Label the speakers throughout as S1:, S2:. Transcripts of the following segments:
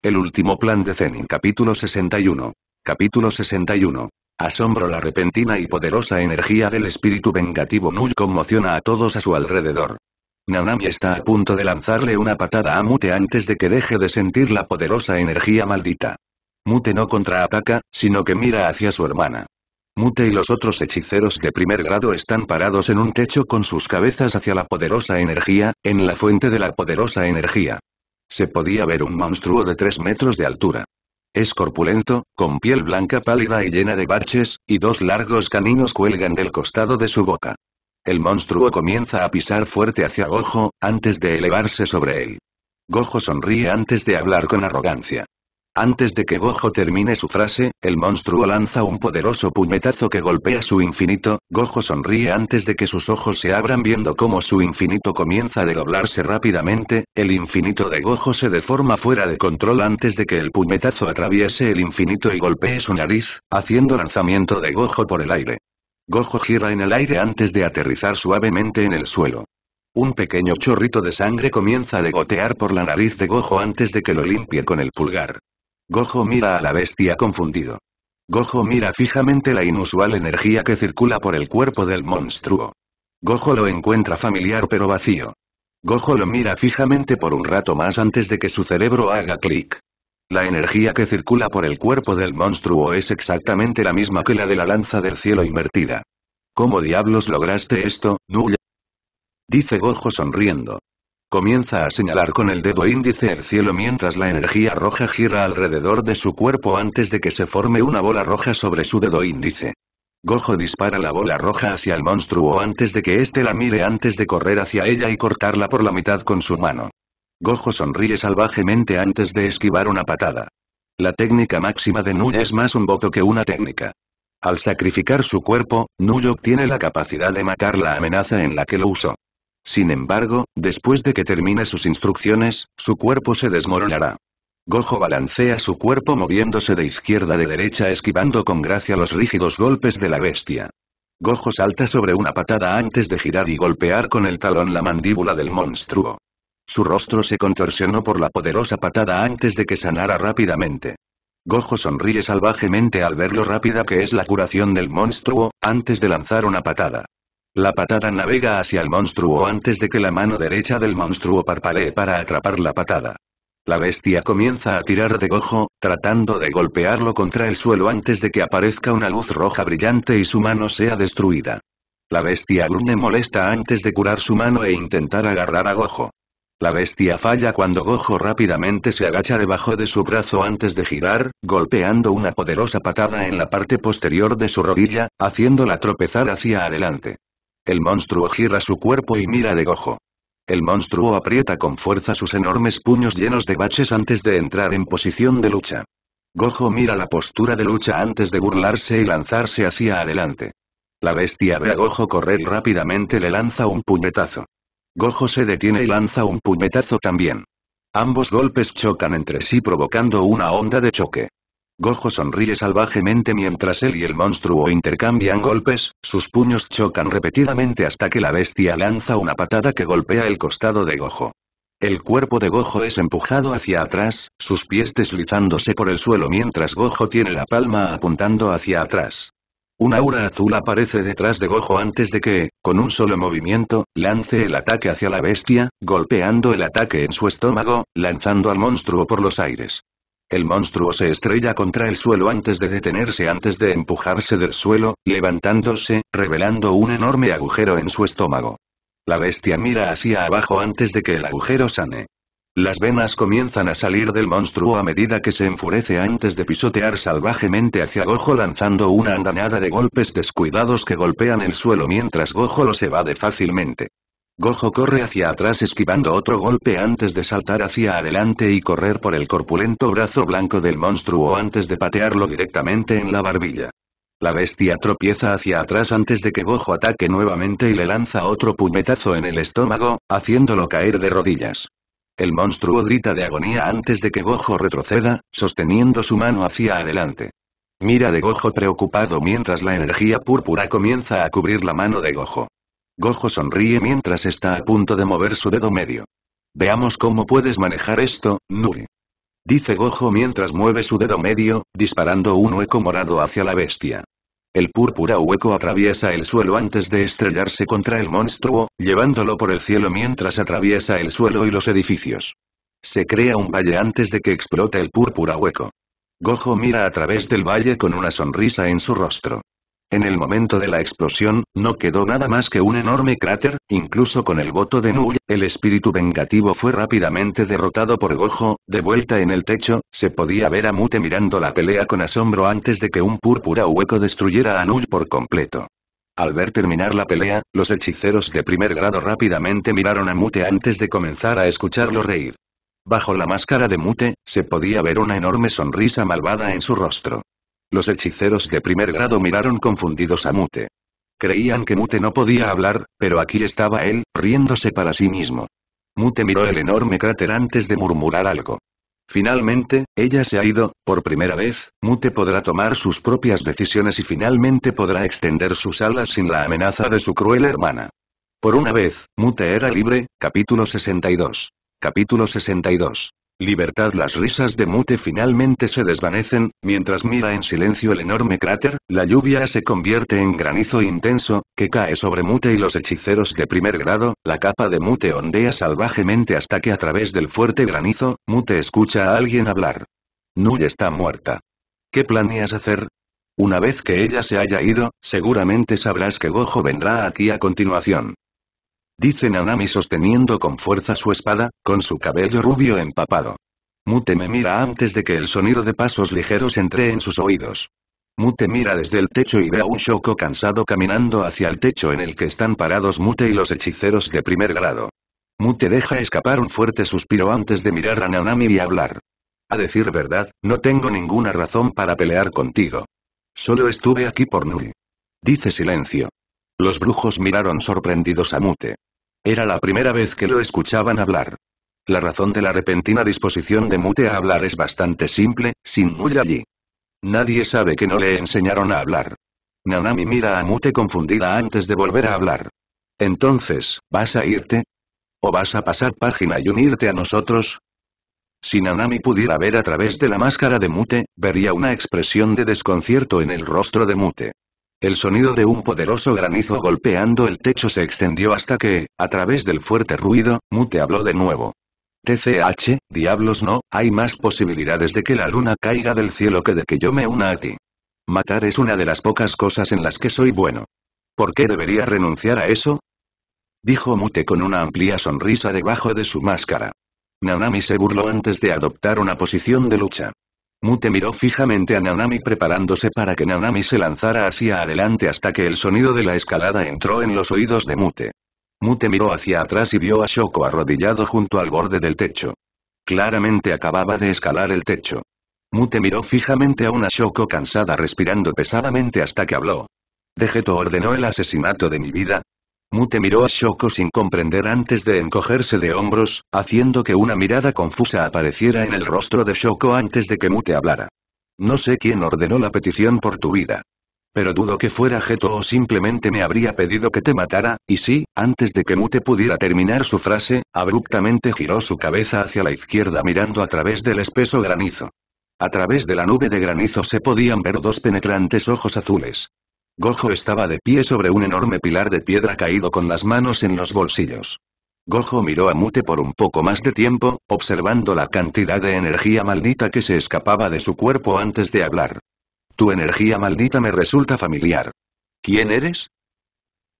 S1: El último plan de Zenin capítulo 61. Capítulo 61. Asombro La repentina y poderosa energía del espíritu vengativo Null conmociona a todos a su alrededor. Nanami está a punto de lanzarle una patada a Mute antes de que deje de sentir la poderosa energía maldita. Mute no contraataca, sino que mira hacia su hermana. Mute y los otros hechiceros de primer grado están parados en un techo con sus cabezas hacia la poderosa energía, en la fuente de la poderosa energía. Se podía ver un monstruo de tres metros de altura. Es corpulento, con piel blanca pálida y llena de baches, y dos largos caninos cuelgan del costado de su boca. El monstruo comienza a pisar fuerte hacia Gojo, antes de elevarse sobre él. Gojo sonríe antes de hablar con arrogancia. Antes de que Gojo termine su frase, el monstruo lanza un poderoso puñetazo que golpea su infinito, Gojo sonríe antes de que sus ojos se abran viendo cómo su infinito comienza a doblarse rápidamente, el infinito de Gojo se deforma fuera de control antes de que el puñetazo atraviese el infinito y golpee su nariz, haciendo lanzamiento de Gojo por el aire. Gojo gira en el aire antes de aterrizar suavemente en el suelo. Un pequeño chorrito de sangre comienza a degotear por la nariz de Gojo antes de que lo limpie con el pulgar. Gojo mira a la bestia confundido. Gojo mira fijamente la inusual energía que circula por el cuerpo del monstruo. Gojo lo encuentra familiar pero vacío. Gojo lo mira fijamente por un rato más antes de que su cerebro haga clic. La energía que circula por el cuerpo del monstruo es exactamente la misma que la de la lanza del cielo invertida. ¿Cómo diablos lograste esto, Nuya? Dice Gojo sonriendo. Comienza a señalar con el dedo índice el cielo mientras la energía roja gira alrededor de su cuerpo antes de que se forme una bola roja sobre su dedo índice. Gojo dispara la bola roja hacia el monstruo antes de que éste la mire antes de correr hacia ella y cortarla por la mitad con su mano. Gojo sonríe salvajemente antes de esquivar una patada. La técnica máxima de Nuya es más un voto que una técnica. Al sacrificar su cuerpo, Nui obtiene la capacidad de matar la amenaza en la que lo usó. Sin embargo, después de que termine sus instrucciones, su cuerpo se desmoronará. Gojo balancea su cuerpo moviéndose de izquierda a de derecha esquivando con gracia los rígidos golpes de la bestia. Gojo salta sobre una patada antes de girar y golpear con el talón la mandíbula del monstruo. Su rostro se contorsionó por la poderosa patada antes de que sanara rápidamente. Gojo sonríe salvajemente al ver lo rápida que es la curación del monstruo, antes de lanzar una patada. La patada navega hacia el monstruo antes de que la mano derecha del monstruo parpalee para atrapar la patada. La bestia comienza a tirar de Gojo, tratando de golpearlo contra el suelo antes de que aparezca una luz roja brillante y su mano sea destruida. La bestia gruñe molesta antes de curar su mano e intentar agarrar a Gojo. La bestia falla cuando Gojo rápidamente se agacha debajo de su brazo antes de girar, golpeando una poderosa patada en la parte posterior de su rodilla, haciéndola tropezar hacia adelante. El monstruo gira su cuerpo y mira de gojo. El monstruo aprieta con fuerza sus enormes puños llenos de baches antes de entrar en posición de lucha. Gojo mira la postura de lucha antes de burlarse y lanzarse hacia adelante. La bestia ve a Gojo correr rápidamente le lanza un puñetazo. Gojo se detiene y lanza un puñetazo también. Ambos golpes chocan entre sí provocando una onda de choque. Gojo sonríe salvajemente mientras él y el monstruo intercambian golpes, sus puños chocan repetidamente hasta que la bestia lanza una patada que golpea el costado de Gojo. El cuerpo de Gojo es empujado hacia atrás, sus pies deslizándose por el suelo mientras Gojo tiene la palma apuntando hacia atrás. Un aura azul aparece detrás de Gojo antes de que, con un solo movimiento, lance el ataque hacia la bestia, golpeando el ataque en su estómago, lanzando al monstruo por los aires. El monstruo se estrella contra el suelo antes de detenerse antes de empujarse del suelo, levantándose, revelando un enorme agujero en su estómago. La bestia mira hacia abajo antes de que el agujero sane. Las venas comienzan a salir del monstruo a medida que se enfurece antes de pisotear salvajemente hacia Gojo lanzando una andanada de golpes descuidados que golpean el suelo mientras Gojo los evade fácilmente. Gojo corre hacia atrás esquivando otro golpe antes de saltar hacia adelante y correr por el corpulento brazo blanco del monstruo antes de patearlo directamente en la barbilla. La bestia tropieza hacia atrás antes de que Gojo ataque nuevamente y le lanza otro puñetazo en el estómago, haciéndolo caer de rodillas. El monstruo grita de agonía antes de que Gojo retroceda, sosteniendo su mano hacia adelante. Mira de Gojo preocupado mientras la energía púrpura comienza a cubrir la mano de Gojo. Gojo sonríe mientras está a punto de mover su dedo medio. Veamos cómo puedes manejar esto, Nuri. Dice Gojo mientras mueve su dedo medio, disparando un hueco morado hacia la bestia. El púrpura hueco atraviesa el suelo antes de estrellarse contra el monstruo, llevándolo por el cielo mientras atraviesa el suelo y los edificios. Se crea un valle antes de que explote el púrpura hueco. Gojo mira a través del valle con una sonrisa en su rostro. En el momento de la explosión, no quedó nada más que un enorme cráter, incluso con el voto de Null, el espíritu vengativo fue rápidamente derrotado por Gojo, de vuelta en el techo, se podía ver a Mute mirando la pelea con asombro antes de que un púrpura hueco destruyera a Null por completo. Al ver terminar la pelea, los hechiceros de primer grado rápidamente miraron a Mute antes de comenzar a escucharlo reír. Bajo la máscara de Mute, se podía ver una enorme sonrisa malvada en su rostro. Los hechiceros de primer grado miraron confundidos a Mute. Creían que Mute no podía hablar, pero aquí estaba él, riéndose para sí mismo. Mute miró el enorme cráter antes de murmurar algo. Finalmente, ella se ha ido, por primera vez, Mute podrá tomar sus propias decisiones y finalmente podrá extender sus alas sin la amenaza de su cruel hermana. Por una vez, Mute era libre, capítulo 62. Capítulo 62. Libertad Las risas de Mute finalmente se desvanecen, mientras mira en silencio el enorme cráter, la lluvia se convierte en granizo intenso, que cae sobre Mute y los hechiceros de primer grado, la capa de Mute ondea salvajemente hasta que a través del fuerte granizo, Mute escucha a alguien hablar. Null está muerta. ¿Qué planeas hacer? Una vez que ella se haya ido, seguramente sabrás que Gojo vendrá aquí a continuación. Dice Nanami sosteniendo con fuerza su espada, con su cabello rubio empapado. Mute me mira antes de que el sonido de pasos ligeros entre en sus oídos. Mute mira desde el techo y ve a un Shoko cansado caminando hacia el techo en el que están parados Mute y los hechiceros de primer grado. Mute deja escapar un fuerte suspiro antes de mirar a Nanami y hablar. A decir verdad, no tengo ninguna razón para pelear contigo. Solo estuve aquí por Nuri. Dice silencio. Los brujos miraron sorprendidos a Mute. Era la primera vez que lo escuchaban hablar. La razón de la repentina disposición de Mute a hablar es bastante simple, sin muy allí. Nadie sabe que no le enseñaron a hablar. Nanami mira a Mute confundida antes de volver a hablar. Entonces, ¿vas a irte? ¿O vas a pasar página y unirte a nosotros? Si Nanami pudiera ver a través de la máscara de Mute, vería una expresión de desconcierto en el rostro de Mute. El sonido de un poderoso granizo golpeando el techo se extendió hasta que, a través del fuerte ruido, Mute habló de nuevo. TCH, diablos no, hay más posibilidades de que la luna caiga del cielo que de que yo me una a ti. Matar es una de las pocas cosas en las que soy bueno. ¿Por qué debería renunciar a eso? Dijo Mute con una amplia sonrisa debajo de su máscara. Nanami se burló antes de adoptar una posición de lucha. Mute miró fijamente a Nanami preparándose para que Nanami se lanzara hacia adelante hasta que el sonido de la escalada entró en los oídos de Mute. Mute miró hacia atrás y vio a Shoko arrodillado junto al borde del techo. Claramente acababa de escalar el techo. Mute miró fijamente a una Shoko cansada respirando pesadamente hasta que habló. Dejeto ordenó el asesinato de mi vida, Mute miró a Shoko sin comprender antes de encogerse de hombros, haciendo que una mirada confusa apareciera en el rostro de Shoko antes de que Mute hablara. No sé quién ordenó la petición por tu vida. Pero dudo que fuera Geto o simplemente me habría pedido que te matara, y sí, antes de que Mute pudiera terminar su frase, abruptamente giró su cabeza hacia la izquierda mirando a través del espeso granizo. A través de la nube de granizo se podían ver dos penetrantes ojos azules. Gojo estaba de pie sobre un enorme pilar de piedra caído con las manos en los bolsillos. Gojo miró a Mute por un poco más de tiempo, observando la cantidad de energía maldita que se escapaba de su cuerpo antes de hablar. Tu energía maldita me resulta familiar. ¿Quién eres?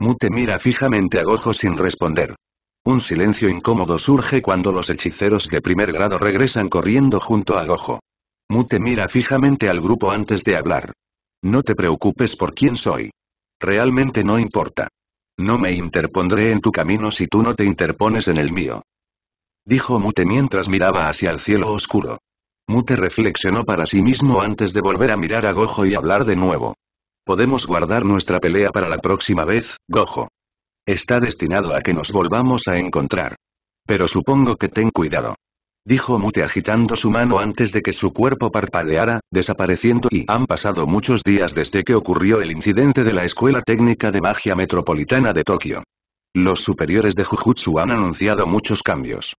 S1: Mute mira fijamente a Gojo sin responder. Un silencio incómodo surge cuando los hechiceros de primer grado regresan corriendo junto a Gojo. Mute mira fijamente al grupo antes de hablar. No te preocupes por quién soy. Realmente no importa. No me interpondré en tu camino si tú no te interpones en el mío. Dijo Mute mientras miraba hacia el cielo oscuro. Mute reflexionó para sí mismo antes de volver a mirar a Gojo y hablar de nuevo. Podemos guardar nuestra pelea para la próxima vez, Gojo. Está destinado a que nos volvamos a encontrar. Pero supongo que ten cuidado dijo Mute agitando su mano antes de que su cuerpo parpadeara, desapareciendo y han pasado muchos días desde que ocurrió el incidente de la Escuela Técnica de Magia Metropolitana de Tokio. Los superiores de Jujutsu han anunciado muchos cambios.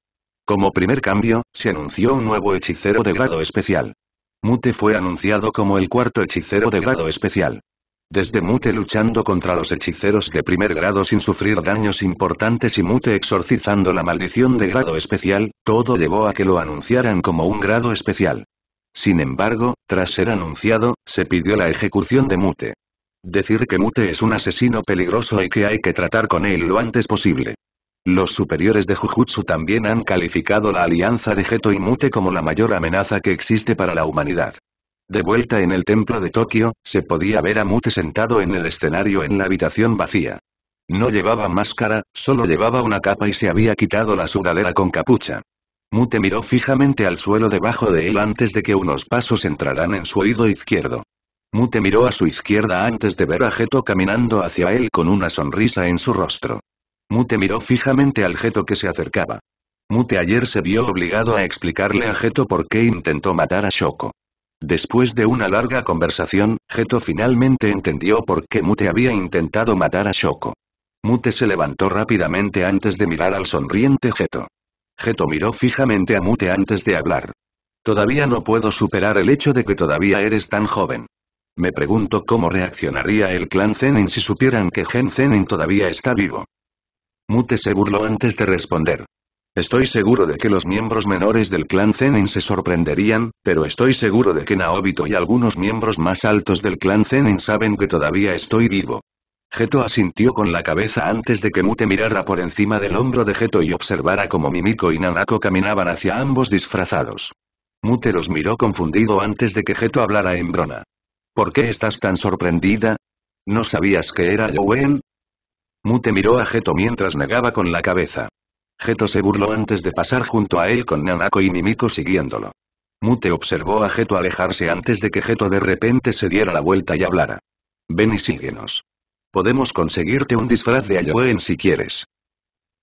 S1: Como primer cambio, se anunció un nuevo hechicero de grado especial. Mute fue anunciado como el cuarto hechicero de grado especial. Desde Mute luchando contra los hechiceros de primer grado sin sufrir daños importantes y Mute exorcizando la maldición de grado especial, todo llevó a que lo anunciaran como un grado especial. Sin embargo, tras ser anunciado, se pidió la ejecución de Mute. Decir que Mute es un asesino peligroso y que hay que tratar con él lo antes posible. Los superiores de Jujutsu también han calificado la alianza de Geto y Mute como la mayor amenaza que existe para la humanidad. De vuelta en el templo de Tokio, se podía ver a Mute sentado en el escenario en la habitación vacía. No llevaba máscara, solo llevaba una capa y se había quitado la sudadera con capucha. Mute miró fijamente al suelo debajo de él antes de que unos pasos entraran en su oído izquierdo. Mute miró a su izquierda antes de ver a Geto caminando hacia él con una sonrisa en su rostro. Mute miró fijamente al Geto que se acercaba. Mute ayer se vio obligado a explicarle a Geto por qué intentó matar a Shoko. Después de una larga conversación, Geto finalmente entendió por qué Mute había intentado matar a Shoko. Mute se levantó rápidamente antes de mirar al sonriente Geto. Geto miró fijamente a Mute antes de hablar. Todavía no puedo superar el hecho de que todavía eres tan joven. Me pregunto cómo reaccionaría el clan Zenin si supieran que Gen Zenin todavía está vivo. Mute se burló antes de responder. Estoy seguro de que los miembros menores del clan Zenin se sorprenderían, pero estoy seguro de que Naobito y algunos miembros más altos del clan Zenin saben que todavía estoy vivo. Geto asintió con la cabeza antes de que Mute mirara por encima del hombro de Geto y observara cómo Mimiko y Nanako caminaban hacia ambos disfrazados. Mute los miró confundido antes de que Geto hablara en brona. ¿Por qué estás tan sorprendida? ¿No sabías que era Yowen? Mute miró a Geto mientras negaba con la cabeza. Geto se burló antes de pasar junto a él con Nanako y Mimiko siguiéndolo. Mute observó a Geto alejarse antes de que Geto de repente se diera la vuelta y hablara. Ven y síguenos. Podemos conseguirte un disfraz de Ayoen si quieres.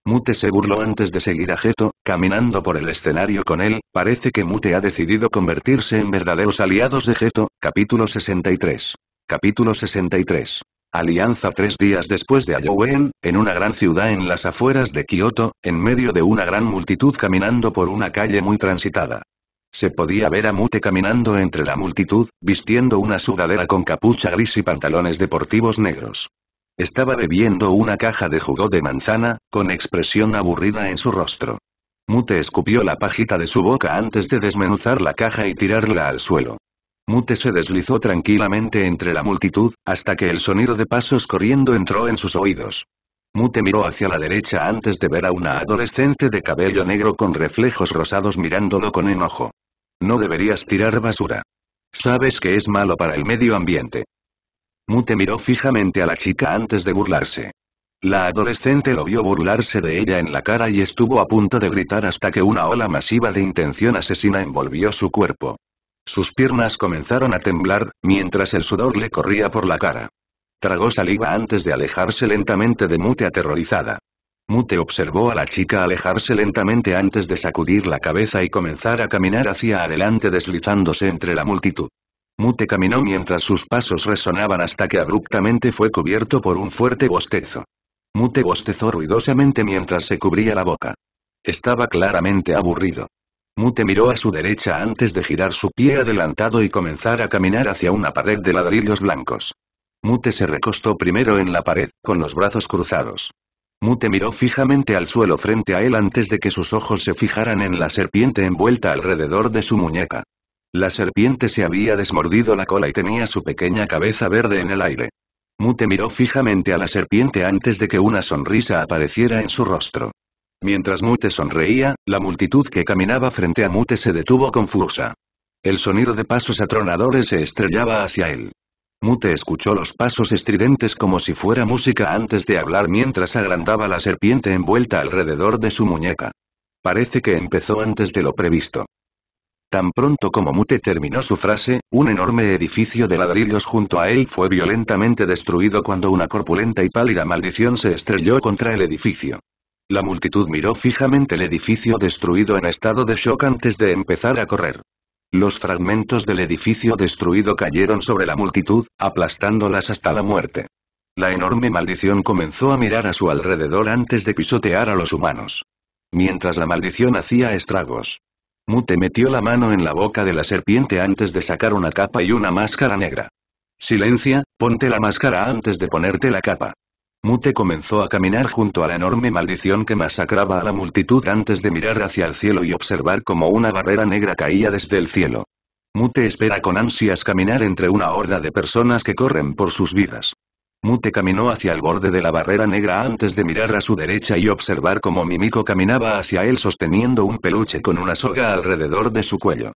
S1: Mute se burló antes de seguir a Geto, caminando por el escenario con él, parece que Mute ha decidido convertirse en verdaderos aliados de Geto, capítulo 63. Capítulo 63. Alianza tres días después de Ayowen, en una gran ciudad en las afueras de Kioto, en medio de una gran multitud caminando por una calle muy transitada. Se podía ver a Mute caminando entre la multitud, vistiendo una sudadera con capucha gris y pantalones deportivos negros. Estaba bebiendo una caja de jugo de manzana, con expresión aburrida en su rostro. Mute escupió la pajita de su boca antes de desmenuzar la caja y tirarla al suelo. Mute se deslizó tranquilamente entre la multitud, hasta que el sonido de pasos corriendo entró en sus oídos. Mute miró hacia la derecha antes de ver a una adolescente de cabello negro con reflejos rosados mirándolo con enojo. No deberías tirar basura. Sabes que es malo para el medio ambiente. Mute miró fijamente a la chica antes de burlarse. La adolescente lo vio burlarse de ella en la cara y estuvo a punto de gritar hasta que una ola masiva de intención asesina envolvió su cuerpo. Sus piernas comenzaron a temblar, mientras el sudor le corría por la cara. Tragó saliva antes de alejarse lentamente de Mute aterrorizada. Mute observó a la chica alejarse lentamente antes de sacudir la cabeza y comenzar a caminar hacia adelante deslizándose entre la multitud. Mute caminó mientras sus pasos resonaban hasta que abruptamente fue cubierto por un fuerte bostezo. Mute bostezó ruidosamente mientras se cubría la boca. Estaba claramente aburrido. Mute miró a su derecha antes de girar su pie adelantado y comenzar a caminar hacia una pared de ladrillos blancos. Mute se recostó primero en la pared, con los brazos cruzados. Mute miró fijamente al suelo frente a él antes de que sus ojos se fijaran en la serpiente envuelta alrededor de su muñeca. La serpiente se había desmordido la cola y tenía su pequeña cabeza verde en el aire. Mute miró fijamente a la serpiente antes de que una sonrisa apareciera en su rostro. Mientras Mute sonreía, la multitud que caminaba frente a Mute se detuvo confusa. El sonido de pasos atronadores se estrellaba hacia él. Mute escuchó los pasos estridentes como si fuera música antes de hablar mientras agrandaba la serpiente envuelta alrededor de su muñeca. Parece que empezó antes de lo previsto. Tan pronto como Mute terminó su frase, un enorme edificio de ladrillos junto a él fue violentamente destruido cuando una corpulenta y pálida maldición se estrelló contra el edificio. La multitud miró fijamente el edificio destruido en estado de shock antes de empezar a correr. Los fragmentos del edificio destruido cayeron sobre la multitud, aplastándolas hasta la muerte. La enorme maldición comenzó a mirar a su alrededor antes de pisotear a los humanos. Mientras la maldición hacía estragos. Mute metió la mano en la boca de la serpiente antes de sacar una capa y una máscara negra. Silencia, ponte la máscara antes de ponerte la capa. Mute comenzó a caminar junto a la enorme maldición que masacraba a la multitud antes de mirar hacia el cielo y observar cómo una barrera negra caía desde el cielo. Mute espera con ansias caminar entre una horda de personas que corren por sus vidas. Mute caminó hacia el borde de la barrera negra antes de mirar a su derecha y observar cómo Mimiko caminaba hacia él sosteniendo un peluche con una soga alrededor de su cuello.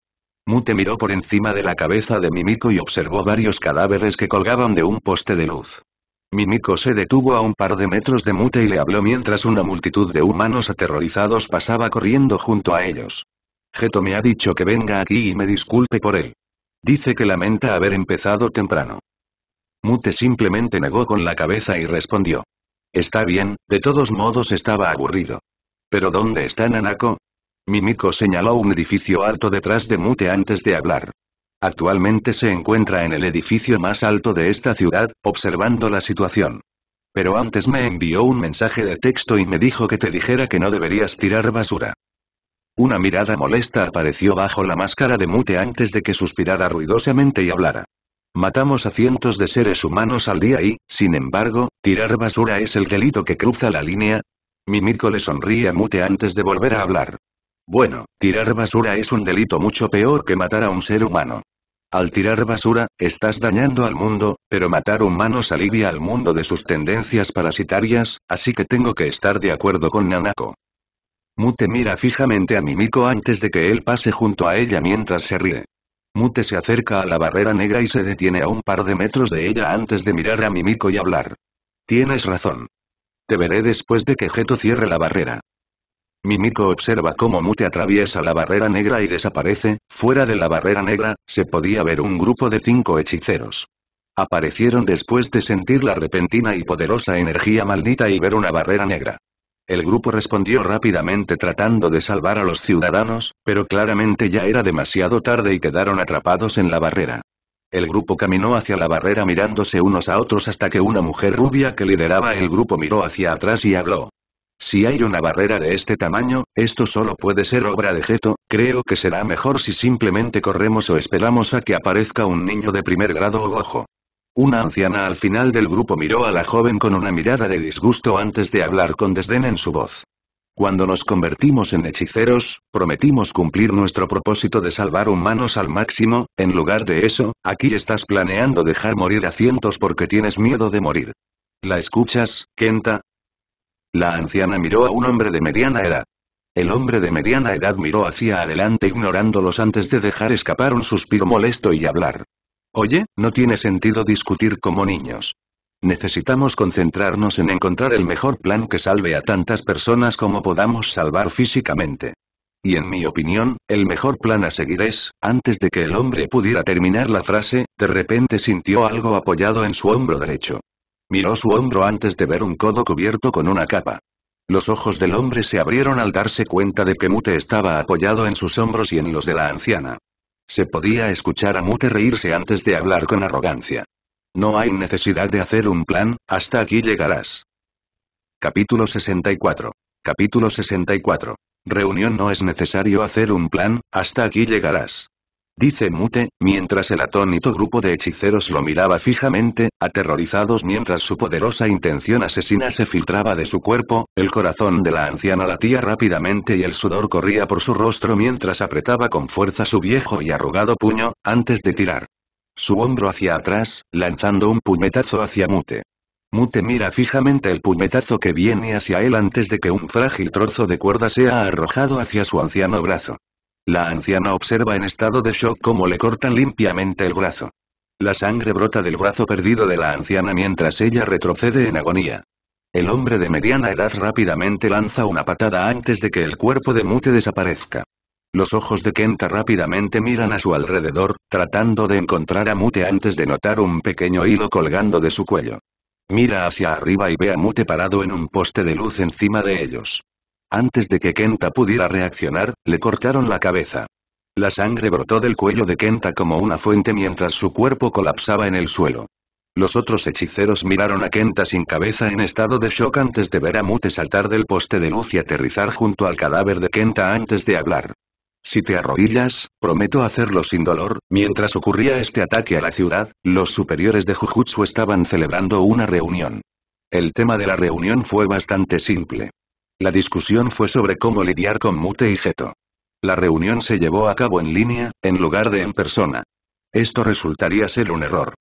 S1: Mute miró por encima de la cabeza de Mimiko y observó varios cadáveres que colgaban de un poste de luz. Mimiko se detuvo a un par de metros de Mute y le habló mientras una multitud de humanos aterrorizados pasaba corriendo junto a ellos. Geto me ha dicho que venga aquí y me disculpe por él. Dice que lamenta haber empezado temprano. Mute simplemente negó con la cabeza y respondió. Está bien, de todos modos estaba aburrido. ¿Pero dónde está Nanako? Mimiko señaló un edificio alto detrás de Mute antes de hablar. Actualmente se encuentra en el edificio más alto de esta ciudad, observando la situación. Pero antes me envió un mensaje de texto y me dijo que te dijera que no deberías tirar basura. Una mirada molesta apareció bajo la máscara de Mute antes de que suspirara ruidosamente y hablara. Matamos a cientos de seres humanos al día y, sin embargo, tirar basura es el delito que cruza la línea. Mimiko le sonríe a Mute antes de volver a hablar. Bueno, tirar basura es un delito mucho peor que matar a un ser humano. Al tirar basura, estás dañando al mundo, pero matar humanos alivia al mundo de sus tendencias parasitarias, así que tengo que estar de acuerdo con Nanako. Mute mira fijamente a Mimiko antes de que él pase junto a ella mientras se ríe. Mute se acerca a la barrera negra y se detiene a un par de metros de ella antes de mirar a Mimiko y hablar. Tienes razón. Te veré después de que Geto cierre la barrera. Mimiko observa cómo Mute atraviesa la barrera negra y desaparece, fuera de la barrera negra, se podía ver un grupo de cinco hechiceros. Aparecieron después de sentir la repentina y poderosa energía maldita y ver una barrera negra. El grupo respondió rápidamente tratando de salvar a los ciudadanos, pero claramente ya era demasiado tarde y quedaron atrapados en la barrera. El grupo caminó hacia la barrera mirándose unos a otros hasta que una mujer rubia que lideraba el grupo miró hacia atrás y habló. Si hay una barrera de este tamaño, esto solo puede ser obra de Geto, creo que será mejor si simplemente corremos o esperamos a que aparezca un niño de primer grado o ojo. Una anciana al final del grupo miró a la joven con una mirada de disgusto antes de hablar con desdén en su voz. Cuando nos convertimos en hechiceros, prometimos cumplir nuestro propósito de salvar humanos al máximo, en lugar de eso, aquí estás planeando dejar morir a cientos porque tienes miedo de morir. ¿La escuchas, Kenta? La anciana miró a un hombre de mediana edad. El hombre de mediana edad miró hacia adelante ignorándolos antes de dejar escapar un suspiro molesto y hablar. Oye, no tiene sentido discutir como niños. Necesitamos concentrarnos en encontrar el mejor plan que salve a tantas personas como podamos salvar físicamente. Y en mi opinión, el mejor plan a seguir es, antes de que el hombre pudiera terminar la frase, de repente sintió algo apoyado en su hombro derecho. Miró su hombro antes de ver un codo cubierto con una capa. Los ojos del hombre se abrieron al darse cuenta de que Mute estaba apoyado en sus hombros y en los de la anciana. Se podía escuchar a Mute reírse antes de hablar con arrogancia. No hay necesidad de hacer un plan, hasta aquí llegarás. Capítulo 64. Capítulo 64. Reunión no es necesario hacer un plan, hasta aquí llegarás dice Mute, mientras el atónito grupo de hechiceros lo miraba fijamente, aterrorizados mientras su poderosa intención asesina se filtraba de su cuerpo, el corazón de la anciana latía rápidamente y el sudor corría por su rostro mientras apretaba con fuerza su viejo y arrugado puño, antes de tirar su hombro hacia atrás, lanzando un puñetazo hacia Mute. Mute mira fijamente el puñetazo que viene hacia él antes de que un frágil trozo de cuerda sea arrojado hacia su anciano brazo. La anciana observa en estado de shock cómo le cortan limpiamente el brazo. La sangre brota del brazo perdido de la anciana mientras ella retrocede en agonía. El hombre de mediana edad rápidamente lanza una patada antes de que el cuerpo de Mute desaparezca. Los ojos de Kenta rápidamente miran a su alrededor, tratando de encontrar a Mute antes de notar un pequeño hilo colgando de su cuello. Mira hacia arriba y ve a Mute parado en un poste de luz encima de ellos. Antes de que Kenta pudiera reaccionar, le cortaron la cabeza. La sangre brotó del cuello de Kenta como una fuente mientras su cuerpo colapsaba en el suelo. Los otros hechiceros miraron a Kenta sin cabeza en estado de shock antes de ver a Mute saltar del poste de luz y aterrizar junto al cadáver de Kenta antes de hablar. Si te arrodillas, prometo hacerlo sin dolor. Mientras ocurría este ataque a la ciudad, los superiores de Jujutsu estaban celebrando una reunión. El tema de la reunión fue bastante simple. La discusión fue sobre cómo lidiar con Mute y Geto. La reunión se llevó a cabo en línea, en lugar de en persona. Esto resultaría ser un error.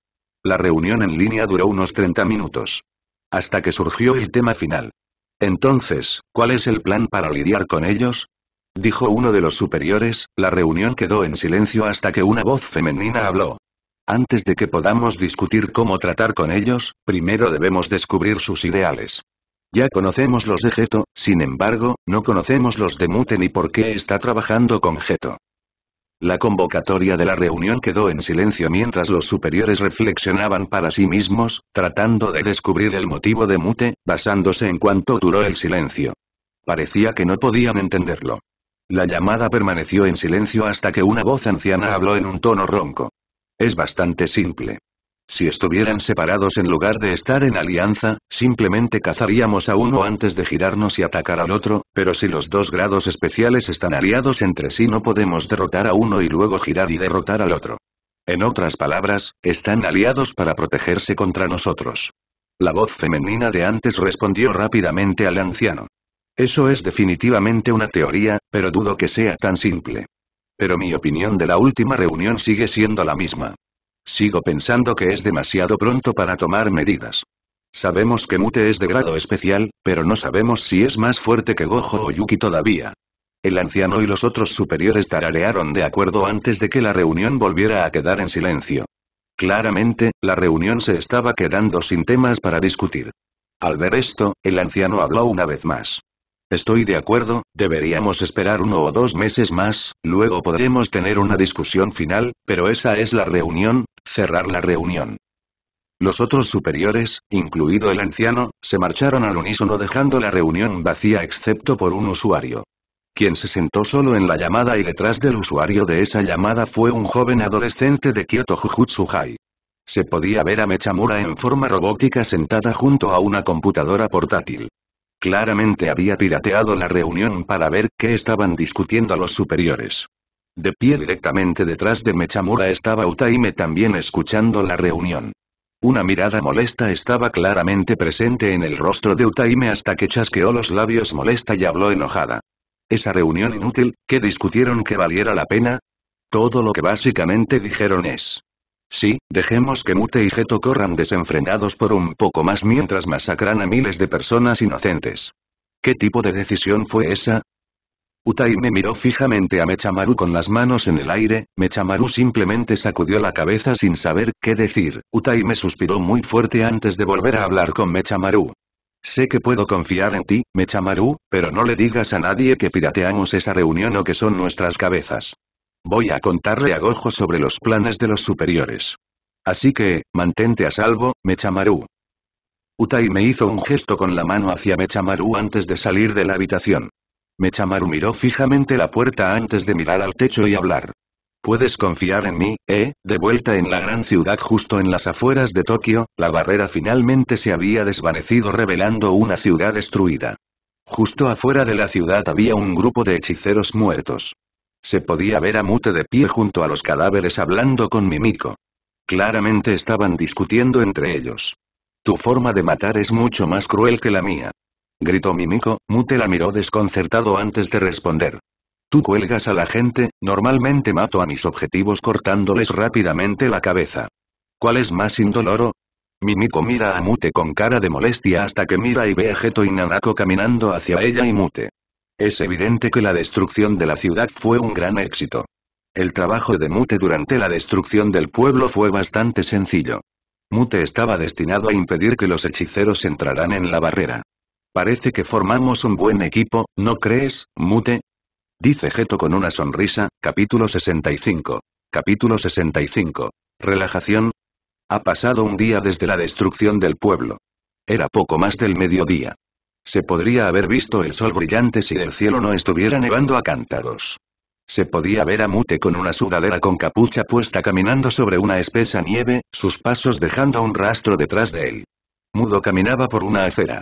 S1: La reunión en línea duró unos 30 minutos. Hasta que surgió el tema final. Entonces, ¿cuál es el plan para lidiar con ellos? Dijo uno de los superiores, la reunión quedó en silencio hasta que una voz femenina habló. Antes de que podamos discutir cómo tratar con ellos, primero debemos descubrir sus ideales. Ya conocemos los de Geto, sin embargo, no conocemos los de Mute ni por qué está trabajando con Geto. La convocatoria de la reunión quedó en silencio mientras los superiores reflexionaban para sí mismos, tratando de descubrir el motivo de Mute, basándose en cuánto duró el silencio. Parecía que no podían entenderlo. La llamada permaneció en silencio hasta que una voz anciana habló en un tono ronco. Es bastante simple. Si estuvieran separados en lugar de estar en alianza, simplemente cazaríamos a uno antes de girarnos y atacar al otro, pero si los dos grados especiales están aliados entre sí no podemos derrotar a uno y luego girar y derrotar al otro. En otras palabras, están aliados para protegerse contra nosotros. La voz femenina de antes respondió rápidamente al anciano. Eso es definitivamente una teoría, pero dudo que sea tan simple. Pero mi opinión de la última reunión sigue siendo la misma. Sigo pensando que es demasiado pronto para tomar medidas. Sabemos que Mute es de grado especial, pero no sabemos si es más fuerte que Gojo o Yuki todavía. El anciano y los otros superiores tararearon de acuerdo antes de que la reunión volviera a quedar en silencio. Claramente, la reunión se estaba quedando sin temas para discutir. Al ver esto, el anciano habló una vez más. Estoy de acuerdo, deberíamos esperar uno o dos meses más, luego podremos tener una discusión final, pero esa es la reunión, cerrar la reunión. Los otros superiores, incluido el anciano, se marcharon al unísono dejando la reunión vacía excepto por un usuario. Quien se sentó solo en la llamada y detrás del usuario de esa llamada fue un joven adolescente de Kyoto Jujutsu High. Se podía ver a Mechamura en forma robótica sentada junto a una computadora portátil. Claramente había pirateado la reunión para ver qué estaban discutiendo los superiores. De pie directamente detrás de Mechamura estaba Utaime también escuchando la reunión. Una mirada molesta estaba claramente presente en el rostro de Utaime hasta que chasqueó los labios molesta y habló enojada. Esa reunión inútil, ¿qué discutieron que valiera la pena? Todo lo que básicamente dijeron es, Sí, dejemos que Mute y Geto corran desenfrenados por un poco más mientras masacran a miles de personas inocentes. ¿Qué tipo de decisión fue esa? Utai me miró fijamente a Mechamaru con las manos en el aire, Mechamaru simplemente sacudió la cabeza sin saber qué decir, Utai me suspiró muy fuerte antes de volver a hablar con Mechamaru. Sé que puedo confiar en ti, Mechamaru, pero no le digas a nadie que pirateamos esa reunión o que son nuestras cabezas. Voy a contarle a Gojo sobre los planes de los superiores. Así que, mantente a salvo, Mechamaru. Utai me hizo un gesto con la mano hacia Mechamaru antes de salir de la habitación. Mechamaru miró fijamente la puerta antes de mirar al techo y hablar. Puedes confiar en mí, eh, de vuelta en la gran ciudad justo en las afueras de Tokio, la barrera finalmente se había desvanecido revelando una ciudad destruida. Justo afuera de la ciudad había un grupo de hechiceros muertos. Se podía ver a Mute de pie junto a los cadáveres hablando con Mimiko. Claramente estaban discutiendo entre ellos. Tu forma de matar es mucho más cruel que la mía. Gritó Mimiko, Mute la miró desconcertado antes de responder. Tú cuelgas a la gente, normalmente mato a mis objetivos cortándoles rápidamente la cabeza. ¿Cuál es más indoloro? Mimiko mira a Mute con cara de molestia hasta que mira y ve a Geto y Nanako caminando hacia ella y Mute. Es evidente que la destrucción de la ciudad fue un gran éxito. El trabajo de Mute durante la destrucción del pueblo fue bastante sencillo. Mute estaba destinado a impedir que los hechiceros entraran en la barrera. Parece que formamos un buen equipo, ¿no crees, Mute? Dice Geto con una sonrisa, capítulo 65. Capítulo 65. Relajación. Ha pasado un día desde la destrucción del pueblo. Era poco más del mediodía. Se podría haber visto el sol brillante si el cielo no estuviera nevando a cántaros. Se podía ver a Mute con una sudadera con capucha puesta caminando sobre una espesa nieve, sus pasos dejando un rastro detrás de él. Mudo caminaba por una acera.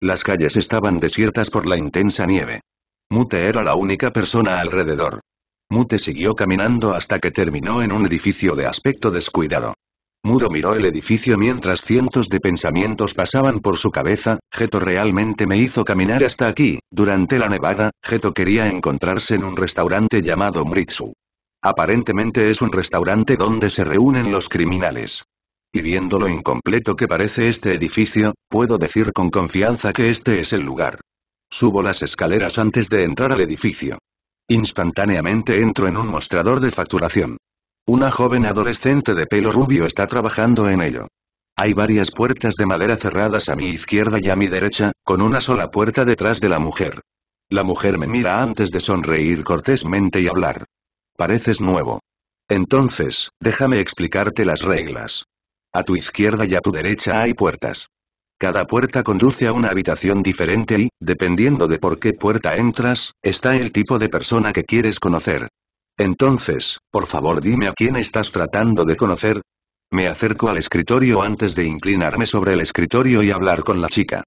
S1: Las calles estaban desiertas por la intensa nieve. Mute era la única persona alrededor. Mute siguió caminando hasta que terminó en un edificio de aspecto descuidado. Muro miró el edificio mientras cientos de pensamientos pasaban por su cabeza, Geto realmente me hizo caminar hasta aquí, durante la nevada, Geto quería encontrarse en un restaurante llamado Mritsu. Aparentemente es un restaurante donde se reúnen los criminales. Y viendo lo incompleto que parece este edificio, puedo decir con confianza que este es el lugar. Subo las escaleras antes de entrar al edificio. Instantáneamente entro en un mostrador de facturación. Una joven adolescente de pelo rubio está trabajando en ello. Hay varias puertas de madera cerradas a mi izquierda y a mi derecha, con una sola puerta detrás de la mujer. La mujer me mira antes de sonreír cortésmente y hablar. Pareces nuevo. Entonces, déjame explicarte las reglas. A tu izquierda y a tu derecha hay puertas. Cada puerta conduce a una habitación diferente y, dependiendo de por qué puerta entras, está el tipo de persona que quieres conocer. Entonces, por favor dime a quién estás tratando de conocer. Me acerco al escritorio antes de inclinarme sobre el escritorio y hablar con la chica.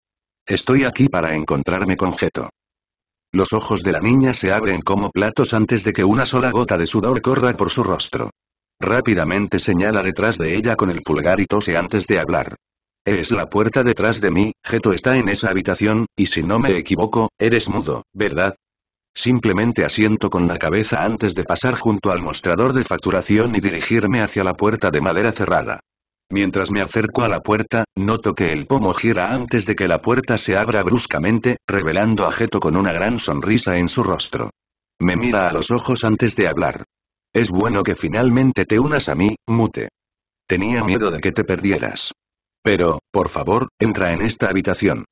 S1: Estoy aquí para encontrarme con Geto. Los ojos de la niña se abren como platos antes de que una sola gota de sudor corra por su rostro. Rápidamente señala detrás de ella con el pulgar y tose antes de hablar. Es la puerta detrás de mí, Geto está en esa habitación, y si no me equivoco, eres mudo, ¿verdad? Simplemente asiento con la cabeza antes de pasar junto al mostrador de facturación y dirigirme hacia la puerta de madera cerrada. Mientras me acerco a la puerta, noto que el pomo gira antes de que la puerta se abra bruscamente, revelando a Geto con una gran sonrisa en su rostro. Me mira a los ojos antes de hablar. Es bueno que finalmente te unas a mí, Mute. Tenía miedo de que te perdieras. Pero, por favor, entra en esta habitación.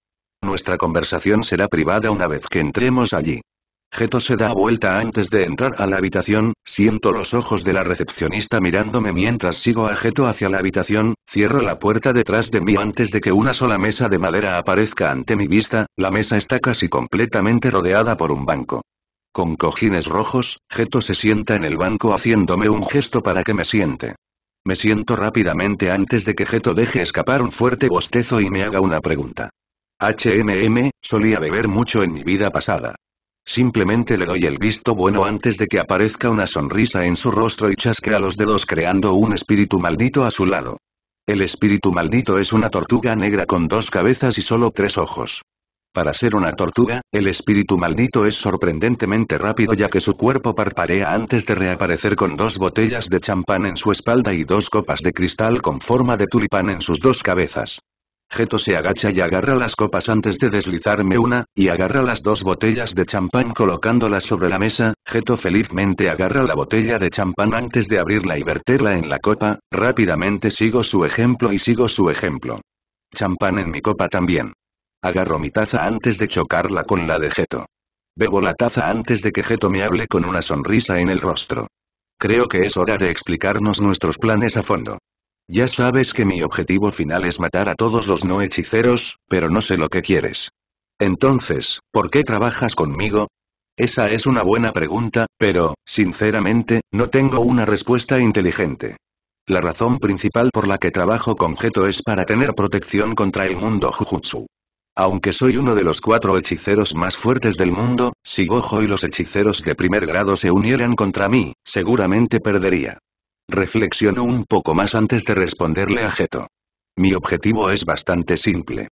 S1: Nuestra conversación será privada una vez que entremos allí. Geto se da vuelta antes de entrar a la habitación, siento los ojos de la recepcionista mirándome mientras sigo a Geto hacia la habitación, cierro la puerta detrás de mí antes de que una sola mesa de madera aparezca ante mi vista, la mesa está casi completamente rodeada por un banco. Con cojines rojos, Geto se sienta en el banco haciéndome un gesto para que me siente. Me siento rápidamente antes de que Geto deje escapar un fuerte bostezo y me haga una pregunta. HMM, solía beber mucho en mi vida pasada. Simplemente le doy el visto bueno antes de que aparezca una sonrisa en su rostro y chasquea los dedos creando un espíritu maldito a su lado. El espíritu maldito es una tortuga negra con dos cabezas y solo tres ojos. Para ser una tortuga, el espíritu maldito es sorprendentemente rápido ya que su cuerpo parparea antes de reaparecer con dos botellas de champán en su espalda y dos copas de cristal con forma de tulipán en sus dos cabezas. Geto se agacha y agarra las copas antes de deslizarme una, y agarra las dos botellas de champán colocándolas sobre la mesa, Geto felizmente agarra la botella de champán antes de abrirla y verterla en la copa, rápidamente sigo su ejemplo y sigo su ejemplo. Champán en mi copa también. Agarro mi taza antes de chocarla con la de Geto. Bebo la taza antes de que Geto me hable con una sonrisa en el rostro. Creo que es hora de explicarnos nuestros planes a fondo. Ya sabes que mi objetivo final es matar a todos los no hechiceros, pero no sé lo que quieres. Entonces, ¿por qué trabajas conmigo? Esa es una buena pregunta, pero, sinceramente, no tengo una respuesta inteligente. La razón principal por la que trabajo con Geto es para tener protección contra el mundo Jujutsu. Aunque soy uno de los cuatro hechiceros más fuertes del mundo, si Gojo y los hechiceros de primer grado se unieran contra mí, seguramente perdería. Reflexionó un poco más antes de responderle a Geto. Mi objetivo es bastante simple.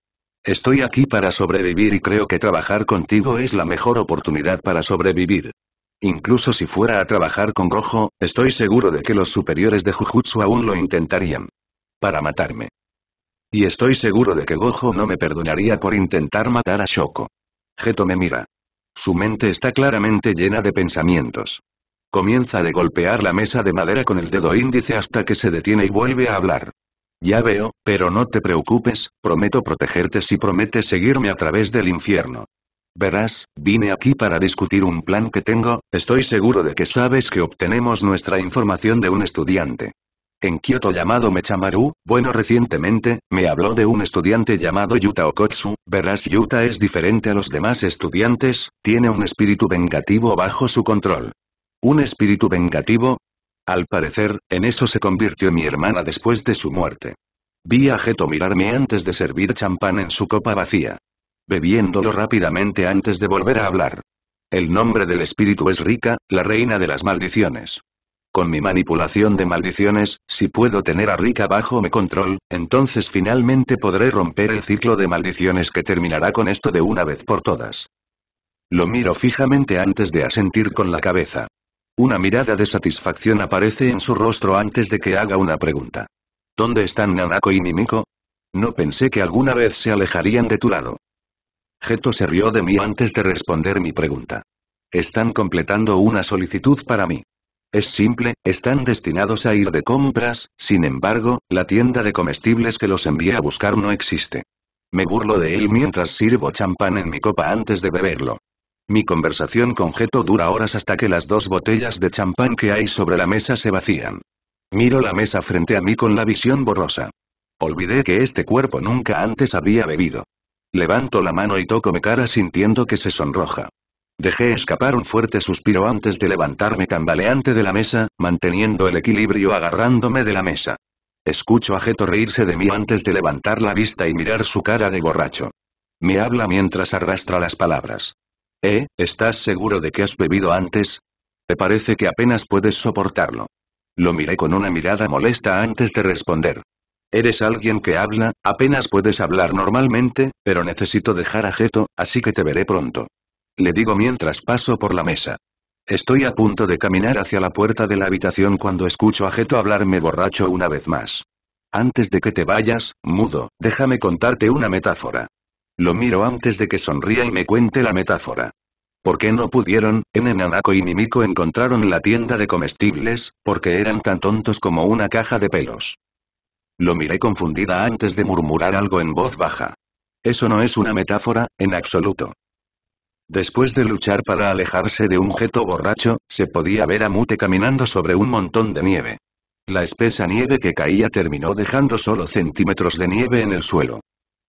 S1: Estoy aquí para sobrevivir y creo que trabajar contigo es la mejor oportunidad para sobrevivir. Incluso si fuera a trabajar con gojo estoy seguro de que los superiores de Jujutsu aún lo intentarían. Para matarme. Y estoy seguro de que Gojo no me perdonaría por intentar matar a Shoko. Geto me mira. Su mente está claramente llena de pensamientos. Comienza de golpear la mesa de madera con el dedo índice hasta que se detiene y vuelve a hablar. Ya veo, pero no te preocupes, prometo protegerte si prometes seguirme a través del infierno. Verás, vine aquí para discutir un plan que tengo, estoy seguro de que sabes que obtenemos nuestra información de un estudiante. En Kioto llamado Mechamaru, bueno recientemente, me habló de un estudiante llamado Yuta Okotsu, verás Yuta es diferente a los demás estudiantes, tiene un espíritu vengativo bajo su control. ¿Un espíritu vengativo? Al parecer, en eso se convirtió mi hermana después de su muerte. Vi a Geto mirarme antes de servir champán en su copa vacía. Bebiéndolo rápidamente antes de volver a hablar. El nombre del espíritu es Rika, la reina de las maldiciones. Con mi manipulación de maldiciones, si puedo tener a Rika bajo mi control, entonces finalmente podré romper el ciclo de maldiciones que terminará con esto de una vez por todas. Lo miro fijamente antes de asentir con la cabeza. Una mirada de satisfacción aparece en su rostro antes de que haga una pregunta. ¿Dónde están Nanako y Mimiko? No pensé que alguna vez se alejarían de tu lado. Geto se rió de mí antes de responder mi pregunta. Están completando una solicitud para mí. Es simple, están destinados a ir de compras, sin embargo, la tienda de comestibles que los envié a buscar no existe. Me burlo de él mientras sirvo champán en mi copa antes de beberlo. Mi conversación con Geto dura horas hasta que las dos botellas de champán que hay sobre la mesa se vacían. Miro la mesa frente a mí con la visión borrosa. Olvidé que este cuerpo nunca antes había bebido. Levanto la mano y toco mi cara sintiendo que se sonroja. Dejé escapar un fuerte suspiro antes de levantarme tambaleante de la mesa, manteniendo el equilibrio agarrándome de la mesa. Escucho a Geto reírse de mí antes de levantar la vista y mirar su cara de borracho. Me habla mientras arrastra las palabras. ¿Eh? ¿Estás seguro de que has bebido antes? Te parece que apenas puedes soportarlo. Lo miré con una mirada molesta antes de responder. Eres alguien que habla, apenas puedes hablar normalmente, pero necesito dejar a Geto, así que te veré pronto. Le digo mientras paso por la mesa. Estoy a punto de caminar hacia la puerta de la habitación cuando escucho a Geto hablarme borracho una vez más. Antes de que te vayas, mudo, déjame contarte una metáfora. Lo miro antes de que sonría y me cuente la metáfora. ¿Por qué no pudieron? en Nanako y Mimiko encontraron la tienda de comestibles, porque eran tan tontos como una caja de pelos. Lo miré confundida antes de murmurar algo en voz baja. Eso no es una metáfora, en absoluto. Después de luchar para alejarse de un jeto borracho, se podía ver a Mute caminando sobre un montón de nieve. La espesa nieve que caía terminó dejando solo centímetros de nieve en el suelo.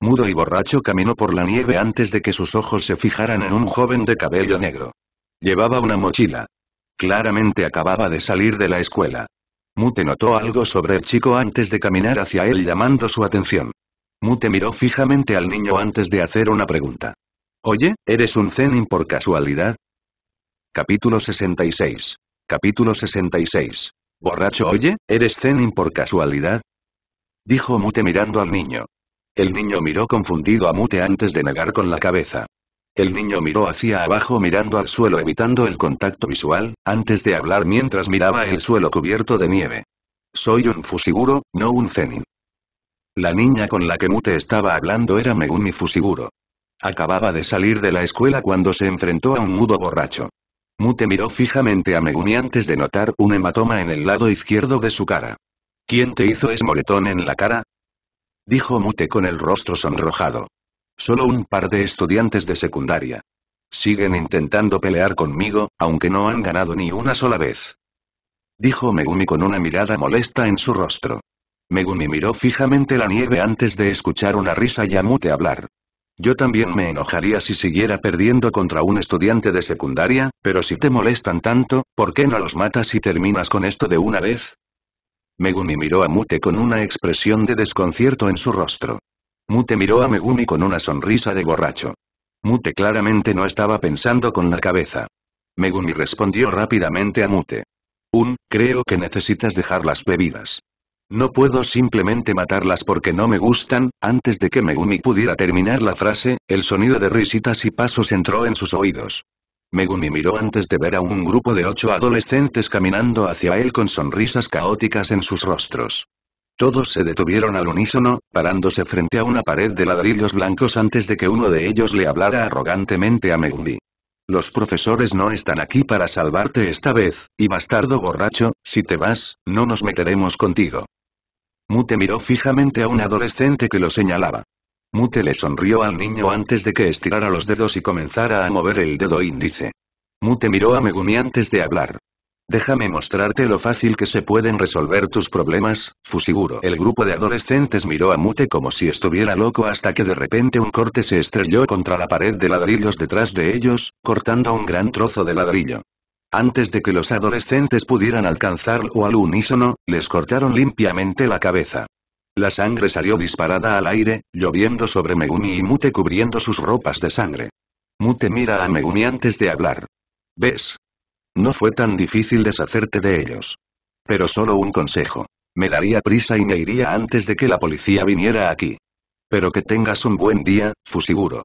S1: Mudo y borracho caminó por la nieve antes de que sus ojos se fijaran en un joven de cabello negro. Llevaba una mochila. Claramente acababa de salir de la escuela. Mute notó algo sobre el chico antes de caminar hacia él llamando su atención. Mute miró fijamente al niño antes de hacer una pregunta. Oye, ¿eres un Zenin por casualidad? Capítulo 66. Capítulo 66. Borracho, oye, ¿eres Zenin por casualidad? Dijo Mute mirando al niño. El niño miró confundido a Mute antes de negar con la cabeza. El niño miró hacia abajo mirando al suelo evitando el contacto visual, antes de hablar mientras miraba el suelo cubierto de nieve. Soy un Fusiguro, no un Zenin. La niña con la que Mute estaba hablando era Megumi Fusiguro. Acababa de salir de la escuela cuando se enfrentó a un mudo borracho. Mute miró fijamente a Megumi antes de notar un hematoma en el lado izquierdo de su cara. ¿Quién te hizo ese en la cara? Dijo Mute con el rostro sonrojado. Solo un par de estudiantes de secundaria. Siguen intentando pelear conmigo, aunque no han ganado ni una sola vez. Dijo Megumi con una mirada molesta en su rostro. Megumi miró fijamente la nieve antes de escuchar una risa y a Mute hablar. Yo también me enojaría si siguiera perdiendo contra un estudiante de secundaria, pero si te molestan tanto, ¿por qué no los matas y terminas con esto de una vez? Megumi miró a Mute con una expresión de desconcierto en su rostro. Mute miró a Megumi con una sonrisa de borracho. Mute claramente no estaba pensando con la cabeza. Megumi respondió rápidamente a Mute. Un, creo que necesitas dejar las bebidas. No puedo simplemente matarlas porque no me gustan, antes de que Megumi pudiera terminar la frase, el sonido de risitas y pasos entró en sus oídos. Megumi miró antes de ver a un grupo de ocho adolescentes caminando hacia él con sonrisas caóticas en sus rostros. Todos se detuvieron al unísono, parándose frente a una pared de ladrillos blancos antes de que uno de ellos le hablara arrogantemente a Megumi. Los profesores no están aquí para salvarte esta vez, y bastardo borracho, si te vas, no nos meteremos contigo. Mute miró fijamente a un adolescente que lo señalaba. Mute le sonrió al niño antes de que estirara los dedos y comenzara a mover el dedo índice. Mute miró a Megumi antes de hablar. Déjame mostrarte lo fácil que se pueden resolver tus problemas, Fusiguro. El grupo de adolescentes miró a Mute como si estuviera loco hasta que de repente un corte se estrelló contra la pared de ladrillos detrás de ellos, cortando un gran trozo de ladrillo. Antes de que los adolescentes pudieran alcanzarlo al unísono, les cortaron limpiamente la cabeza. La sangre salió disparada al aire, lloviendo sobre Megumi y Mute cubriendo sus ropas de sangre. Mute mira a Megumi antes de hablar. ¿Ves? No fue tan difícil deshacerte de ellos. Pero solo un consejo. Me daría prisa y me iría antes de que la policía viniera aquí. Pero que tengas un buen día, Fusiguro.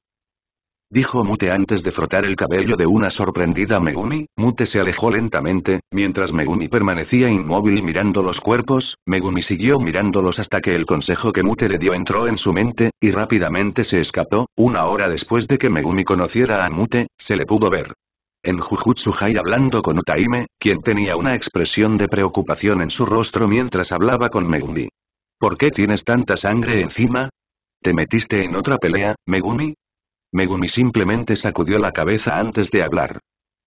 S1: Dijo Mute antes de frotar el cabello de una sorprendida Megumi, Mute se alejó lentamente, mientras Megumi permanecía inmóvil mirando los cuerpos, Megumi siguió mirándolos hasta que el consejo que Mute le dio entró en su mente, y rápidamente se escapó, una hora después de que Megumi conociera a Mute, se le pudo ver. En Jujutsu Hai hablando con Utaime, quien tenía una expresión de preocupación en su rostro mientras hablaba con Megumi. ¿Por qué tienes tanta sangre encima? ¿Te metiste en otra pelea, Megumi? Megumi simplemente sacudió la cabeza antes de hablar.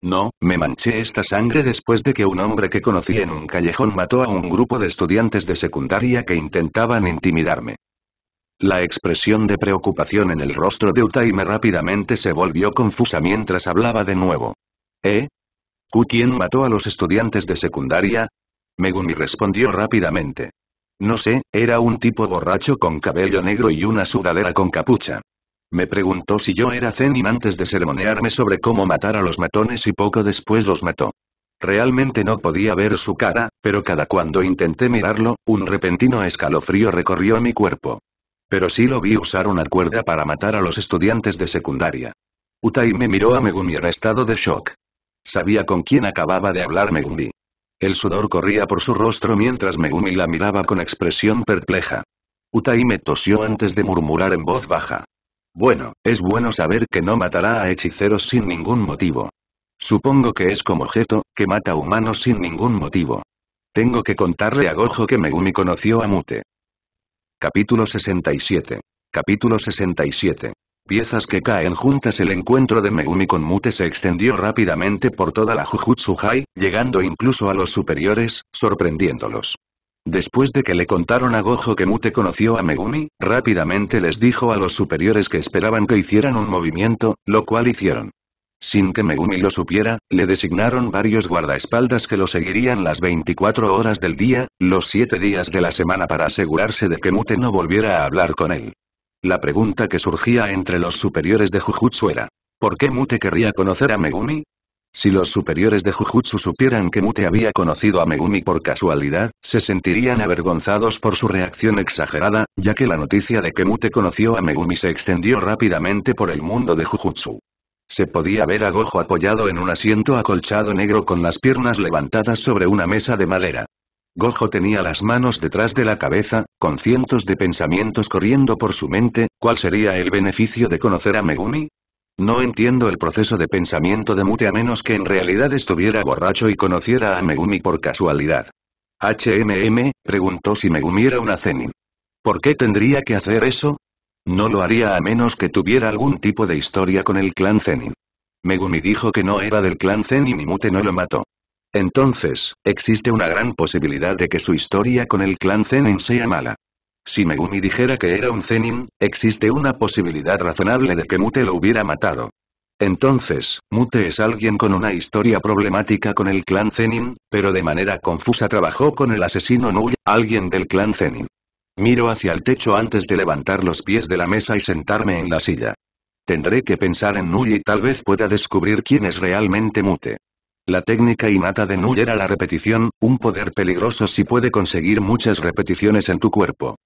S1: No, me manché esta sangre después de que un hombre que conocí en un callejón mató a un grupo de estudiantes de secundaria que intentaban intimidarme. La expresión de preocupación en el rostro de Utaime rápidamente se volvió confusa mientras hablaba de nuevo. ¿Eh? ¿Quién mató a los estudiantes de secundaria? Megumi respondió rápidamente. No sé, era un tipo borracho con cabello negro y una sudadera con capucha. Me preguntó si yo era Zenin antes de sermonearme sobre cómo matar a los matones y poco después los mató. Realmente no podía ver su cara, pero cada cuando intenté mirarlo, un repentino escalofrío recorrió mi cuerpo. Pero sí lo vi usar una cuerda para matar a los estudiantes de secundaria. Utai me miró a Megumi en estado de shock. Sabía con quién acababa de hablar Megumi. El sudor corría por su rostro mientras Megumi la miraba con expresión perpleja. Utai me tosió antes de murmurar en voz baja. Bueno, es bueno saber que no matará a hechiceros sin ningún motivo. Supongo que es como Geto, que mata humanos sin ningún motivo. Tengo que contarle a Gojo que Megumi conoció a Mute. Capítulo 67. Capítulo 67. Piezas que caen juntas El encuentro de Megumi con Mute se extendió rápidamente por toda la Jujutsu High, llegando incluso a los superiores, sorprendiéndolos. Después de que le contaron a Gojo que Mute conoció a Megumi, rápidamente les dijo a los superiores que esperaban que hicieran un movimiento, lo cual hicieron. Sin que Megumi lo supiera, le designaron varios guardaespaldas que lo seguirían las 24 horas del día, los 7 días de la semana para asegurarse de que Mute no volviera a hablar con él. La pregunta que surgía entre los superiores de Jujutsu era, ¿por qué Mute querría conocer a Megumi? Si los superiores de Jujutsu supieran que Mute había conocido a Megumi por casualidad, se sentirían avergonzados por su reacción exagerada, ya que la noticia de que Mute conoció a Megumi se extendió rápidamente por el mundo de Jujutsu. Se podía ver a Gojo apoyado en un asiento acolchado negro con las piernas levantadas sobre una mesa de madera. Gojo tenía las manos detrás de la cabeza, con cientos de pensamientos corriendo por su mente, ¿cuál sería el beneficio de conocer a Megumi? No entiendo el proceso de pensamiento de Mute a menos que en realidad estuviera borracho y conociera a Megumi por casualidad. HMM, preguntó si Megumi era una Zenin. ¿Por qué tendría que hacer eso? No lo haría a menos que tuviera algún tipo de historia con el clan Zenin. Megumi dijo que no era del clan Zenin y Mute no lo mató. Entonces, existe una gran posibilidad de que su historia con el clan Zenin sea mala. Si Megumi dijera que era un Zenin, existe una posibilidad razonable de que Mute lo hubiera matado. Entonces, Mute es alguien con una historia problemática con el clan Zenin, pero de manera confusa trabajó con el asesino Nui, alguien del clan Zenin. Miro hacia el techo antes de levantar los pies de la mesa y sentarme en la silla. Tendré que pensar en Nui y tal vez pueda descubrir quién es realmente Mute. La técnica mata de Nui era la repetición, un poder peligroso si puede conseguir muchas repeticiones en tu cuerpo.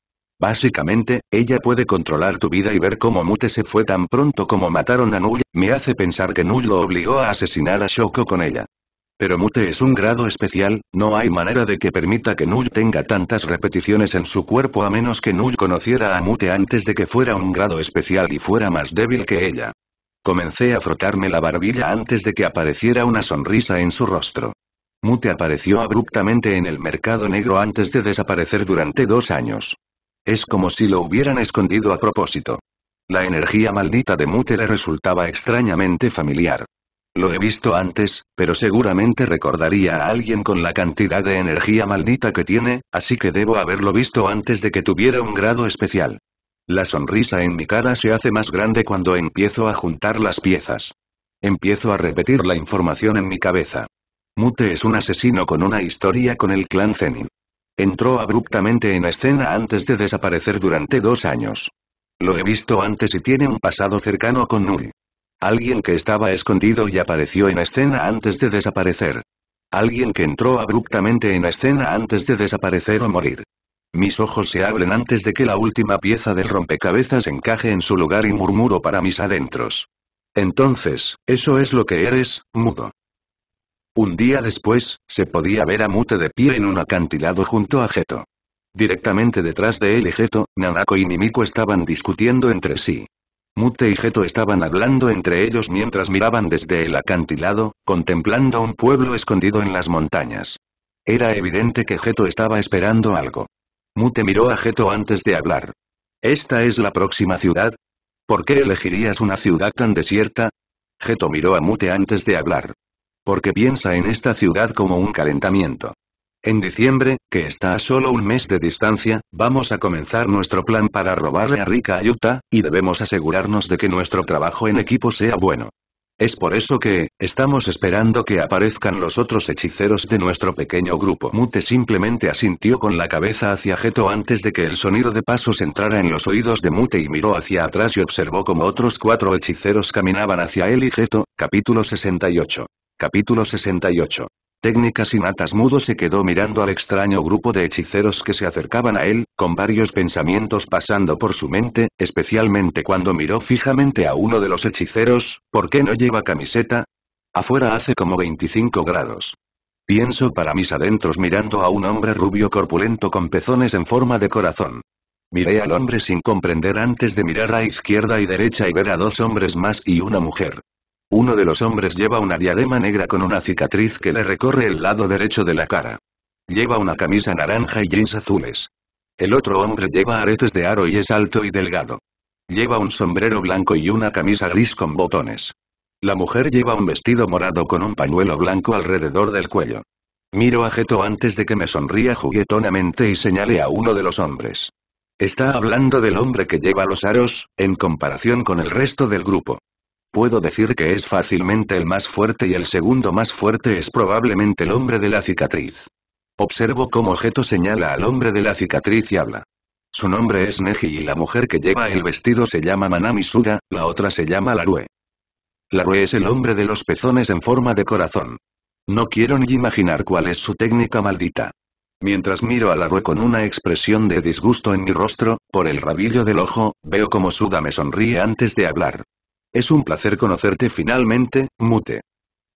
S1: Básicamente, ella puede controlar tu vida y ver cómo Mute se fue tan pronto como mataron a Null, me hace pensar que Null lo obligó a asesinar a Shoko con ella. Pero Mute es un grado especial, no hay manera de que permita que Null tenga tantas repeticiones en su cuerpo a menos que Null conociera a Mute antes de que fuera un grado especial y fuera más débil que ella. Comencé a frotarme la barbilla antes de que apareciera una sonrisa en su rostro. Mute apareció abruptamente en el mercado negro antes de desaparecer durante dos años. Es como si lo hubieran escondido a propósito. La energía maldita de Mute le resultaba extrañamente familiar. Lo he visto antes, pero seguramente recordaría a alguien con la cantidad de energía maldita que tiene, así que debo haberlo visto antes de que tuviera un grado especial. La sonrisa en mi cara se hace más grande cuando empiezo a juntar las piezas. Empiezo a repetir la información en mi cabeza. Mute es un asesino con una historia con el clan Zenin. Entró abruptamente en escena antes de desaparecer durante dos años. Lo he visto antes y tiene un pasado cercano con Nuri. Alguien que estaba escondido y apareció en escena antes de desaparecer. Alguien que entró abruptamente en escena antes de desaparecer o morir. Mis ojos se abren antes de que la última pieza del rompecabezas encaje en su lugar y murmuro para mis adentros. Entonces, eso es lo que eres, mudo. Un día después, se podía ver a Mute de pie en un acantilado junto a Geto. Directamente detrás de él y Geto, Nanako y Nimiko estaban discutiendo entre sí. Mute y Geto estaban hablando entre ellos mientras miraban desde el acantilado, contemplando un pueblo escondido en las montañas. Era evidente que Geto estaba esperando algo. Mute miró a Geto antes de hablar. ¿Esta es la próxima ciudad? ¿Por qué elegirías una ciudad tan desierta? Geto miró a Mute antes de hablar porque piensa en esta ciudad como un calentamiento. En diciembre, que está a solo un mes de distancia, vamos a comenzar nuestro plan para robarle a Rica Ayuta, y debemos asegurarnos de que nuestro trabajo en equipo sea bueno. Es por eso que, estamos esperando que aparezcan los otros hechiceros de nuestro pequeño grupo. Mute simplemente asintió con la cabeza hacia Geto antes de que el sonido de pasos entrara en los oídos de Mute y miró hacia atrás y observó como otros cuatro hechiceros caminaban hacia él y Geto, capítulo 68. Capítulo 68. Técnicas y natas mudo se quedó mirando al extraño grupo de hechiceros que se acercaban a él, con varios pensamientos pasando por su mente, especialmente cuando miró fijamente a uno de los hechiceros, ¿por qué no lleva camiseta? Afuera hace como 25 grados. Pienso para mis adentros mirando a un hombre rubio corpulento con pezones en forma de corazón. Miré al hombre sin comprender antes de mirar a izquierda y derecha y ver a dos hombres más y una mujer. Uno de los hombres lleva una diadema negra con una cicatriz que le recorre el lado derecho de la cara. Lleva una camisa naranja y jeans azules. El otro hombre lleva aretes de aro y es alto y delgado. Lleva un sombrero blanco y una camisa gris con botones. La mujer lleva un vestido morado con un pañuelo blanco alrededor del cuello. Miro a Geto antes de que me sonría juguetonamente y señale a uno de los hombres. Está hablando del hombre que lleva los aros, en comparación con el resto del grupo puedo decir que es fácilmente el más fuerte y el segundo más fuerte es probablemente el hombre de la cicatriz. Observo cómo Geto señala al hombre de la cicatriz y habla. Su nombre es Neji y la mujer que lleva el vestido se llama Manami Suda, la otra se llama Larue. Larue es el hombre de los pezones en forma de corazón. No quiero ni imaginar cuál es su técnica maldita. Mientras miro a Larue con una expresión de disgusto en mi rostro, por el rabillo del ojo, veo como Suda me sonríe antes de hablar. Es un placer conocerte finalmente, Mute.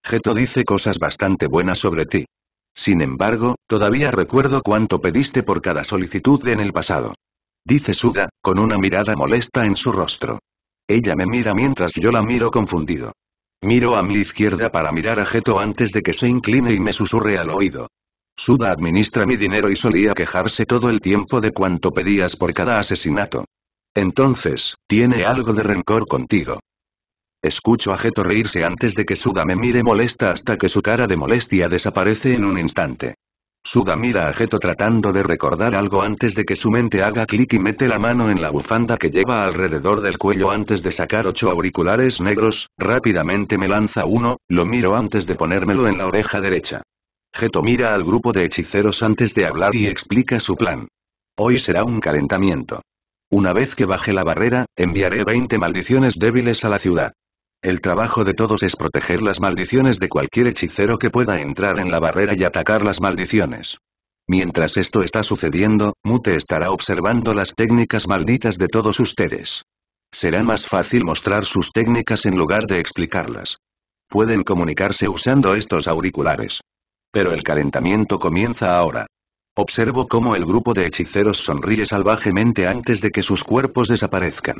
S1: Geto dice cosas bastante buenas sobre ti. Sin embargo, todavía recuerdo cuánto pediste por cada solicitud en el pasado. Dice Suda, con una mirada molesta en su rostro. Ella me mira mientras yo la miro confundido. Miro a mi izquierda para mirar a Geto antes de que se incline y me susurre al oído. Suda administra mi dinero y solía quejarse todo el tiempo de cuánto pedías por cada asesinato. Entonces, tiene algo de rencor contigo. Escucho a Geto reírse antes de que Suda me mire molesta hasta que su cara de molestia desaparece en un instante. Suda mira a Geto tratando de recordar algo antes de que su mente haga clic y mete la mano en la bufanda que lleva alrededor del cuello antes de sacar ocho auriculares negros, rápidamente me lanza uno, lo miro antes de ponérmelo en la oreja derecha. Geto mira al grupo de hechiceros antes de hablar y explica su plan. Hoy será un calentamiento. Una vez que baje la barrera, enviaré 20 maldiciones débiles a la ciudad. El trabajo de todos es proteger las maldiciones de cualquier hechicero que pueda entrar en la barrera y atacar las maldiciones. Mientras esto está sucediendo, Mute estará observando las técnicas malditas de todos ustedes. Será más fácil mostrar sus técnicas en lugar de explicarlas. Pueden comunicarse usando estos auriculares. Pero el calentamiento comienza ahora. Observo cómo el grupo de hechiceros sonríe salvajemente antes de que sus cuerpos desaparezcan.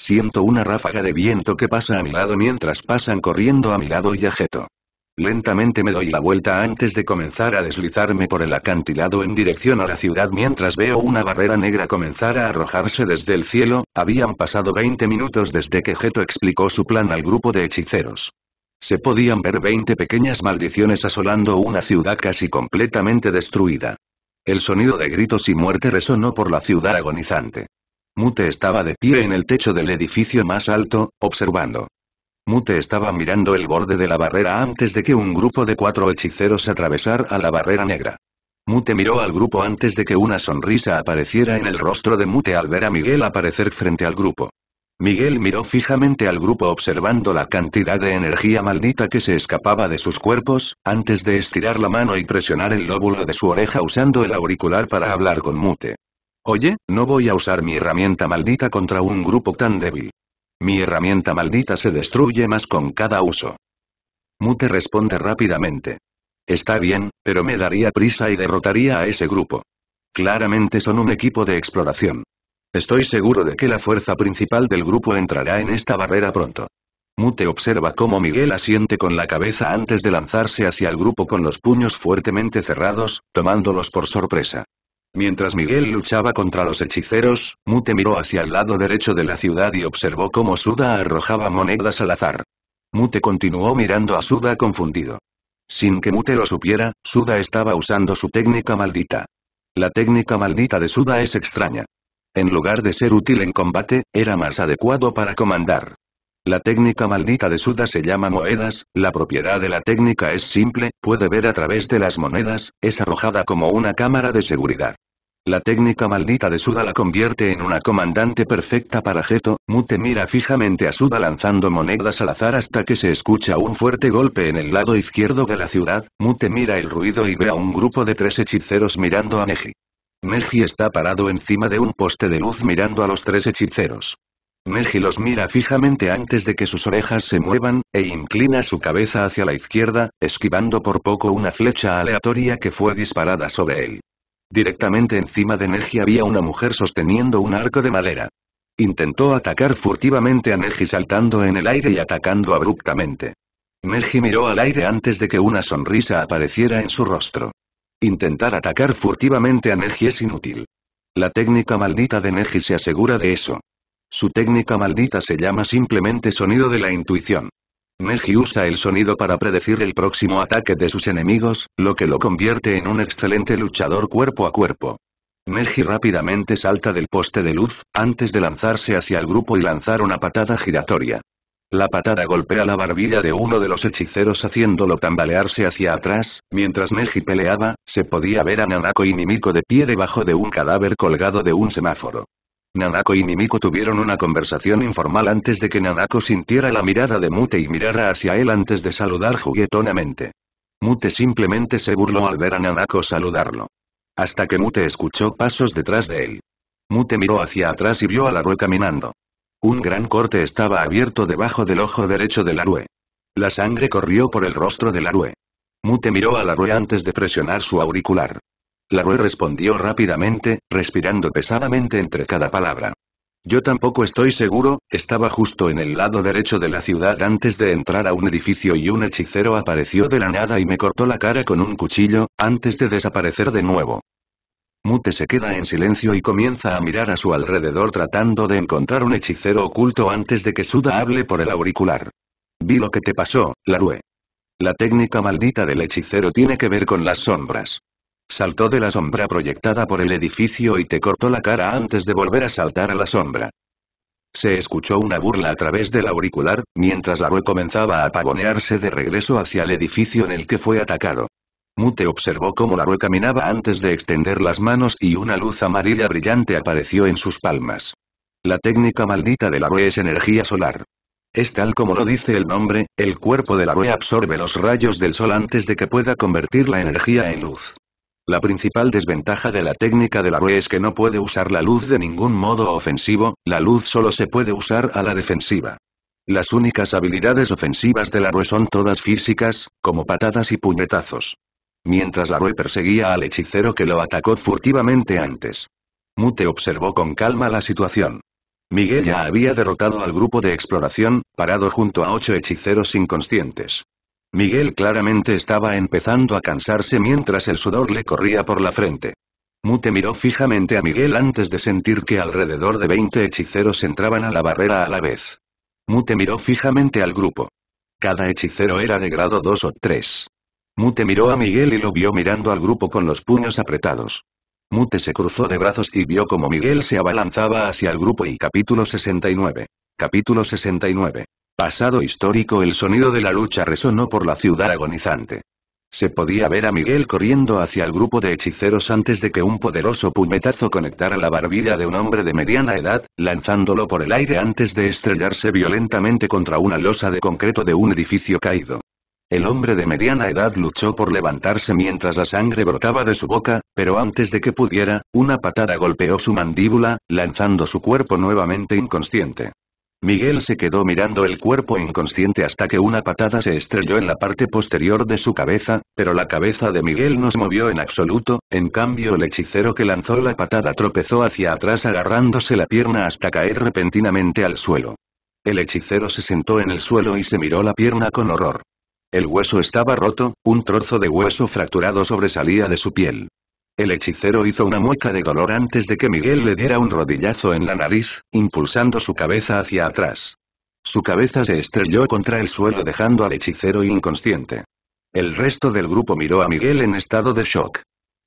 S1: Siento una ráfaga de viento que pasa a mi lado mientras pasan corriendo a mi lado y ajeto. Lentamente me doy la vuelta antes de comenzar a deslizarme por el acantilado en dirección a la ciudad mientras veo una barrera negra comenzar a arrojarse desde el cielo, habían pasado 20 minutos desde que Geto explicó su plan al grupo de hechiceros. Se podían ver 20 pequeñas maldiciones asolando una ciudad casi completamente destruida. El sonido de gritos y muerte resonó por la ciudad agonizante. Mute estaba de pie en el techo del edificio más alto, observando. Mute estaba mirando el borde de la barrera antes de que un grupo de cuatro hechiceros atravesara a la barrera negra. Mute miró al grupo antes de que una sonrisa apareciera en el rostro de Mute al ver a Miguel aparecer frente al grupo. Miguel miró fijamente al grupo observando la cantidad de energía maldita que se escapaba de sus cuerpos, antes de estirar la mano y presionar el lóbulo de su oreja usando el auricular para hablar con Mute. Oye, no voy a usar mi herramienta maldita contra un grupo tan débil. Mi herramienta maldita se destruye más con cada uso. Mute responde rápidamente. Está bien, pero me daría prisa y derrotaría a ese grupo. Claramente son un equipo de exploración. Estoy seguro de que la fuerza principal del grupo entrará en esta barrera pronto. Mute observa cómo Miguel asiente con la cabeza antes de lanzarse hacia el grupo con los puños fuertemente cerrados, tomándolos por sorpresa. Mientras Miguel luchaba contra los hechiceros, Mute miró hacia el lado derecho de la ciudad y observó cómo Suda arrojaba monedas al azar. Mute continuó mirando a Suda confundido. Sin que Mute lo supiera, Suda estaba usando su técnica maldita. La técnica maldita de Suda es extraña. En lugar de ser útil en combate, era más adecuado para comandar. La técnica maldita de Suda se llama moedas, la propiedad de la técnica es simple, puede ver a través de las monedas, es arrojada como una cámara de seguridad. La técnica maldita de Suda la convierte en una comandante perfecta para Geto, Mute mira fijamente a Suda lanzando monedas al azar hasta que se escucha un fuerte golpe en el lado izquierdo de la ciudad, Mute mira el ruido y ve a un grupo de tres hechiceros mirando a Neji. Neji está parado encima de un poste de luz mirando a los tres hechiceros. Neji los mira fijamente antes de que sus orejas se muevan, e inclina su cabeza hacia la izquierda, esquivando por poco una flecha aleatoria que fue disparada sobre él. Directamente encima de Neji había una mujer sosteniendo un arco de madera. Intentó atacar furtivamente a Neji saltando en el aire y atacando abruptamente. Neji miró al aire antes de que una sonrisa apareciera en su rostro. Intentar atacar furtivamente a Neji es inútil. La técnica maldita de Neji se asegura de eso. Su técnica maldita se llama simplemente sonido de la intuición. Neji usa el sonido para predecir el próximo ataque de sus enemigos, lo que lo convierte en un excelente luchador cuerpo a cuerpo. Neji rápidamente salta del poste de luz, antes de lanzarse hacia el grupo y lanzar una patada giratoria. La patada golpea la barbilla de uno de los hechiceros haciéndolo tambalearse hacia atrás, mientras Neji peleaba, se podía ver a Nanako y de pie debajo de un cadáver colgado de un semáforo. Nanako y Mimiko tuvieron una conversación informal antes de que Nanako sintiera la mirada de Mute y mirara hacia él antes de saludar juguetonamente. Mute simplemente se burló al ver a Nanako saludarlo. Hasta que Mute escuchó pasos detrás de él. Mute miró hacia atrás y vio a Larue caminando. Un gran corte estaba abierto debajo del ojo derecho de Larue. La sangre corrió por el rostro de rue. Mute miró a Larue antes de presionar su auricular. Larue respondió rápidamente, respirando pesadamente entre cada palabra. Yo tampoco estoy seguro, estaba justo en el lado derecho de la ciudad antes de entrar a un edificio y un hechicero apareció de la nada y me cortó la cara con un cuchillo, antes de desaparecer de nuevo. Mute se queda en silencio y comienza a mirar a su alrededor tratando de encontrar un hechicero oculto antes de que Suda hable por el auricular. Vi lo que te pasó, Larue. La técnica maldita del hechicero tiene que ver con las sombras. Saltó de la sombra proyectada por el edificio y te cortó la cara antes de volver a saltar a la sombra. Se escuchó una burla a través del auricular, mientras la comenzaba a apagonearse de regreso hacia el edificio en el que fue atacado. Mute observó cómo la caminaba antes de extender las manos y una luz amarilla brillante apareció en sus palmas. La técnica maldita de la es energía solar. Es tal como lo dice el nombre, el cuerpo de la absorbe los rayos del sol antes de que pueda convertir la energía en luz. La principal desventaja de la técnica de la Rue es que no puede usar la luz de ningún modo ofensivo, la luz solo se puede usar a la defensiva. Las únicas habilidades ofensivas de la Rue son todas físicas, como patadas y puñetazos. Mientras la rue perseguía al hechicero que lo atacó furtivamente antes. Mute observó con calma la situación. Miguel ya había derrotado al grupo de exploración, parado junto a ocho hechiceros inconscientes. Miguel claramente estaba empezando a cansarse mientras el sudor le corría por la frente. Mute miró fijamente a Miguel antes de sentir que alrededor de 20 hechiceros entraban a la barrera a la vez. Mute miró fijamente al grupo. Cada hechicero era de grado 2 o 3. Mute miró a Miguel y lo vio mirando al grupo con los puños apretados. Mute se cruzó de brazos y vio como Miguel se abalanzaba hacia el grupo y capítulo 69. Capítulo 69. Pasado histórico El sonido de la lucha resonó por la ciudad agonizante. Se podía ver a Miguel corriendo hacia el grupo de hechiceros antes de que un poderoso puñetazo conectara la barbilla de un hombre de mediana edad, lanzándolo por el aire antes de estrellarse violentamente contra una losa de concreto de un edificio caído. El hombre de mediana edad luchó por levantarse mientras la sangre brotaba de su boca, pero antes de que pudiera, una patada golpeó su mandíbula, lanzando su cuerpo nuevamente inconsciente. Miguel se quedó mirando el cuerpo inconsciente hasta que una patada se estrelló en la parte posterior de su cabeza, pero la cabeza de Miguel no se movió en absoluto, en cambio el hechicero que lanzó la patada tropezó hacia atrás agarrándose la pierna hasta caer repentinamente al suelo. El hechicero se sentó en el suelo y se miró la pierna con horror. El hueso estaba roto, un trozo de hueso fracturado sobresalía de su piel. El hechicero hizo una mueca de dolor antes de que Miguel le diera un rodillazo en la nariz, impulsando su cabeza hacia atrás. Su cabeza se estrelló contra el suelo dejando al hechicero inconsciente. El resto del grupo miró a Miguel en estado de shock.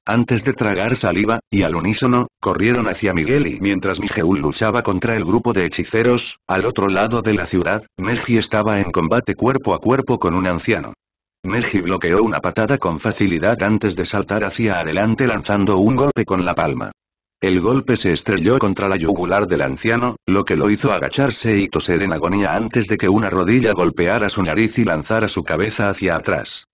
S1: Antes de tragar saliva, y al unísono, corrieron hacia Miguel y mientras Miguel luchaba contra el grupo de hechiceros, al otro lado de la ciudad, Neji estaba en combate cuerpo a cuerpo con un anciano. Meji bloqueó una patada con facilidad antes de saltar hacia adelante lanzando un golpe con la palma. El golpe se estrelló contra la yugular del anciano, lo que lo hizo agacharse y toser en agonía antes de que una rodilla golpeara su nariz y lanzara su cabeza hacia atrás.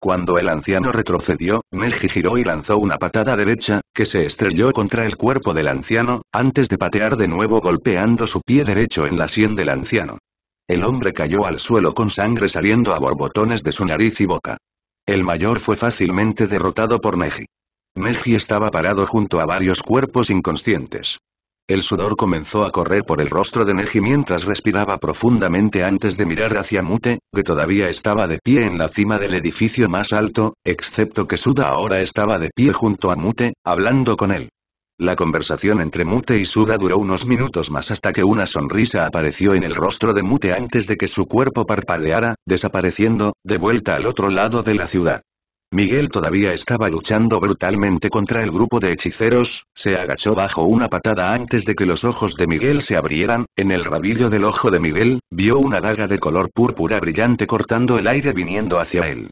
S1: Cuando el anciano retrocedió, Melji giró y lanzó una patada derecha, que se estrelló contra el cuerpo del anciano, antes de patear de nuevo golpeando su pie derecho en la sien del anciano. El hombre cayó al suelo con sangre saliendo a borbotones de su nariz y boca. El mayor fue fácilmente derrotado por Neji. Neji estaba parado junto a varios cuerpos inconscientes. El sudor comenzó a correr por el rostro de Neji mientras respiraba profundamente antes de mirar hacia Mute, que todavía estaba de pie en la cima del edificio más alto, excepto que Suda ahora estaba de pie junto a Mute, hablando con él. La conversación entre Mute y Suda duró unos minutos más hasta que una sonrisa apareció en el rostro de Mute antes de que su cuerpo parpadeara, desapareciendo, de vuelta al otro lado de la ciudad. Miguel todavía estaba luchando brutalmente contra el grupo de hechiceros, se agachó bajo una patada antes de que los ojos de Miguel se abrieran, en el rabillo del ojo de Miguel, vio una daga de color púrpura brillante cortando el aire viniendo hacia él.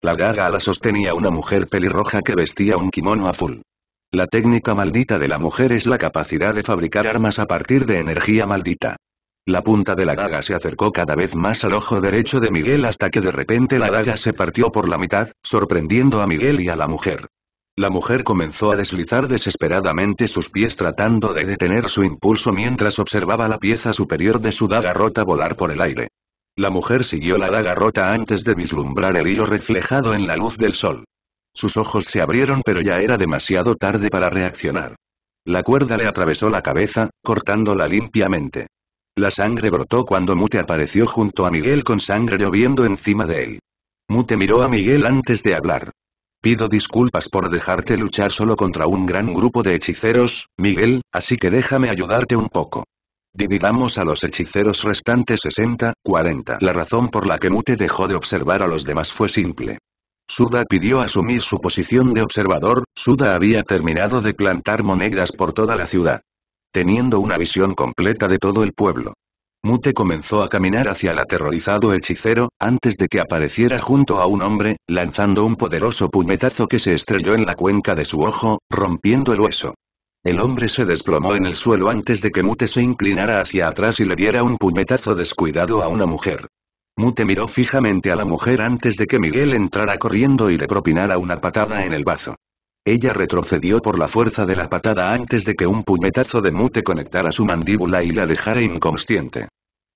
S1: La daga la sostenía una mujer pelirroja que vestía un kimono azul. La técnica maldita de la mujer es la capacidad de fabricar armas a partir de energía maldita. La punta de la daga se acercó cada vez más al ojo derecho de Miguel hasta que de repente la daga se partió por la mitad, sorprendiendo a Miguel y a la mujer. La mujer comenzó a deslizar desesperadamente sus pies tratando de detener su impulso mientras observaba la pieza superior de su daga rota volar por el aire. La mujer siguió la daga rota antes de vislumbrar el hilo reflejado en la luz del sol. Sus ojos se abrieron pero ya era demasiado tarde para reaccionar. La cuerda le atravesó la cabeza, cortándola limpiamente. La sangre brotó cuando Mute apareció junto a Miguel con sangre lloviendo encima de él. Mute miró a Miguel antes de hablar. Pido disculpas por dejarte luchar solo contra un gran grupo de hechiceros, Miguel, así que déjame ayudarte un poco. Dividamos a los hechiceros restantes 60, 40. La razón por la que Mute dejó de observar a los demás fue simple. Suda pidió asumir su posición de observador, Suda había terminado de plantar monedas por toda la ciudad. Teniendo una visión completa de todo el pueblo. Mute comenzó a caminar hacia el aterrorizado hechicero, antes de que apareciera junto a un hombre, lanzando un poderoso puñetazo que se estrelló en la cuenca de su ojo, rompiendo el hueso. El hombre se desplomó en el suelo antes de que Mute se inclinara hacia atrás y le diera un puñetazo descuidado a una mujer. Mute miró fijamente a la mujer antes de que Miguel entrara corriendo y le propinara una patada en el bazo. Ella retrocedió por la fuerza de la patada antes de que un puñetazo de Mute conectara su mandíbula y la dejara inconsciente.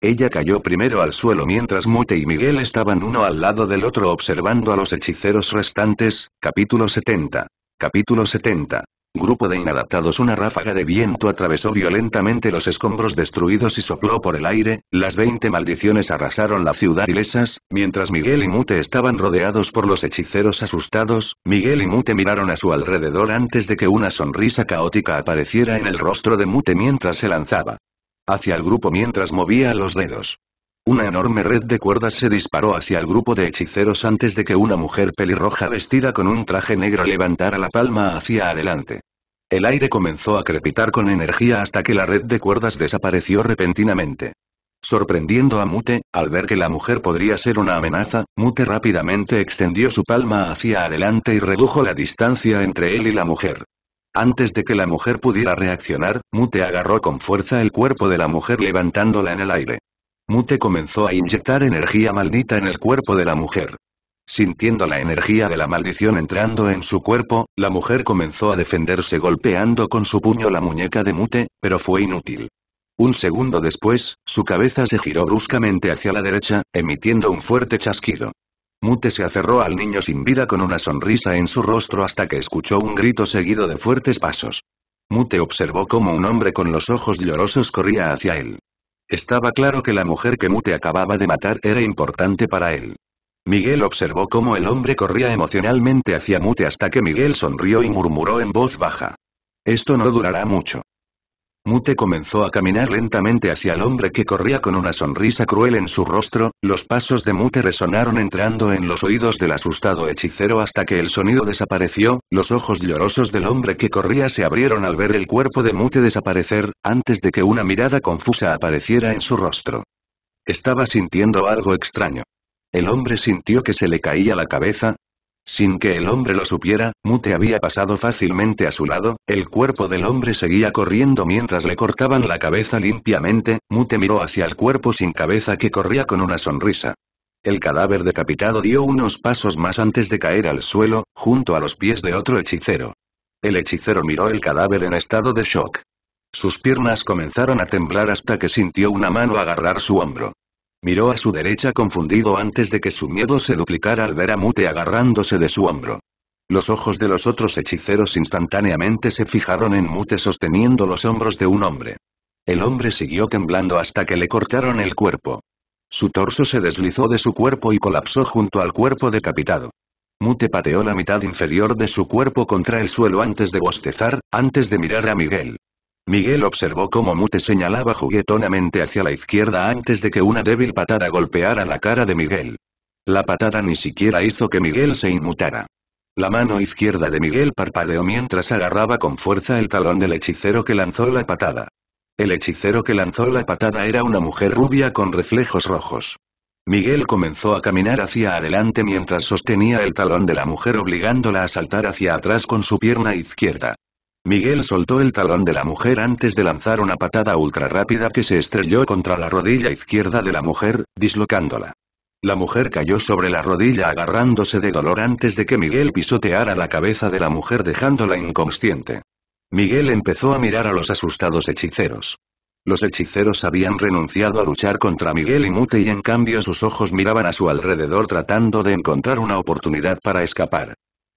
S1: Ella cayó primero al suelo mientras Mute y Miguel estaban uno al lado del otro observando a los hechiceros restantes, capítulo 70. Capítulo 70. Grupo de inadaptados Una ráfaga de viento atravesó violentamente los escombros destruidos y sopló por el aire, las veinte maldiciones arrasaron la ciudad ilesas, mientras Miguel y Mute estaban rodeados por los hechiceros asustados, Miguel y Mute miraron a su alrededor antes de que una sonrisa caótica apareciera en el rostro de Mute mientras se lanzaba hacia el grupo mientras movía los dedos. Una enorme red de cuerdas se disparó hacia el grupo de hechiceros antes de que una mujer pelirroja vestida con un traje negro levantara la palma hacia adelante. El aire comenzó a crepitar con energía hasta que la red de cuerdas desapareció repentinamente. Sorprendiendo a Mute, al ver que la mujer podría ser una amenaza, Mute rápidamente extendió su palma hacia adelante y redujo la distancia entre él y la mujer. Antes de que la mujer pudiera reaccionar, Mute agarró con fuerza el cuerpo de la mujer levantándola en el aire. Mute comenzó a inyectar energía maldita en el cuerpo de la mujer. Sintiendo la energía de la maldición entrando en su cuerpo, la mujer comenzó a defenderse golpeando con su puño la muñeca de Mute, pero fue inútil. Un segundo después, su cabeza se giró bruscamente hacia la derecha, emitiendo un fuerte chasquido. Mute se aferró al niño sin vida con una sonrisa en su rostro hasta que escuchó un grito seguido de fuertes pasos. Mute observó cómo un hombre con los ojos llorosos corría hacia él. Estaba claro que la mujer que Mute acababa de matar era importante para él. Miguel observó cómo el hombre corría emocionalmente hacia Mute hasta que Miguel sonrió y murmuró en voz baja. Esto no durará mucho. Mute comenzó a caminar lentamente hacia el hombre que corría con una sonrisa cruel en su rostro, los pasos de Mute resonaron entrando en los oídos del asustado hechicero hasta que el sonido desapareció, los ojos llorosos del hombre que corría se abrieron al ver el cuerpo de Mute desaparecer, antes de que una mirada confusa apareciera en su rostro. Estaba sintiendo algo extraño. El hombre sintió que se le caía la cabeza, sin que el hombre lo supiera, Mute había pasado fácilmente a su lado, el cuerpo del hombre seguía corriendo mientras le cortaban la cabeza limpiamente, Mute miró hacia el cuerpo sin cabeza que corría con una sonrisa. El cadáver decapitado dio unos pasos más antes de caer al suelo, junto a los pies de otro hechicero. El hechicero miró el cadáver en estado de shock. Sus piernas comenzaron a temblar hasta que sintió una mano agarrar su hombro. Miró a su derecha confundido antes de que su miedo se duplicara al ver a Mute agarrándose de su hombro. Los ojos de los otros hechiceros instantáneamente se fijaron en Mute sosteniendo los hombros de un hombre. El hombre siguió temblando hasta que le cortaron el cuerpo. Su torso se deslizó de su cuerpo y colapsó junto al cuerpo decapitado. Mute pateó la mitad inferior de su cuerpo contra el suelo antes de bostezar, antes de mirar a Miguel. Miguel observó cómo Mute señalaba juguetonamente hacia la izquierda antes de que una débil patada golpeara la cara de Miguel. La patada ni siquiera hizo que Miguel se inmutara. La mano izquierda de Miguel parpadeó mientras agarraba con fuerza el talón del hechicero que lanzó la patada. El hechicero que lanzó la patada era una mujer rubia con reflejos rojos. Miguel comenzó a caminar hacia adelante mientras sostenía el talón de la mujer obligándola a saltar hacia atrás con su pierna izquierda. Miguel soltó el talón de la mujer antes de lanzar una patada ultra rápida que se estrelló contra la rodilla izquierda de la mujer, dislocándola. La mujer cayó sobre la rodilla agarrándose de dolor antes de que Miguel pisoteara la cabeza de la mujer dejándola inconsciente. Miguel empezó a mirar a los asustados hechiceros. Los hechiceros habían renunciado a luchar contra Miguel y Mute y en cambio sus ojos miraban a su alrededor tratando de encontrar una oportunidad para escapar.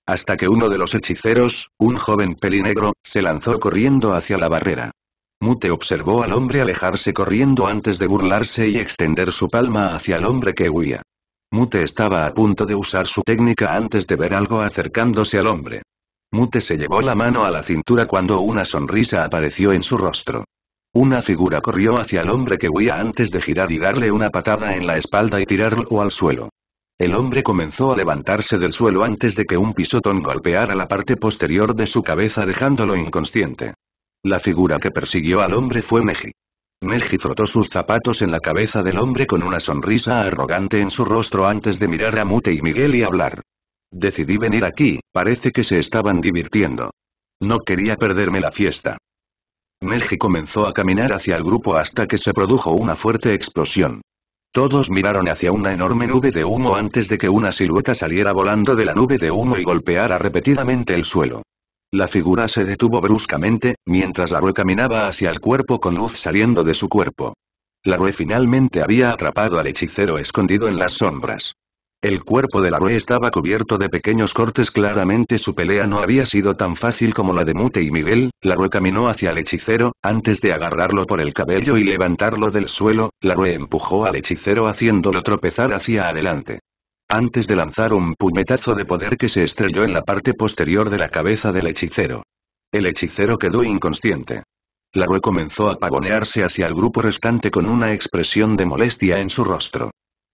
S1: Hasta que uno de los hechiceros, un joven pelinegro, se lanzó corriendo hacia la barrera. Mute observó al hombre alejarse corriendo antes de burlarse y extender su palma hacia el hombre que huía. Mute estaba a punto de usar su técnica antes de ver algo acercándose al hombre. Mute se llevó la mano a la cintura cuando una sonrisa apareció en su rostro. Una figura corrió hacia el hombre que huía antes de girar y darle una patada en la espalda y tirarlo al suelo. El hombre comenzó a levantarse del suelo antes de que un pisotón golpeara la parte posterior de su cabeza dejándolo inconsciente. La figura que persiguió al hombre fue Meji. megi frotó sus zapatos en la cabeza del hombre con una sonrisa arrogante en su rostro antes de mirar a Mute y Miguel y hablar. Decidí venir aquí, parece que se estaban divirtiendo. No quería perderme la fiesta. Neji comenzó a caminar hacia el grupo hasta que se produjo una fuerte explosión. Todos miraron hacia una enorme nube de humo antes de que una silueta saliera volando de la nube de humo y golpeara repetidamente el suelo. La figura se detuvo bruscamente, mientras la Rue caminaba hacia el cuerpo con luz saliendo de su cuerpo. La Rue finalmente había atrapado al hechicero escondido en las sombras. El cuerpo de la estaba cubierto de pequeños cortes claramente su pelea no había sido tan fácil como la de Mute y Miguel, la caminó hacia el hechicero, antes de agarrarlo por el cabello y levantarlo del suelo, la empujó al hechicero haciéndolo tropezar hacia adelante. Antes de lanzar un puñetazo de poder que se estrelló en la parte posterior de la cabeza del hechicero. El hechicero quedó inconsciente. La comenzó a pavonearse hacia el grupo restante con una expresión de molestia en su rostro.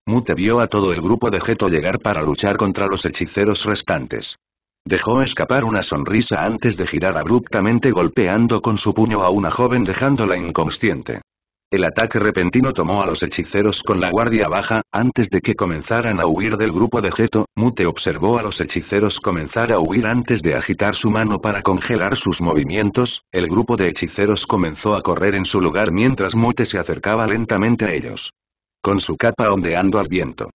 S1: Mute vio a todo el grupo de Geto llegar para luchar contra los hechiceros restantes. Dejó escapar una sonrisa antes de girar abruptamente golpeando con su puño a una joven dejándola inconsciente. El ataque repentino tomó a los hechiceros con la guardia baja, antes de que comenzaran a huir del grupo de Geto, Mute observó a los hechiceros comenzar a huir antes de agitar su mano para congelar sus movimientos, el grupo de hechiceros comenzó a correr en su lugar mientras Mute se acercaba lentamente a ellos con su capa ondeando al viento.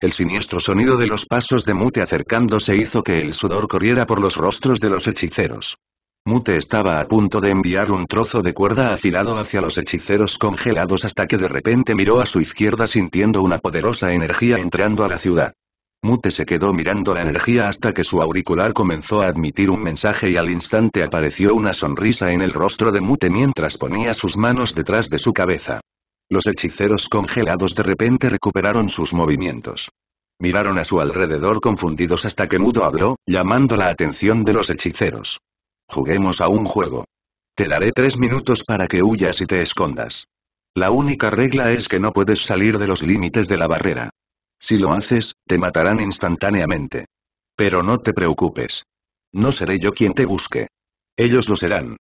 S1: El siniestro sonido de los pasos de Mute acercándose hizo que el sudor corriera por los rostros de los hechiceros. Mute estaba a punto de enviar un trozo de cuerda afilado hacia los hechiceros congelados hasta que de repente miró a su izquierda sintiendo una poderosa energía entrando a la ciudad. Mute se quedó mirando la energía hasta que su auricular comenzó a admitir un mensaje y al instante apareció una sonrisa en el rostro de Mute mientras ponía sus manos detrás de su cabeza. Los hechiceros congelados de repente recuperaron sus movimientos. Miraron a su alrededor confundidos hasta que Mudo habló, llamando la atención de los hechiceros. Juguemos a un juego. Te daré tres minutos para que huyas y te escondas. La única regla es que no puedes salir de los límites de la barrera. Si lo haces, te matarán instantáneamente. Pero no te preocupes. No seré yo quien te busque. Ellos lo serán.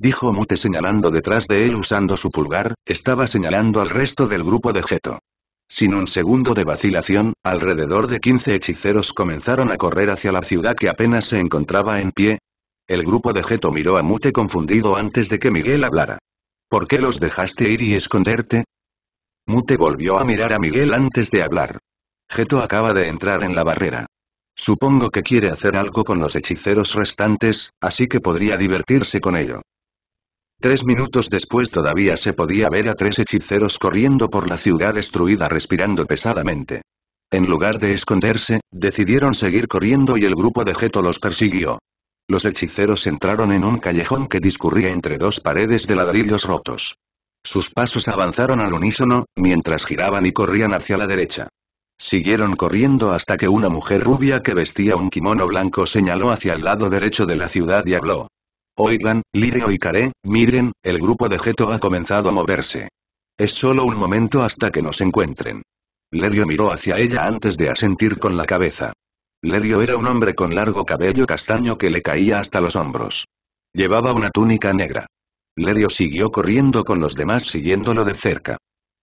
S1: Dijo Mute señalando detrás de él usando su pulgar, estaba señalando al resto del grupo de Geto. Sin un segundo de vacilación, alrededor de 15 hechiceros comenzaron a correr hacia la ciudad que apenas se encontraba en pie. El grupo de Geto miró a Mute confundido antes de que Miguel hablara. ¿Por qué los dejaste ir y esconderte? Mute volvió a mirar a Miguel antes de hablar. Geto acaba de entrar en la barrera. Supongo que quiere hacer algo con los hechiceros restantes, así que podría divertirse con ello. Tres minutos después todavía se podía ver a tres hechiceros corriendo por la ciudad destruida respirando pesadamente. En lugar de esconderse, decidieron seguir corriendo y el grupo de Geto los persiguió. Los hechiceros entraron en un callejón que discurría entre dos paredes de ladrillos rotos. Sus pasos avanzaron al unísono, mientras giraban y corrían hacia la derecha. Siguieron corriendo hasta que una mujer rubia que vestía un kimono blanco señaló hacia el lado derecho de la ciudad y habló. Oigan, Lirio y Karé, miren, el grupo de Geto ha comenzado a moverse. Es solo un momento hasta que nos encuentren. Lerio miró hacia ella antes de asentir con la cabeza. Lerio era un hombre con largo cabello castaño que le caía hasta los hombros. Llevaba una túnica negra. Lerio siguió corriendo con los demás siguiéndolo de cerca.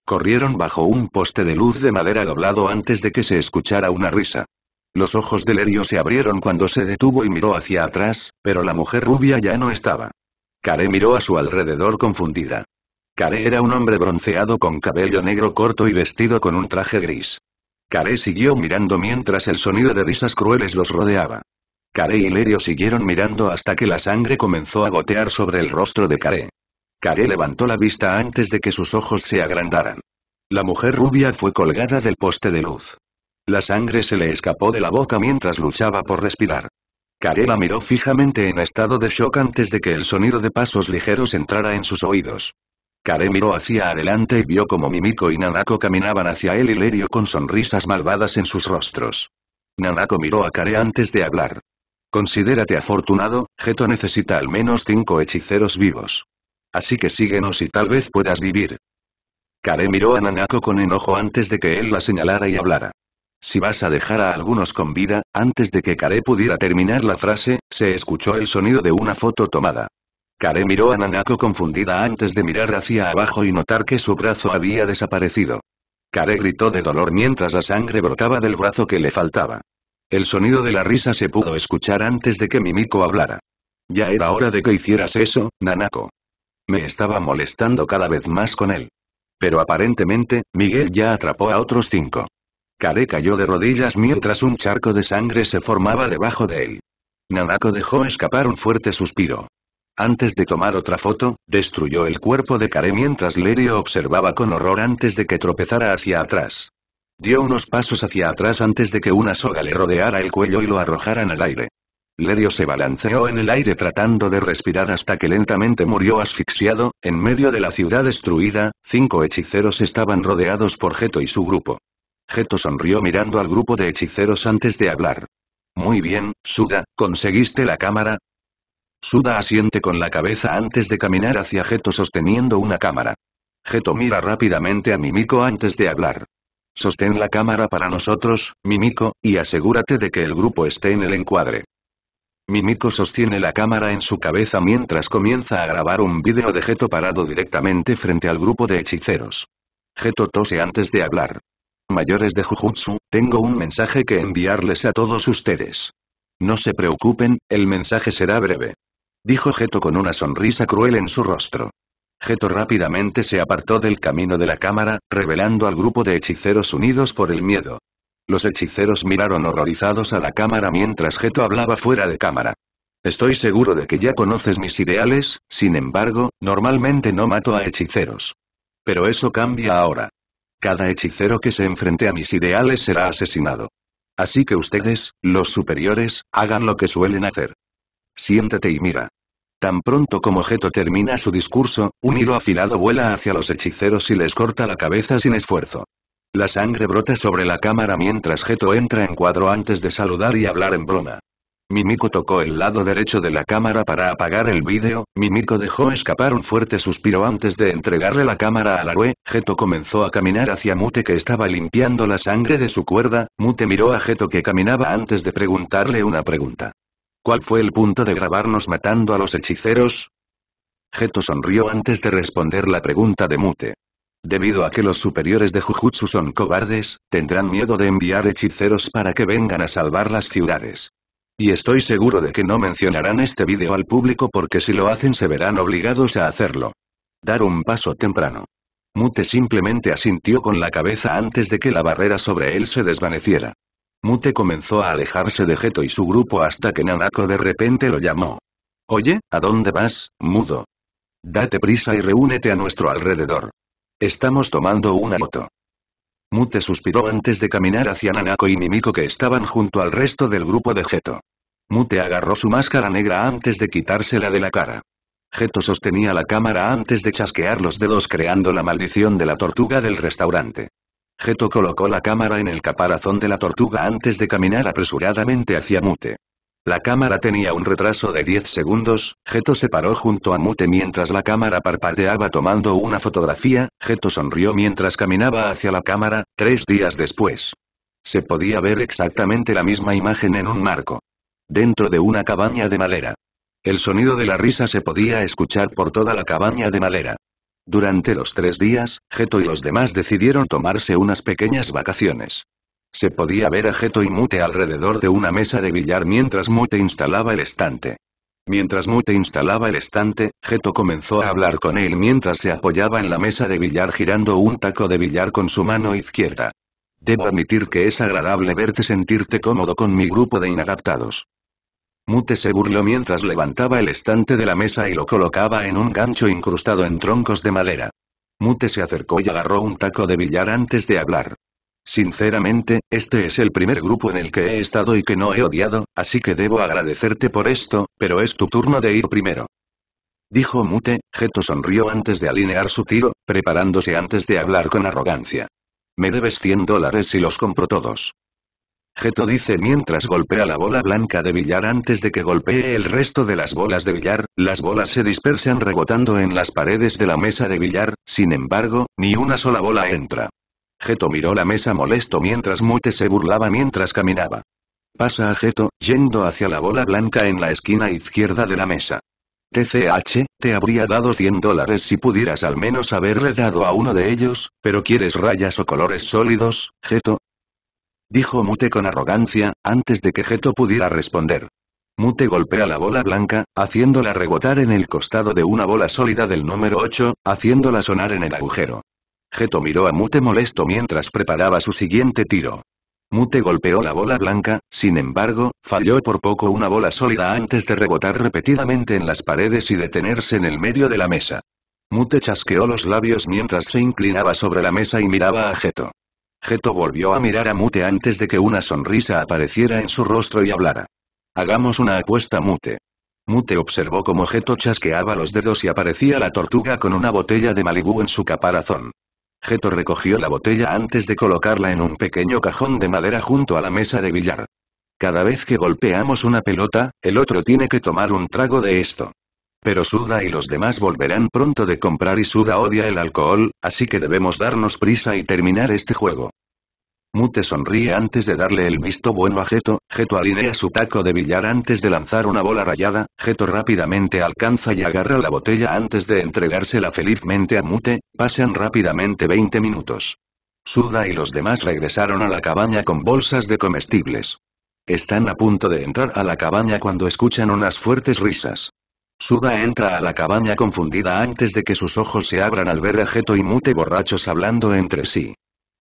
S1: Corrieron bajo un poste de luz de madera doblado antes de que se escuchara una risa. Los ojos de Lerio se abrieron cuando se detuvo y miró hacia atrás, pero la mujer rubia ya no estaba. Kare miró a su alrededor confundida. Care era un hombre bronceado con cabello negro corto y vestido con un traje gris. Care siguió mirando mientras el sonido de risas crueles los rodeaba. Kare y Lerio siguieron mirando hasta que la sangre comenzó a gotear sobre el rostro de Kare. Kare levantó la vista antes de que sus ojos se agrandaran. La mujer rubia fue colgada del poste de luz. La sangre se le escapó de la boca mientras luchaba por respirar. la miró fijamente en estado de shock antes de que el sonido de pasos ligeros entrara en sus oídos. Kare miró hacia adelante y vio como Mimiko y Nanako caminaban hacia él y Lerio con sonrisas malvadas en sus rostros. Nanako miró a Kare antes de hablar. Considérate afortunado, Geto necesita al menos cinco hechiceros vivos. Así que síguenos y tal vez puedas vivir. Kare miró a Nanako con enojo antes de que él la señalara y hablara. Si vas a dejar a algunos con vida, antes de que Kare pudiera terminar la frase, se escuchó el sonido de una foto tomada. Kare miró a Nanako confundida antes de mirar hacia abajo y notar que su brazo había desaparecido. Kare gritó de dolor mientras la sangre brotaba del brazo que le faltaba. El sonido de la risa se pudo escuchar antes de que Mimiko hablara. Ya era hora de que hicieras eso, Nanako. Me estaba molestando cada vez más con él. Pero aparentemente, Miguel ya atrapó a otros cinco. Kare cayó de rodillas mientras un charco de sangre se formaba debajo de él. Nanako dejó escapar un fuerte suspiro. Antes de tomar otra foto, destruyó el cuerpo de Kare mientras Lerio observaba con horror antes de que tropezara hacia atrás. Dio unos pasos hacia atrás antes de que una soga le rodeara el cuello y lo arrojaran al aire. Lerio se balanceó en el aire tratando de respirar hasta que lentamente murió asfixiado, en medio de la ciudad destruida, cinco hechiceros estaban rodeados por Geto y su grupo. Geto sonrió mirando al grupo de hechiceros antes de hablar. Muy bien, Suda, ¿conseguiste la cámara? Suda asiente con la cabeza antes de caminar hacia Geto sosteniendo una cámara. Geto mira rápidamente a Mimiko antes de hablar. Sostén la cámara para nosotros, Mimiko, y asegúrate de que el grupo esté en el encuadre. Mimiko sostiene la cámara en su cabeza mientras comienza a grabar un vídeo de Geto parado directamente frente al grupo de hechiceros. Geto tose antes de hablar mayores de Jujutsu, tengo un mensaje que enviarles a todos ustedes. No se preocupen, el mensaje será breve. Dijo Geto con una sonrisa cruel en su rostro. Geto rápidamente se apartó del camino de la cámara, revelando al grupo de hechiceros unidos por el miedo. Los hechiceros miraron horrorizados a la cámara mientras Geto hablaba fuera de cámara. Estoy seguro de que ya conoces mis ideales, sin embargo, normalmente no mato a hechiceros. Pero eso cambia ahora. Cada hechicero que se enfrente a mis ideales será asesinado. Así que ustedes, los superiores, hagan lo que suelen hacer. Siéntate y mira. Tan pronto como Geto termina su discurso, un hilo afilado vuela hacia los hechiceros y les corta la cabeza sin esfuerzo. La sangre brota sobre la cámara mientras Geto entra en cuadro antes de saludar y hablar en broma. Mimiko tocó el lado derecho de la cámara para apagar el vídeo, Mimiko dejó escapar un fuerte suspiro antes de entregarle la cámara a Larue, Geto comenzó a caminar hacia Mute que estaba limpiando la sangre de su cuerda, Mute miró a Geto que caminaba antes de preguntarle una pregunta. ¿Cuál fue el punto de grabarnos matando a los hechiceros? Geto sonrió antes de responder la pregunta de Mute. Debido a que los superiores de Jujutsu son cobardes, tendrán miedo de enviar hechiceros para que vengan a salvar las ciudades. Y estoy seguro de que no mencionarán este vídeo al público porque si lo hacen se verán obligados a hacerlo. Dar un paso temprano. Mute simplemente asintió con la cabeza antes de que la barrera sobre él se desvaneciera. Mute comenzó a alejarse de Geto y su grupo hasta que Nanako de repente lo llamó. Oye, ¿a dónde vas, mudo? Date prisa y reúnete a nuestro alrededor. Estamos tomando una moto. Mute suspiró antes de caminar hacia Nanako y Mimiko que estaban junto al resto del grupo de Geto. Mute agarró su máscara negra antes de quitársela de la cara. Geto sostenía la cámara antes de chasquear los dedos creando la maldición de la tortuga del restaurante. Geto colocó la cámara en el caparazón de la tortuga antes de caminar apresuradamente hacia Mute. La cámara tenía un retraso de 10 segundos, Geto se paró junto a Mute mientras la cámara parpadeaba tomando una fotografía, Geto sonrió mientras caminaba hacia la cámara, tres días después. Se podía ver exactamente la misma imagen en un marco dentro de una cabaña de madera. El sonido de la risa se podía escuchar por toda la cabaña de madera. Durante los tres días, Geto y los demás decidieron tomarse unas pequeñas vacaciones. Se podía ver a Geto y Mute alrededor de una mesa de billar mientras Mute instalaba el estante. Mientras Mute instalaba el estante, Geto comenzó a hablar con él mientras se apoyaba en la mesa de billar girando un taco de billar con su mano izquierda. Debo admitir que es agradable verte sentirte cómodo con mi grupo de inadaptados. Mute se burló mientras levantaba el estante de la mesa y lo colocaba en un gancho incrustado en troncos de madera. Mute se acercó y agarró un taco de billar antes de hablar. Sinceramente, este es el primer grupo en el que he estado y que no he odiado, así que debo agradecerte por esto, pero es tu turno de ir primero. Dijo Mute, Geto sonrió antes de alinear su tiro, preparándose antes de hablar con arrogancia. Me debes 100 dólares y los compro todos. Geto dice mientras golpea la bola blanca de billar antes de que golpee el resto de las bolas de billar, las bolas se dispersan rebotando en las paredes de la mesa de billar, sin embargo, ni una sola bola entra. Geto miró la mesa molesto mientras Mute se burlaba mientras caminaba. Pasa a Geto, yendo hacia la bola blanca en la esquina izquierda de la mesa. TCH, te habría dado 100 dólares si pudieras al menos haberle dado a uno de ellos, pero ¿quieres rayas o colores sólidos, Geto? Dijo Mute con arrogancia, antes de que Geto pudiera responder. Mute golpea la bola blanca, haciéndola rebotar en el costado de una bola sólida del número 8, haciéndola sonar en el agujero. Geto miró a Mute molesto mientras preparaba su siguiente tiro. Mute golpeó la bola blanca, sin embargo, falló por poco una bola sólida antes de rebotar repetidamente en las paredes y detenerse en el medio de la mesa. Mute chasqueó los labios mientras se inclinaba sobre la mesa y miraba a Geto. Geto volvió a mirar a Mute antes de que una sonrisa apareciera en su rostro y hablara. Hagamos una apuesta Mute. Mute observó cómo Geto chasqueaba los dedos y aparecía la tortuga con una botella de Malibú en su caparazón. Geto recogió la botella antes de colocarla en un pequeño cajón de madera junto a la mesa de billar. Cada vez que golpeamos una pelota, el otro tiene que tomar un trago de esto. Pero Suda y los demás volverán pronto de comprar y Suda odia el alcohol, así que debemos darnos prisa y terminar este juego. Mute sonríe antes de darle el visto bueno a Geto, Geto alinea su taco de billar antes de lanzar una bola rayada, Geto rápidamente alcanza y agarra la botella antes de entregársela felizmente a Mute, pasan rápidamente 20 minutos. Suda y los demás regresaron a la cabaña con bolsas de comestibles. Están a punto de entrar a la cabaña cuando escuchan unas fuertes risas. Suda entra a la cabaña confundida antes de que sus ojos se abran al ver a Jeto y Mute borrachos hablando entre sí.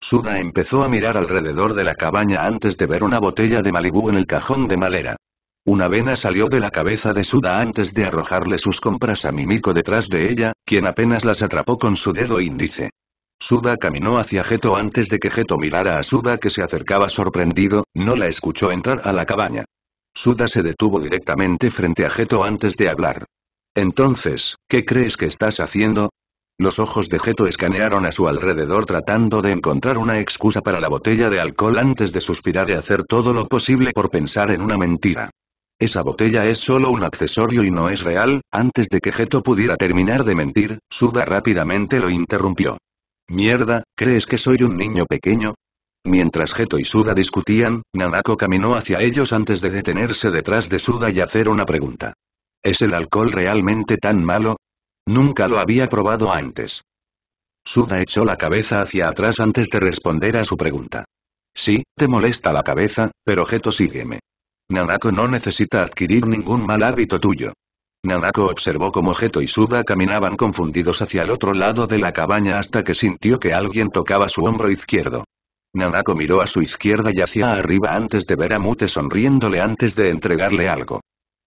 S1: Suda empezó a mirar alrededor de la cabaña antes de ver una botella de Malibu en el cajón de madera. Una vena salió de la cabeza de Suda antes de arrojarle sus compras a Mimiko detrás de ella, quien apenas las atrapó con su dedo índice. Suda caminó hacia Jeto antes de que Jeto mirara a Suda que se acercaba sorprendido, no la escuchó entrar a la cabaña. Suda se detuvo directamente frente a Geto antes de hablar. Entonces, ¿qué crees que estás haciendo? Los ojos de Geto escanearon a su alrededor tratando de encontrar una excusa para la botella de alcohol antes de suspirar y hacer todo lo posible por pensar en una mentira. Esa botella es solo un accesorio y no es real, antes de que Geto pudiera terminar de mentir, Suda rápidamente lo interrumpió. Mierda, ¿crees que soy un niño pequeño? Mientras Geto y Suda discutían, Nanako caminó hacia ellos antes de detenerse detrás de Suda y hacer una pregunta. ¿Es el alcohol realmente tan malo? Nunca lo había probado antes. Suda echó la cabeza hacia atrás antes de responder a su pregunta. Sí, te molesta la cabeza, pero Geto sígueme. Nanako no necesita adquirir ningún mal hábito tuyo. Nanako observó cómo Geto y Suda caminaban confundidos hacia el otro lado de la cabaña hasta que sintió que alguien tocaba su hombro izquierdo. Nanako miró a su izquierda y hacia arriba antes de ver a Mute sonriéndole antes de entregarle algo.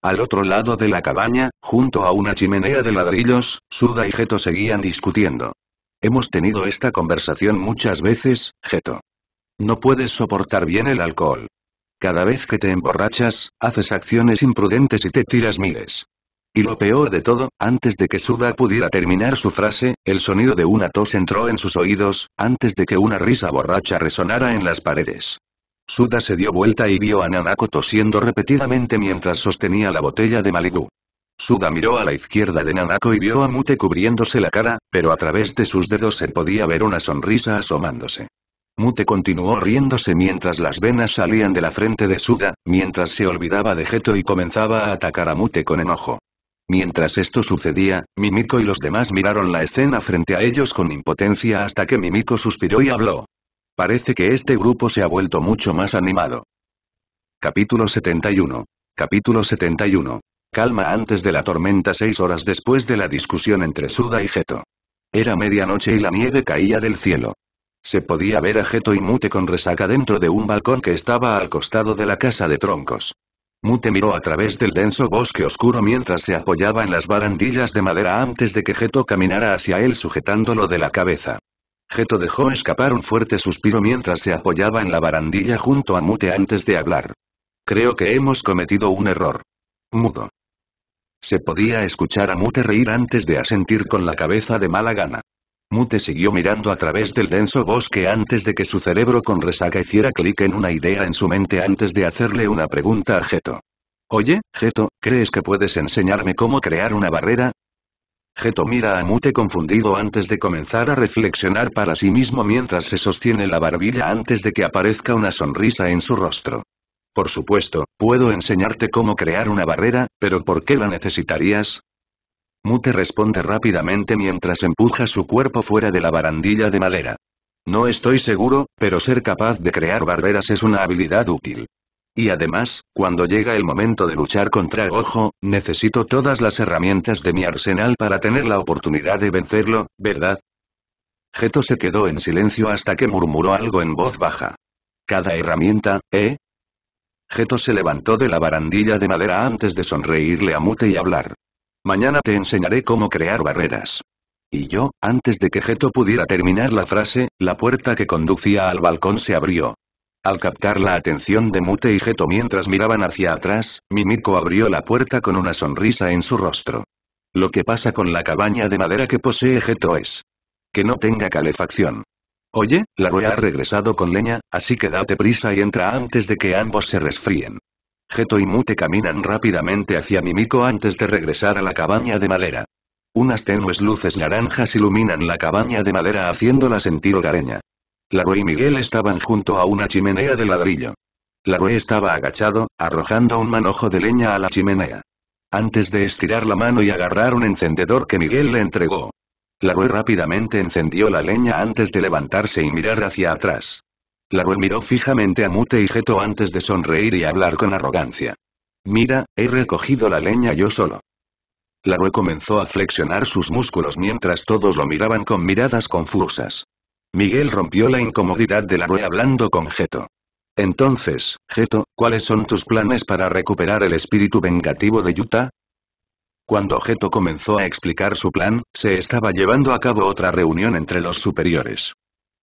S1: Al otro lado de la cabaña, junto a una chimenea de ladrillos, Suda y Geto seguían discutiendo. Hemos tenido esta conversación muchas veces, Geto. No puedes soportar bien el alcohol. Cada vez que te emborrachas, haces acciones imprudentes y te tiras miles. Y lo peor de todo, antes de que Suda pudiera terminar su frase, el sonido de una tos entró en sus oídos, antes de que una risa borracha resonara en las paredes. Suda se dio vuelta y vio a Nanako tosiendo repetidamente mientras sostenía la botella de Malibu. Suda miró a la izquierda de Nanako y vio a Mute cubriéndose la cara, pero a través de sus dedos se podía ver una sonrisa asomándose. Mute continuó riéndose mientras las venas salían de la frente de Suda, mientras se olvidaba de Geto y comenzaba a atacar a Mute con enojo. Mientras esto sucedía, Mimiko y los demás miraron la escena frente a ellos con impotencia hasta que Mimiko suspiró y habló. Parece que este grupo se ha vuelto mucho más animado. Capítulo 71. Capítulo 71. Calma antes de la tormenta seis horas después de la discusión entre Suda y Geto. Era medianoche y la nieve caía del cielo. Se podía ver a Geto y Mute con resaca dentro de un balcón que estaba al costado de la casa de troncos. Mute miró a través del denso bosque oscuro mientras se apoyaba en las barandillas de madera antes de que Geto caminara hacia él sujetándolo de la cabeza. Geto dejó escapar un fuerte suspiro mientras se apoyaba en la barandilla junto a Mute antes de hablar. Creo que hemos cometido un error. Mudo. Se podía escuchar a Mute reír antes de asentir con la cabeza de mala gana. Mute siguió mirando a través del denso bosque antes de que su cerebro con resaca hiciera clic en una idea en su mente antes de hacerle una pregunta a Geto. Oye, Geto, ¿crees que puedes enseñarme cómo crear una barrera? Geto mira a Mute confundido antes de comenzar a reflexionar para sí mismo mientras se sostiene la barbilla antes de que aparezca una sonrisa en su rostro. Por supuesto, puedo enseñarte cómo crear una barrera, pero ¿por qué la necesitarías? Mute responde rápidamente mientras empuja su cuerpo fuera de la barandilla de madera. No estoy seguro, pero ser capaz de crear barreras es una habilidad útil. Y además, cuando llega el momento de luchar contra Ojo, necesito todas las herramientas de mi arsenal para tener la oportunidad de vencerlo, ¿verdad? Geto se quedó en silencio hasta que murmuró algo en voz baja. Cada herramienta, ¿eh? Geto se levantó de la barandilla de madera antes de sonreírle a Mute y hablar. Mañana te enseñaré cómo crear barreras. Y yo, antes de que Geto pudiera terminar la frase, la puerta que conducía al balcón se abrió. Al captar la atención de Mute y Geto mientras miraban hacia atrás, Mimiko abrió la puerta con una sonrisa en su rostro. Lo que pasa con la cabaña de madera que posee Geto es que no tenga calefacción. Oye, la rueda ha regresado con leña, así que date prisa y entra antes de que ambos se resfríen. Geto y Mute caminan rápidamente hacia Mimico antes de regresar a la cabaña de madera. Unas tenues luces naranjas iluminan la cabaña de madera haciéndola sentir hogareña. Larue y Miguel estaban junto a una chimenea de ladrillo. Larue estaba agachado, arrojando un manojo de leña a la chimenea. Antes de estirar la mano y agarrar un encendedor que Miguel le entregó. Larue rápidamente encendió la leña antes de levantarse y mirar hacia atrás. Larue miró fijamente a Mute y Geto antes de sonreír y hablar con arrogancia. Mira, he recogido la leña yo solo. Larue comenzó a flexionar sus músculos mientras todos lo miraban con miradas confusas. Miguel rompió la incomodidad de Larue hablando con Geto. Entonces, Geto, ¿cuáles son tus planes para recuperar el espíritu vengativo de Yuta? Cuando Geto comenzó a explicar su plan, se estaba llevando a cabo otra reunión entre los superiores.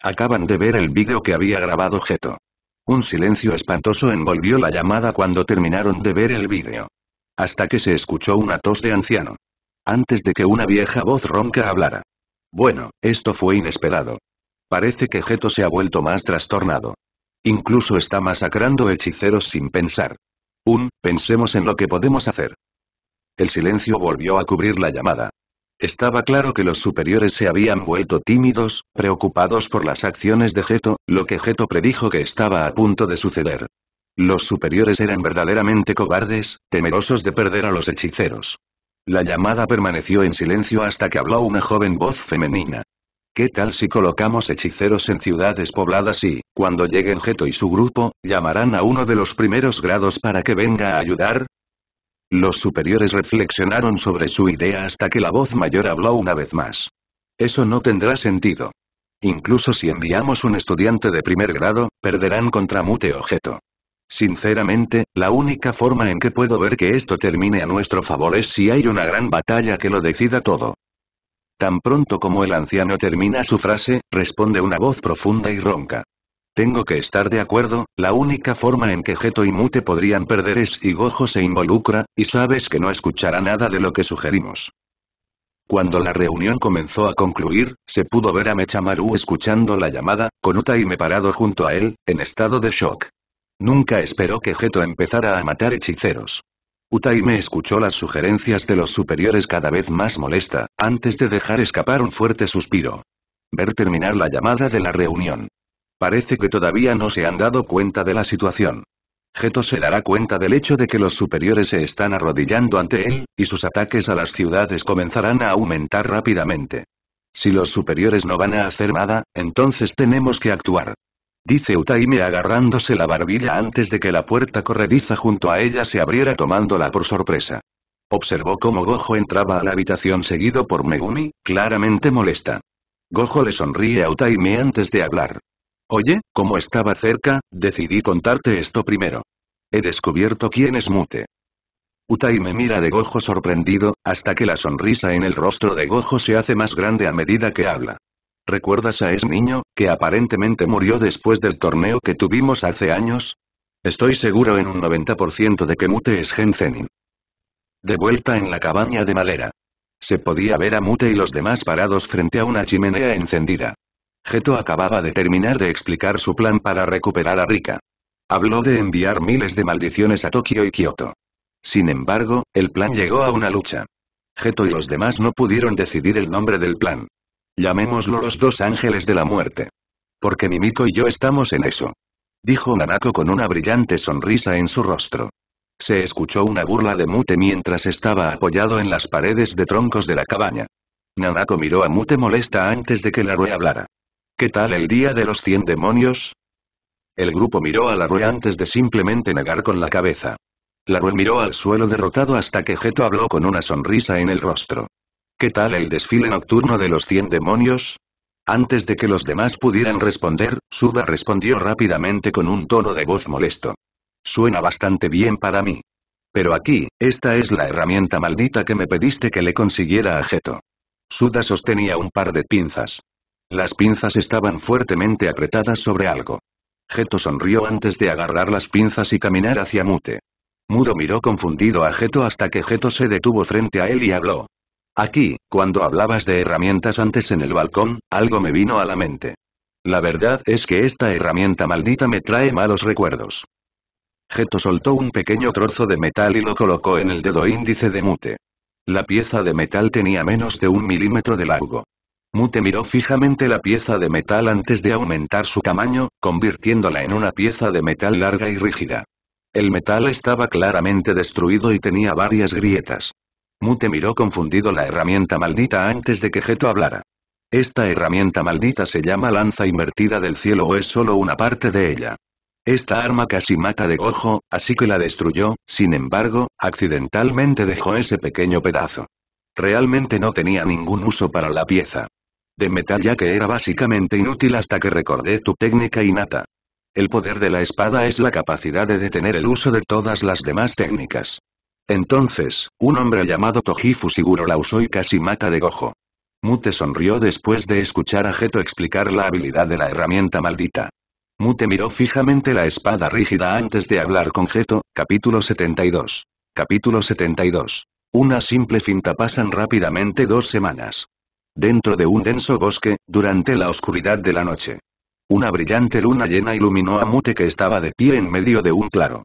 S1: Acaban de ver el vídeo que había grabado Geto. Un silencio espantoso envolvió la llamada cuando terminaron de ver el vídeo. Hasta que se escuchó una tos de anciano. Antes de que una vieja voz ronca hablara. Bueno, esto fue inesperado. Parece que Geto se ha vuelto más trastornado. Incluso está masacrando hechiceros sin pensar. Un, pensemos en lo que podemos hacer. El silencio volvió a cubrir la llamada. Estaba claro que los superiores se habían vuelto tímidos, preocupados por las acciones de Geto, lo que Geto predijo que estaba a punto de suceder. Los superiores eran verdaderamente cobardes, temerosos de perder a los hechiceros. La llamada permaneció en silencio hasta que habló una joven voz femenina. ¿Qué tal si colocamos hechiceros en ciudades pobladas y, cuando lleguen Geto y su grupo, llamarán a uno de los primeros grados para que venga a ayudar? Los superiores reflexionaron sobre su idea hasta que la voz mayor habló una vez más. Eso no tendrá sentido. Incluso si enviamos un estudiante de primer grado, perderán contra mute objeto. Sinceramente, la única forma en que puedo ver que esto termine a nuestro favor es si hay una gran batalla que lo decida todo. Tan pronto como el anciano termina su frase, responde una voz profunda y ronca. Tengo que estar de acuerdo, la única forma en que Geto y Mute podrían perder es si Gojo se involucra, y sabes que no escuchará nada de lo que sugerimos. Cuando la reunión comenzó a concluir, se pudo ver a Mechamaru escuchando la llamada, con me parado junto a él, en estado de shock. Nunca esperó que Geto empezara a matar hechiceros. Utaime escuchó las sugerencias de los superiores cada vez más molesta, antes de dejar escapar un fuerte suspiro. Ver terminar la llamada de la reunión. Parece que todavía no se han dado cuenta de la situación. Geto se dará cuenta del hecho de que los superiores se están arrodillando ante él, y sus ataques a las ciudades comenzarán a aumentar rápidamente. Si los superiores no van a hacer nada, entonces tenemos que actuar. Dice Utaime agarrándose la barbilla antes de que la puerta corrediza junto a ella se abriera tomándola por sorpresa. Observó cómo Gojo entraba a la habitación seguido por Megumi, claramente molesta. Gojo le sonríe a Utaime antes de hablar. Oye, como estaba cerca, decidí contarte esto primero. He descubierto quién es Mute. Utai me mira de Gojo sorprendido, hasta que la sonrisa en el rostro de Gojo se hace más grande a medida que habla. ¿Recuerdas a ese niño, que aparentemente murió después del torneo que tuvimos hace años? Estoy seguro en un 90% de que Mute es Genzenin. De vuelta en la cabaña de Malera. Se podía ver a Mute y los demás parados frente a una chimenea encendida. Geto acababa de terminar de explicar su plan para recuperar a Rika. Habló de enviar miles de maldiciones a Tokio y Kioto. Sin embargo, el plan llegó a una lucha. Geto y los demás no pudieron decidir el nombre del plan. Llamémoslo los dos ángeles de la muerte. Porque Mimiko y yo estamos en eso. Dijo Nanako con una brillante sonrisa en su rostro. Se escuchó una burla de Mute mientras estaba apoyado en las paredes de troncos de la cabaña. Nanako miró a Mute molesta antes de que la Rue hablara. ¿Qué tal el día de los cien demonios? El grupo miró a Larue antes de simplemente negar con la cabeza. Larue miró al suelo derrotado hasta que Geto habló con una sonrisa en el rostro. ¿Qué tal el desfile nocturno de los cien demonios? Antes de que los demás pudieran responder, Suda respondió rápidamente con un tono de voz molesto. Suena bastante bien para mí. Pero aquí, esta es la herramienta maldita que me pediste que le consiguiera a Geto. Suda sostenía un par de pinzas. Las pinzas estaban fuertemente apretadas sobre algo. Geto sonrió antes de agarrar las pinzas y caminar hacia Mute. Mudo miró confundido a Geto hasta que Geto se detuvo frente a él y habló. Aquí, cuando hablabas de herramientas antes en el balcón, algo me vino a la mente. La verdad es que esta herramienta maldita me trae malos recuerdos. Geto soltó un pequeño trozo de metal y lo colocó en el dedo índice de Mute. La pieza de metal tenía menos de un milímetro de largo. Mute miró fijamente la pieza de metal antes de aumentar su tamaño, convirtiéndola en una pieza de metal larga y rígida. El metal estaba claramente destruido y tenía varias grietas. Mute miró confundido la herramienta maldita antes de que Geto hablara. Esta herramienta maldita se llama lanza invertida del cielo o es solo una parte de ella. Esta arma casi mata de Gojo, así que la destruyó, sin embargo, accidentalmente dejó ese pequeño pedazo. Realmente no tenía ningún uso para la pieza de metal ya que era básicamente inútil hasta que recordé tu técnica innata. El poder de la espada es la capacidad de detener el uso de todas las demás técnicas. Entonces, un hombre llamado Tojifu Siguro la usó y casi mata de Gojo. Mute sonrió después de escuchar a Geto explicar la habilidad de la herramienta maldita. Mute miró fijamente la espada rígida antes de hablar con Geto, capítulo 72. Capítulo 72. Una simple finta pasan rápidamente dos semanas dentro de un denso bosque, durante la oscuridad de la noche. Una brillante luna llena iluminó a Mute que estaba de pie en medio de un claro.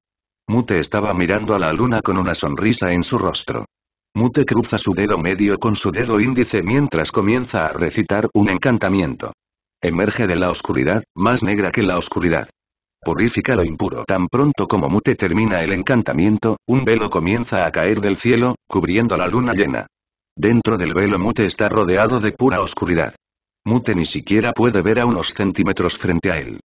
S1: Mute estaba mirando a la luna con una sonrisa en su rostro. Mute cruza su dedo medio con su dedo índice mientras comienza a recitar un encantamiento. Emerge de la oscuridad, más negra que la oscuridad. Purifica lo impuro. Tan pronto como Mute termina el encantamiento, un velo comienza a caer del cielo, cubriendo la luna llena. Dentro del velo Mute está rodeado de pura oscuridad. Mute ni siquiera puede ver a unos centímetros frente a él.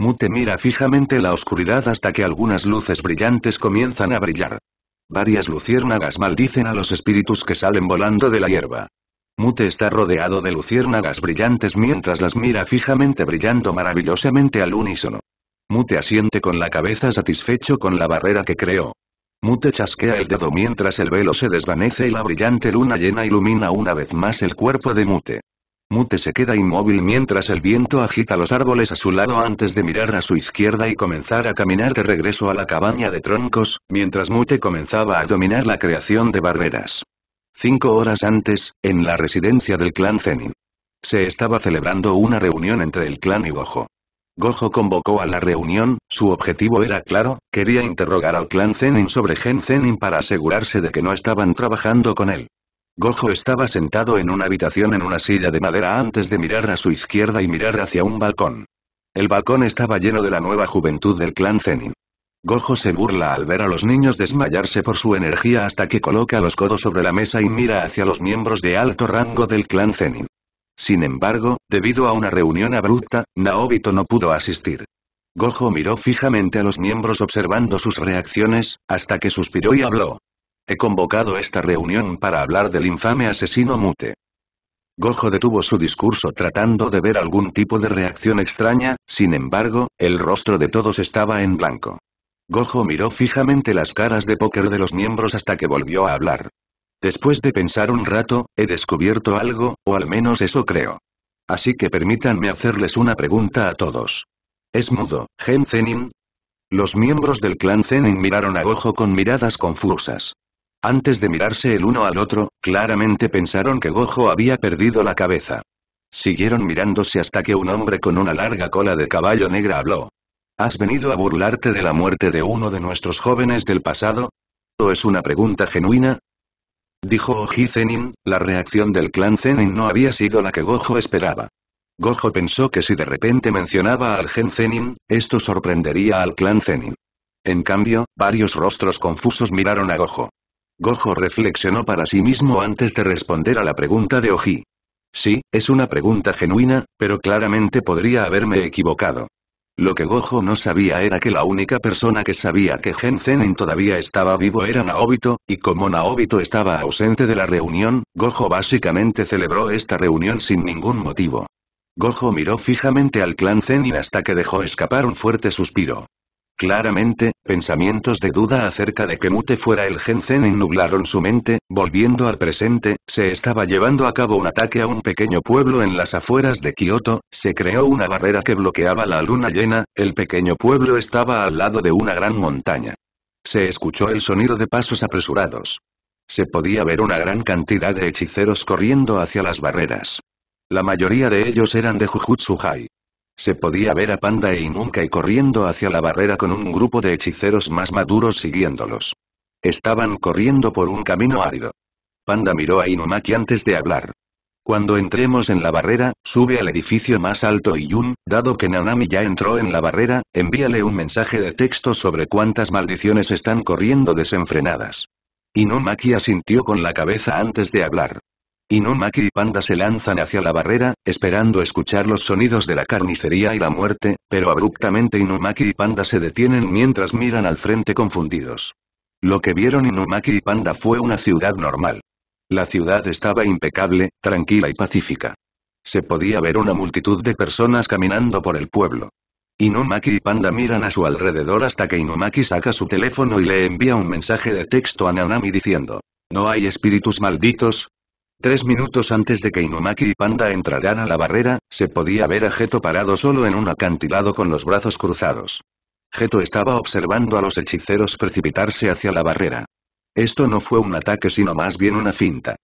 S1: Mute mira fijamente la oscuridad hasta que algunas luces brillantes comienzan a brillar. Varias luciérnagas maldicen a los espíritus que salen volando de la hierba. Mute está rodeado de luciérnagas brillantes mientras las mira fijamente brillando maravillosamente al unísono. Mute asiente con la cabeza satisfecho con la barrera que creó. Mute chasquea el dedo mientras el velo se desvanece y la brillante luna llena ilumina una vez más el cuerpo de Mute. Mute se queda inmóvil mientras el viento agita los árboles a su lado antes de mirar a su izquierda y comenzar a caminar de regreso a la cabaña de troncos, mientras Mute comenzaba a dominar la creación de barreras. Cinco horas antes, en la residencia del clan Zenin. Se estaba celebrando una reunión entre el clan y Gojo. Gojo convocó a la reunión, su objetivo era claro, quería interrogar al clan Zenin sobre Gen Zenin para asegurarse de que no estaban trabajando con él. Gojo estaba sentado en una habitación en una silla de madera antes de mirar a su izquierda y mirar hacia un balcón. El balcón estaba lleno de la nueva juventud del clan Zenin. Gojo se burla al ver a los niños desmayarse por su energía hasta que coloca los codos sobre la mesa y mira hacia los miembros de alto rango del clan Zenin. Sin embargo, debido a una reunión abrupta, Naobito no pudo asistir. Gojo miró fijamente a los miembros observando sus reacciones, hasta que suspiró y habló. He convocado esta reunión para hablar del infame asesino Mute. Gojo detuvo su discurso tratando de ver algún tipo de reacción extraña, sin embargo, el rostro de todos estaba en blanco. Gojo miró fijamente las caras de póker de los miembros hasta que volvió a hablar. Después de pensar un rato, he descubierto algo, o al menos eso creo. Así que permítanme hacerles una pregunta a todos. ¿Es mudo, Gen Zenin? Los miembros del clan Zenin miraron a Gojo con miradas confusas. Antes de mirarse el uno al otro, claramente pensaron que Gojo había perdido la cabeza. Siguieron mirándose hasta que un hombre con una larga cola de caballo negra habló. ¿Has venido a burlarte de la muerte de uno de nuestros jóvenes del pasado? ¿O es una pregunta genuina? Dijo Zenin, la reacción del clan Zenin no había sido la que Gojo esperaba. Gojo pensó que si de repente mencionaba al gen Zenin, esto sorprendería al clan Zenin. En cambio, varios rostros confusos miraron a Gojo. Gojo reflexionó para sí mismo antes de responder a la pregunta de Oji. Sí, es una pregunta genuina, pero claramente podría haberme equivocado. Lo que Gojo no sabía era que la única persona que sabía que Gen Zenin todavía estaba vivo era Naobito, y como Naobito estaba ausente de la reunión, Gojo básicamente celebró esta reunión sin ningún motivo. Gojo miró fijamente al clan Zenin hasta que dejó escapar un fuerte suspiro. Claramente, pensamientos de duda acerca de que Mute fuera el Gensen nublaron su mente, volviendo al presente, se estaba llevando a cabo un ataque a un pequeño pueblo en las afueras de Kioto, se creó una barrera que bloqueaba la luna llena, el pequeño pueblo estaba al lado de una gran montaña. Se escuchó el sonido de pasos apresurados. Se podía ver una gran cantidad de hechiceros corriendo hacia las barreras. La mayoría de ellos eran de Jujutsu High. Se podía ver a Panda e y corriendo hacia la barrera con un grupo de hechiceros más maduros siguiéndolos. Estaban corriendo por un camino árido. Panda miró a Inumaki antes de hablar. Cuando entremos en la barrera, sube al edificio más alto y Yun, dado que Nanami ya entró en la barrera, envíale un mensaje de texto sobre cuántas maldiciones están corriendo desenfrenadas. Inumaki asintió con la cabeza antes de hablar. Inumaki y Panda se lanzan hacia la barrera, esperando escuchar los sonidos de la carnicería y la muerte, pero abruptamente Inumaki y Panda se detienen mientras miran al frente confundidos. Lo que vieron Inumaki y Panda fue una ciudad normal. La ciudad estaba impecable, tranquila y pacífica. Se podía ver una multitud de personas caminando por el pueblo. Inumaki y Panda miran a su alrededor hasta que Inumaki saca su teléfono y le envía un mensaje de texto a Nanami diciendo, No hay espíritus malditos, Tres minutos antes de que Inumaki y Panda entraran a la barrera, se podía ver a Geto parado solo en un acantilado con los brazos cruzados. Geto estaba observando a los hechiceros precipitarse hacia la barrera. Esto no fue un ataque sino más bien una finta.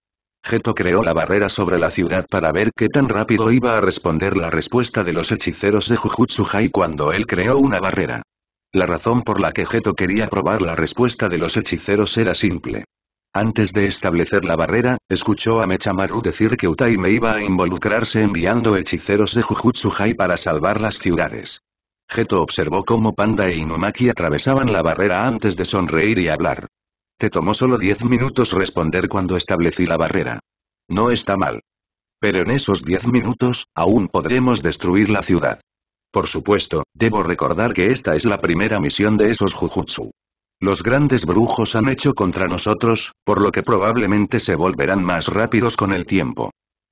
S1: Geto creó la barrera sobre la ciudad para ver qué tan rápido iba a responder la respuesta de los hechiceros de Jujutsu Hai cuando él creó una barrera. La razón por la que Geto quería probar la respuesta de los hechiceros era simple. Antes de establecer la barrera, escuchó a Mechamaru decir que me iba a involucrarse enviando hechiceros de Jujutsu High para salvar las ciudades. Geto observó cómo Panda e Inumaki atravesaban la barrera antes de sonreír y hablar. Te tomó solo diez minutos responder cuando establecí la barrera. No está mal. Pero en esos diez minutos, aún podremos destruir la ciudad. Por supuesto, debo recordar que esta es la primera misión de esos Jujutsu. Los grandes brujos han hecho contra nosotros, por lo que probablemente se volverán más rápidos con el tiempo.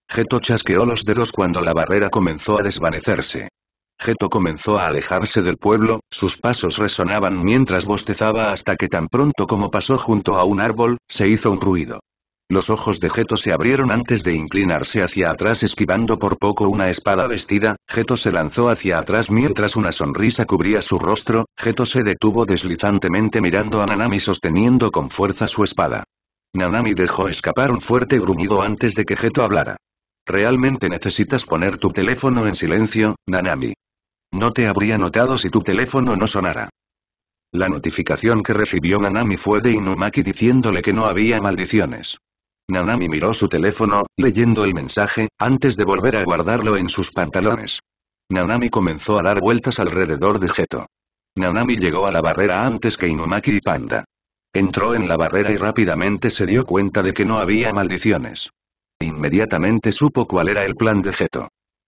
S1: Geto chasqueó los dedos cuando la barrera comenzó a desvanecerse. Geto comenzó a alejarse del pueblo, sus pasos resonaban mientras bostezaba hasta que tan pronto como pasó junto a un árbol, se hizo un ruido. Los ojos de Geto se abrieron antes de inclinarse hacia atrás esquivando por poco una espada vestida, Geto se lanzó hacia atrás mientras una sonrisa cubría su rostro, Geto se detuvo deslizantemente mirando a Nanami sosteniendo con fuerza su espada. Nanami dejó escapar un fuerte gruñido antes de que Geto hablara. Realmente necesitas poner tu teléfono en silencio, Nanami. No te habría notado si tu teléfono no sonara. La notificación que recibió Nanami fue de Inumaki diciéndole que no había maldiciones. Nanami miró su teléfono, leyendo el mensaje, antes de volver a guardarlo en sus pantalones. Nanami comenzó a dar vueltas alrededor de Geto. Nanami llegó a la barrera antes que Inumaki y Panda. Entró en la barrera y rápidamente se dio cuenta de que no había maldiciones. Inmediatamente supo cuál era el plan de Geto.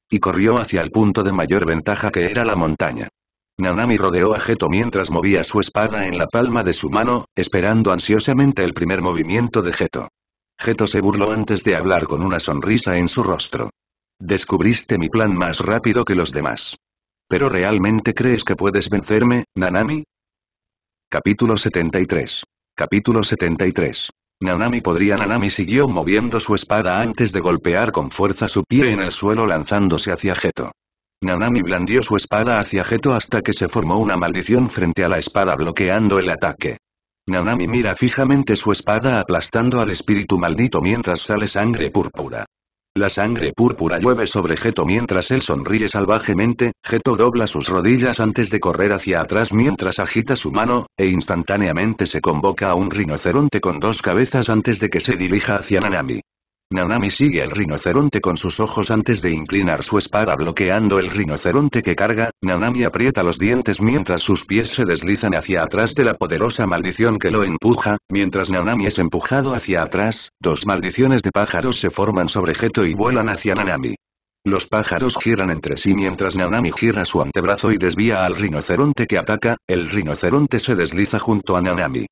S1: Y corrió hacia el punto de mayor ventaja que era la montaña. Nanami rodeó a Geto mientras movía su espada en la palma de su mano, esperando ansiosamente el primer movimiento de Geto. Geto se burló antes de hablar con una sonrisa en su rostro. Descubriste mi plan más rápido que los demás. ¿Pero realmente crees que puedes vencerme, Nanami? Capítulo 73. Capítulo 73. Nanami podría Nanami siguió moviendo su espada antes de golpear con fuerza su pie en el suelo lanzándose hacia Geto. Nanami blandió su espada hacia Geto hasta que se formó una maldición frente a la espada bloqueando el ataque. Nanami mira fijamente su espada aplastando al espíritu maldito mientras sale sangre púrpura. La sangre púrpura llueve sobre Geto mientras él sonríe salvajemente, Geto dobla sus rodillas antes de correr hacia atrás mientras agita su mano, e instantáneamente se convoca a un rinoceronte con dos cabezas antes de que se dirija hacia Nanami. Nanami sigue al rinoceronte con sus ojos antes de inclinar su espada bloqueando el rinoceronte que carga, Nanami aprieta los dientes mientras sus pies se deslizan hacia atrás de la poderosa maldición que lo empuja, mientras Nanami es empujado hacia atrás, dos maldiciones de pájaros se forman sobre Geto y vuelan hacia Nanami. Los pájaros giran entre sí mientras Nanami gira su antebrazo y desvía al rinoceronte que ataca, el rinoceronte se desliza junto a Nanami.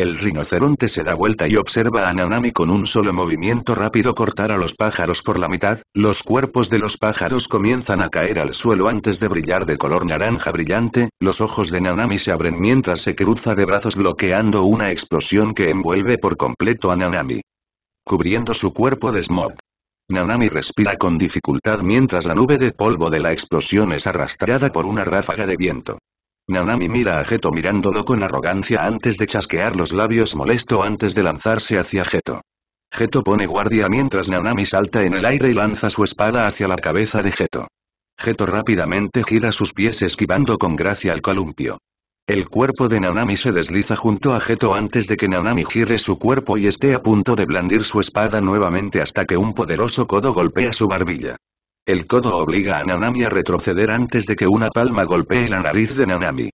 S1: El rinoceronte se da vuelta y observa a Nanami con un solo movimiento rápido cortar a los pájaros por la mitad, los cuerpos de los pájaros comienzan a caer al suelo antes de brillar de color naranja brillante, los ojos de Nanami se abren mientras se cruza de brazos bloqueando una explosión que envuelve por completo a Nanami. Cubriendo su cuerpo de smog. Nanami respira con dificultad mientras la nube de polvo de la explosión es arrastrada por una ráfaga de viento. Nanami mira a Jeto mirándolo con arrogancia antes de chasquear los labios molesto antes de lanzarse hacia Jeto. Jeto pone guardia mientras Nanami salta en el aire y lanza su espada hacia la cabeza de Jeto. Jeto rápidamente gira sus pies esquivando con gracia el columpio. El cuerpo de Nanami se desliza junto a Jeto antes de que Nanami gire su cuerpo y esté a punto de blandir su espada nuevamente hasta que un poderoso codo golpea su barbilla. El codo obliga a Nanami a retroceder antes de que una palma golpee la nariz de Nanami.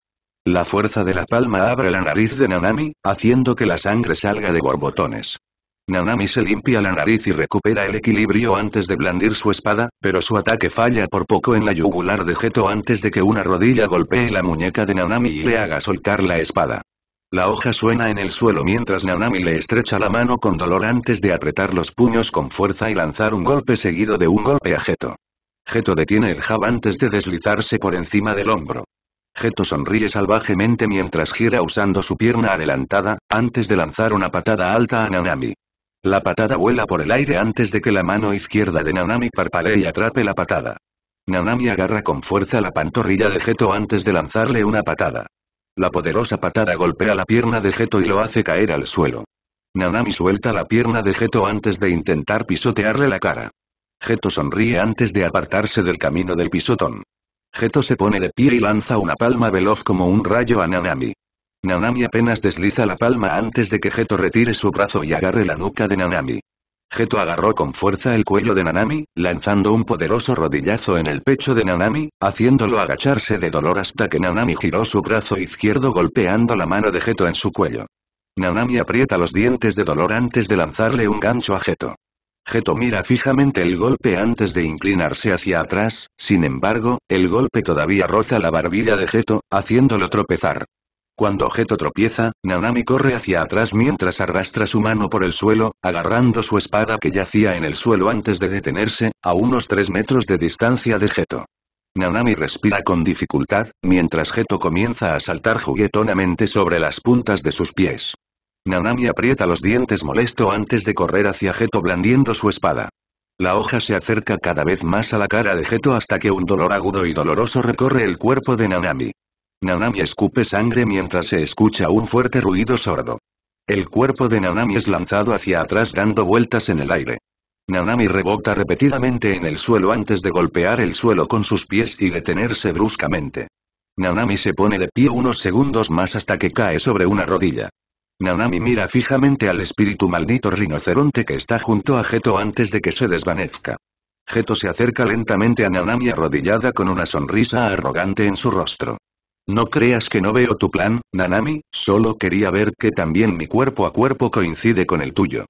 S1: La fuerza de la palma abre la nariz de Nanami, haciendo que la sangre salga de borbotones. Nanami se limpia la nariz y recupera el equilibrio antes de blandir su espada, pero su ataque falla por poco en la yugular de Geto antes de que una rodilla golpee la muñeca de Nanami y le haga soltar la espada. La hoja suena en el suelo mientras Nanami le estrecha la mano con dolor antes de apretar los puños con fuerza y lanzar un golpe seguido de un golpe a Geto. Jeto detiene el jab antes de deslizarse por encima del hombro. Geto sonríe salvajemente mientras gira usando su pierna adelantada, antes de lanzar una patada alta a Nanami. La patada vuela por el aire antes de que la mano izquierda de Nanami parpalee y atrape la patada. Nanami agarra con fuerza la pantorrilla de Jeto antes de lanzarle una patada. La poderosa patada golpea la pierna de Geto y lo hace caer al suelo. Nanami suelta la pierna de Geto antes de intentar pisotearle la cara. Geto sonríe antes de apartarse del camino del pisotón. Geto se pone de pie y lanza una palma veloz como un rayo a Nanami. Nanami apenas desliza la palma antes de que Geto retire su brazo y agarre la nuca de Nanami. Geto agarró con fuerza el cuello de Nanami, lanzando un poderoso rodillazo en el pecho de Nanami, haciéndolo agacharse de dolor hasta que Nanami giró su brazo izquierdo golpeando la mano de Geto en su cuello. Nanami aprieta los dientes de dolor antes de lanzarle un gancho a Geto. Geto mira fijamente el golpe antes de inclinarse hacia atrás, sin embargo, el golpe todavía roza la barbilla de Geto, haciéndolo tropezar. Cuando Geto tropieza, Nanami corre hacia atrás mientras arrastra su mano por el suelo, agarrando su espada que yacía en el suelo antes de detenerse, a unos 3 metros de distancia de Geto. Nanami respira con dificultad, mientras Geto comienza a saltar juguetonamente sobre las puntas de sus pies. Nanami aprieta los dientes molesto antes de correr hacia Geto blandiendo su espada. La hoja se acerca cada vez más a la cara de Geto hasta que un dolor agudo y doloroso recorre el cuerpo de Nanami. Nanami escupe sangre mientras se escucha un fuerte ruido sordo. El cuerpo de Nanami es lanzado hacia atrás dando vueltas en el aire. Nanami rebota repetidamente en el suelo antes de golpear el suelo con sus pies y detenerse bruscamente. Nanami se pone de pie unos segundos más hasta que cae sobre una rodilla. Nanami mira fijamente al espíritu maldito rinoceronte que está junto a Geto antes de que se desvanezca. Geto se acerca lentamente a Nanami arrodillada con una sonrisa arrogante en su rostro. No creas que no veo tu plan, Nanami, solo quería ver que también mi cuerpo a cuerpo coincide con el tuyo.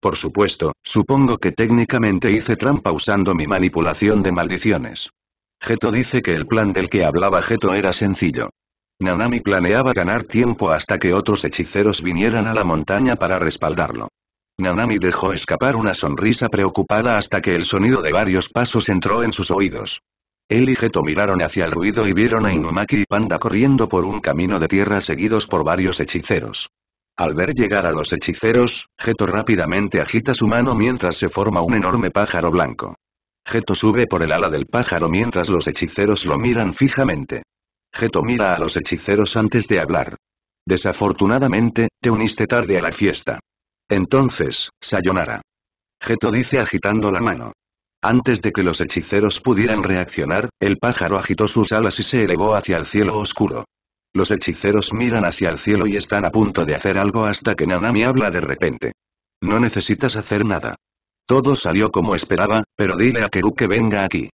S1: Por supuesto, supongo que técnicamente hice trampa usando mi manipulación de maldiciones. Geto dice que el plan del que hablaba Geto era sencillo. Nanami planeaba ganar tiempo hasta que otros hechiceros vinieran a la montaña para respaldarlo. Nanami dejó escapar una sonrisa preocupada hasta que el sonido de varios pasos entró en sus oídos. Él y Geto miraron hacia el ruido y vieron a Inumaki y Panda corriendo por un camino de tierra seguidos por varios hechiceros. Al ver llegar a los hechiceros, Geto rápidamente agita su mano mientras se forma un enorme pájaro blanco. Geto sube por el ala del pájaro mientras los hechiceros lo miran fijamente. Geto mira a los hechiceros antes de hablar. Desafortunadamente, te uniste tarde a la fiesta. Entonces, Sayonara. Geto dice agitando la mano. Antes de que los hechiceros pudieran reaccionar, el pájaro agitó sus alas y se elevó hacia el cielo oscuro. Los hechiceros miran hacia el cielo y están a punto de hacer algo hasta que Nanami habla de repente. No necesitas hacer nada. Todo salió como esperaba, pero dile a Keru que venga aquí.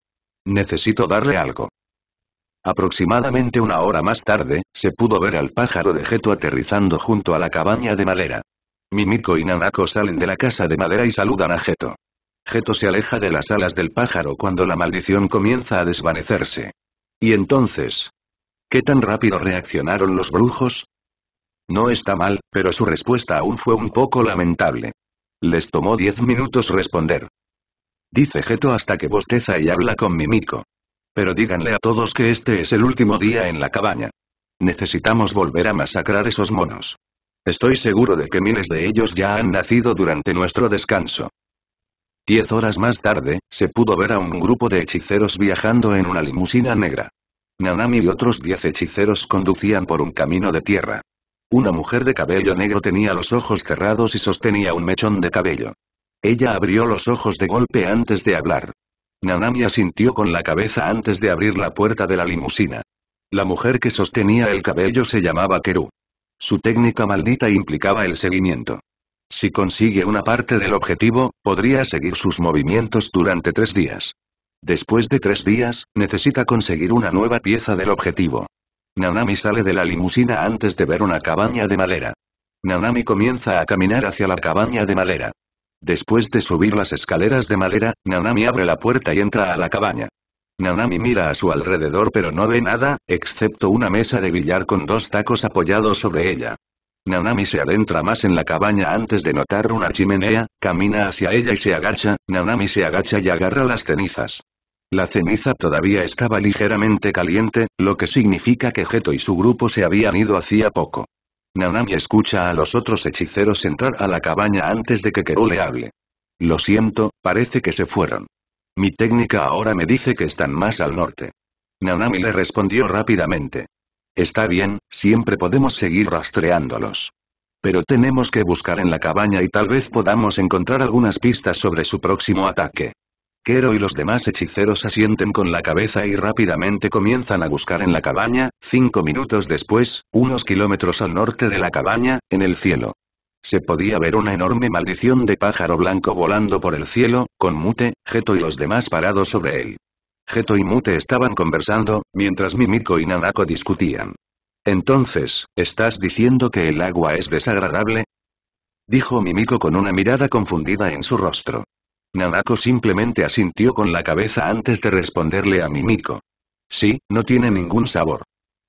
S1: Necesito darle algo. Aproximadamente una hora más tarde, se pudo ver al pájaro de Geto aterrizando junto a la cabaña de madera. Mimiko y Nanako salen de la casa de madera y saludan a Geto. Geto se aleja de las alas del pájaro cuando la maldición comienza a desvanecerse. Y entonces, ¿Qué tan rápido reaccionaron los brujos? No está mal, pero su respuesta aún fue un poco lamentable. Les tomó diez minutos responder. Dice Geto hasta que bosteza y habla con Mimico. Pero díganle a todos que este es el último día en la cabaña. Necesitamos volver a masacrar esos monos. Estoy seguro de que miles de ellos ya han nacido durante nuestro descanso. Diez horas más tarde, se pudo ver a un grupo de hechiceros viajando en una limusina negra. Nanami y otros diez hechiceros conducían por un camino de tierra. Una mujer de cabello negro tenía los ojos cerrados y sostenía un mechón de cabello. Ella abrió los ojos de golpe antes de hablar. Nanami asintió con la cabeza antes de abrir la puerta de la limusina. La mujer que sostenía el cabello se llamaba Keru. Su técnica maldita implicaba el seguimiento. Si consigue una parte del objetivo, podría seguir sus movimientos durante tres días. Después de tres días, necesita conseguir una nueva pieza del objetivo. Nanami sale de la limusina antes de ver una cabaña de madera. Nanami comienza a caminar hacia la cabaña de madera. Después de subir las escaleras de madera, Nanami abre la puerta y entra a la cabaña. Nanami mira a su alrededor pero no ve nada, excepto una mesa de billar con dos tacos apoyados sobre ella. Nanami se adentra más en la cabaña antes de notar una chimenea, camina hacia ella y se agacha, Nanami se agacha y agarra las cenizas. La ceniza todavía estaba ligeramente caliente, lo que significa que Geto y su grupo se habían ido hacía poco. Nanami escucha a los otros hechiceros entrar a la cabaña antes de que Kero le hable. Lo siento, parece que se fueron. Mi técnica ahora me dice que están más al norte. Nanami le respondió rápidamente. Está bien, siempre podemos seguir rastreándolos. Pero tenemos que buscar en la cabaña y tal vez podamos encontrar algunas pistas sobre su próximo ataque. Kero y los demás hechiceros asienten con la cabeza y rápidamente comienzan a buscar en la cabaña, cinco minutos después, unos kilómetros al norte de la cabaña, en el cielo. Se podía ver una enorme maldición de pájaro blanco volando por el cielo, con Mute, Geto y los demás parados sobre él. Geto y Mute estaban conversando, mientras Mimiko y Nanako discutían. Entonces, ¿estás diciendo que el agua es desagradable? Dijo Mimiko con una mirada confundida en su rostro. Nanako simplemente asintió con la cabeza antes de responderle a Mimiko. Sí, no tiene ningún sabor.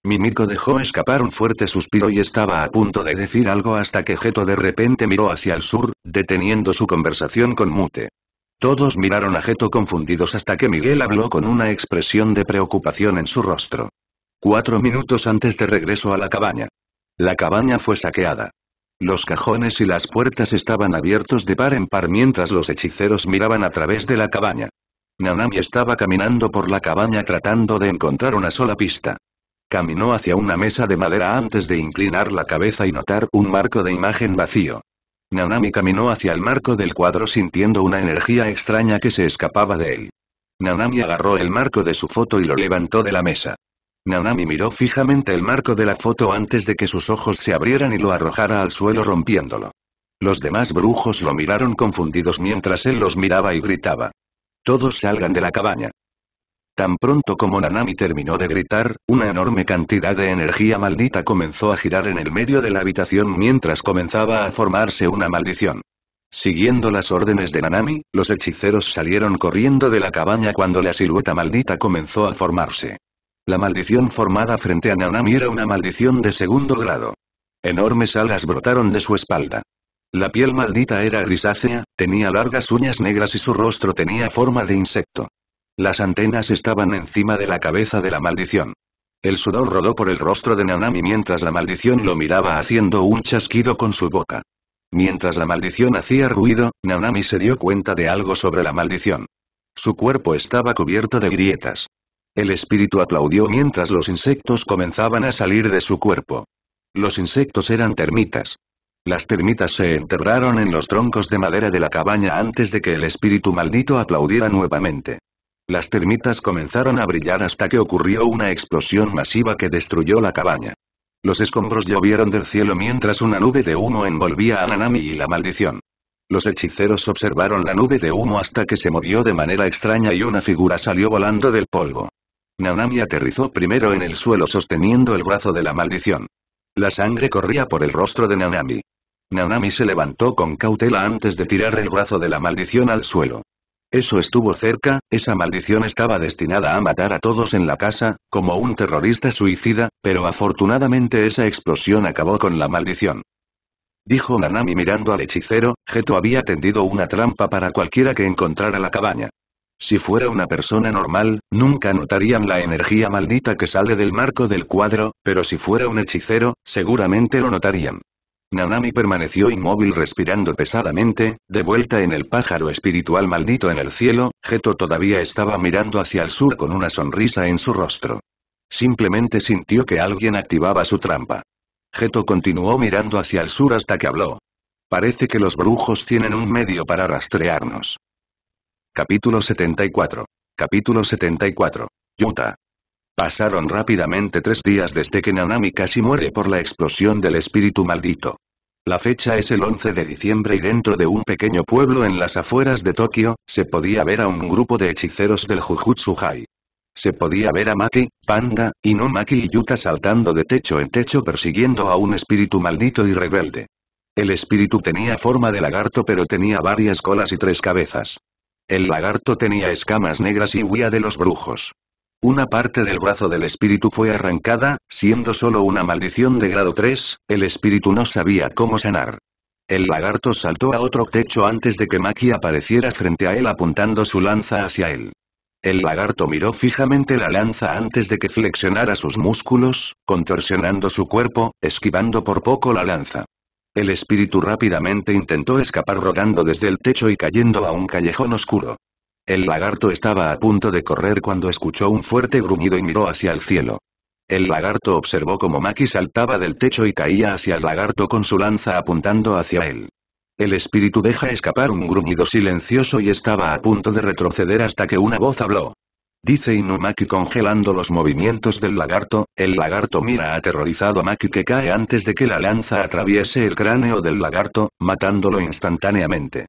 S1: Mimiko dejó escapar un fuerte suspiro y estaba a punto de decir algo hasta que Geto de repente miró hacia el sur, deteniendo su conversación con Mute. Todos miraron a Geto confundidos hasta que Miguel habló con una expresión de preocupación en su rostro. Cuatro minutos antes de regreso a la cabaña. La cabaña fue saqueada. Los cajones y las puertas estaban abiertos de par en par mientras los hechiceros miraban a través de la cabaña. Nanami estaba caminando por la cabaña tratando de encontrar una sola pista. Caminó hacia una mesa de madera antes de inclinar la cabeza y notar un marco de imagen vacío. Nanami caminó hacia el marco del cuadro sintiendo una energía extraña que se escapaba de él. Nanami agarró el marco de su foto y lo levantó de la mesa. Nanami miró fijamente el marco de la foto antes de que sus ojos se abrieran y lo arrojara al suelo rompiéndolo. Los demás brujos lo miraron confundidos mientras él los miraba y gritaba. Todos salgan de la cabaña. Tan pronto como Nanami terminó de gritar, una enorme cantidad de energía maldita comenzó a girar en el medio de la habitación mientras comenzaba a formarse una maldición. Siguiendo las órdenes de Nanami, los hechiceros salieron corriendo de la cabaña cuando la silueta maldita comenzó a formarse. La maldición formada frente a Nanami era una maldición de segundo grado. Enormes alas brotaron de su espalda. La piel maldita era grisácea, tenía largas uñas negras y su rostro tenía forma de insecto. Las antenas estaban encima de la cabeza de la maldición. El sudor rodó por el rostro de Nanami mientras la maldición lo miraba haciendo un chasquido con su boca. Mientras la maldición hacía ruido, Nanami se dio cuenta de algo sobre la maldición. Su cuerpo estaba cubierto de grietas. El espíritu aplaudió mientras los insectos comenzaban a salir de su cuerpo. Los insectos eran termitas. Las termitas se enterraron en los troncos de madera de la cabaña antes de que el espíritu maldito aplaudiera nuevamente. Las termitas comenzaron a brillar hasta que ocurrió una explosión masiva que destruyó la cabaña. Los escombros llovieron del cielo mientras una nube de humo envolvía a Nanami y la maldición. Los hechiceros observaron la nube de humo hasta que se movió de manera extraña y una figura salió volando del polvo. Nanami aterrizó primero en el suelo sosteniendo el brazo de la maldición. La sangre corría por el rostro de Nanami. Nanami se levantó con cautela antes de tirar el brazo de la maldición al suelo. Eso estuvo cerca, esa maldición estaba destinada a matar a todos en la casa, como un terrorista suicida, pero afortunadamente esa explosión acabó con la maldición. Dijo Nanami mirando al hechicero, Geto había tendido una trampa para cualquiera que encontrara la cabaña. Si fuera una persona normal, nunca notarían la energía maldita que sale del marco del cuadro, pero si fuera un hechicero, seguramente lo notarían. Nanami permaneció inmóvil respirando pesadamente, de vuelta en el pájaro espiritual maldito en el cielo, Geto todavía estaba mirando hacia el sur con una sonrisa en su rostro. Simplemente sintió que alguien activaba su trampa. Geto continuó mirando hacia el sur hasta que habló. Parece que los brujos tienen un medio para rastrearnos. Capítulo 74. Capítulo 74. Yuta. Pasaron rápidamente tres días desde que Nanami casi muere por la explosión del espíritu maldito. La fecha es el 11 de diciembre y dentro de un pequeño pueblo en las afueras de Tokio, se podía ver a un grupo de hechiceros del Jujutsu High. Se podía ver a Maki, Panda, Inomaki y Yuta saltando de techo en techo persiguiendo a un espíritu maldito y rebelde. El espíritu tenía forma de lagarto pero tenía varias colas y tres cabezas. El lagarto tenía escamas negras y huía de los brujos. Una parte del brazo del espíritu fue arrancada, siendo solo una maldición de grado 3, el espíritu no sabía cómo sanar. El lagarto saltó a otro techo antes de que Maki apareciera frente a él apuntando su lanza hacia él. El lagarto miró fijamente la lanza antes de que flexionara sus músculos, contorsionando su cuerpo, esquivando por poco la lanza. El espíritu rápidamente intentó escapar rodando desde el techo y cayendo a un callejón oscuro. El lagarto estaba a punto de correr cuando escuchó un fuerte gruñido y miró hacia el cielo. El lagarto observó como Maki saltaba del techo y caía hacia el lagarto con su lanza apuntando hacia él. El espíritu deja escapar un gruñido silencioso y estaba a punto de retroceder hasta que una voz habló. Dice Inumaki congelando los movimientos del lagarto, el lagarto mira aterrorizado a Maki que cae antes de que la lanza atraviese el cráneo del lagarto, matándolo instantáneamente.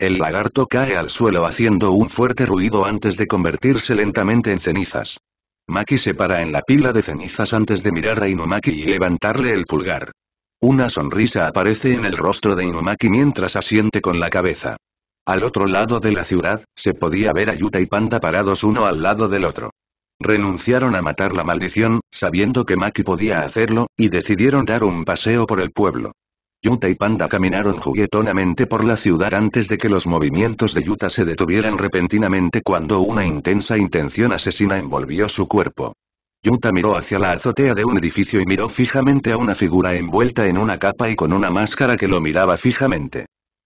S1: El lagarto cae al suelo haciendo un fuerte ruido antes de convertirse lentamente en cenizas. Maki se para en la pila de cenizas antes de mirar a Inumaki y levantarle el pulgar. Una sonrisa aparece en el rostro de Inumaki mientras asiente con la cabeza. Al otro lado de la ciudad, se podía ver a Yuta y Panda parados uno al lado del otro. Renunciaron a matar la maldición, sabiendo que Maki podía hacerlo, y decidieron dar un paseo por el pueblo. Yuta y Panda caminaron juguetonamente por la ciudad antes de que los movimientos de Yuta se detuvieran repentinamente cuando una intensa intención asesina envolvió su cuerpo. Yuta miró hacia la azotea de un edificio y miró fijamente a una figura envuelta en una capa y con una máscara que lo miraba fijamente.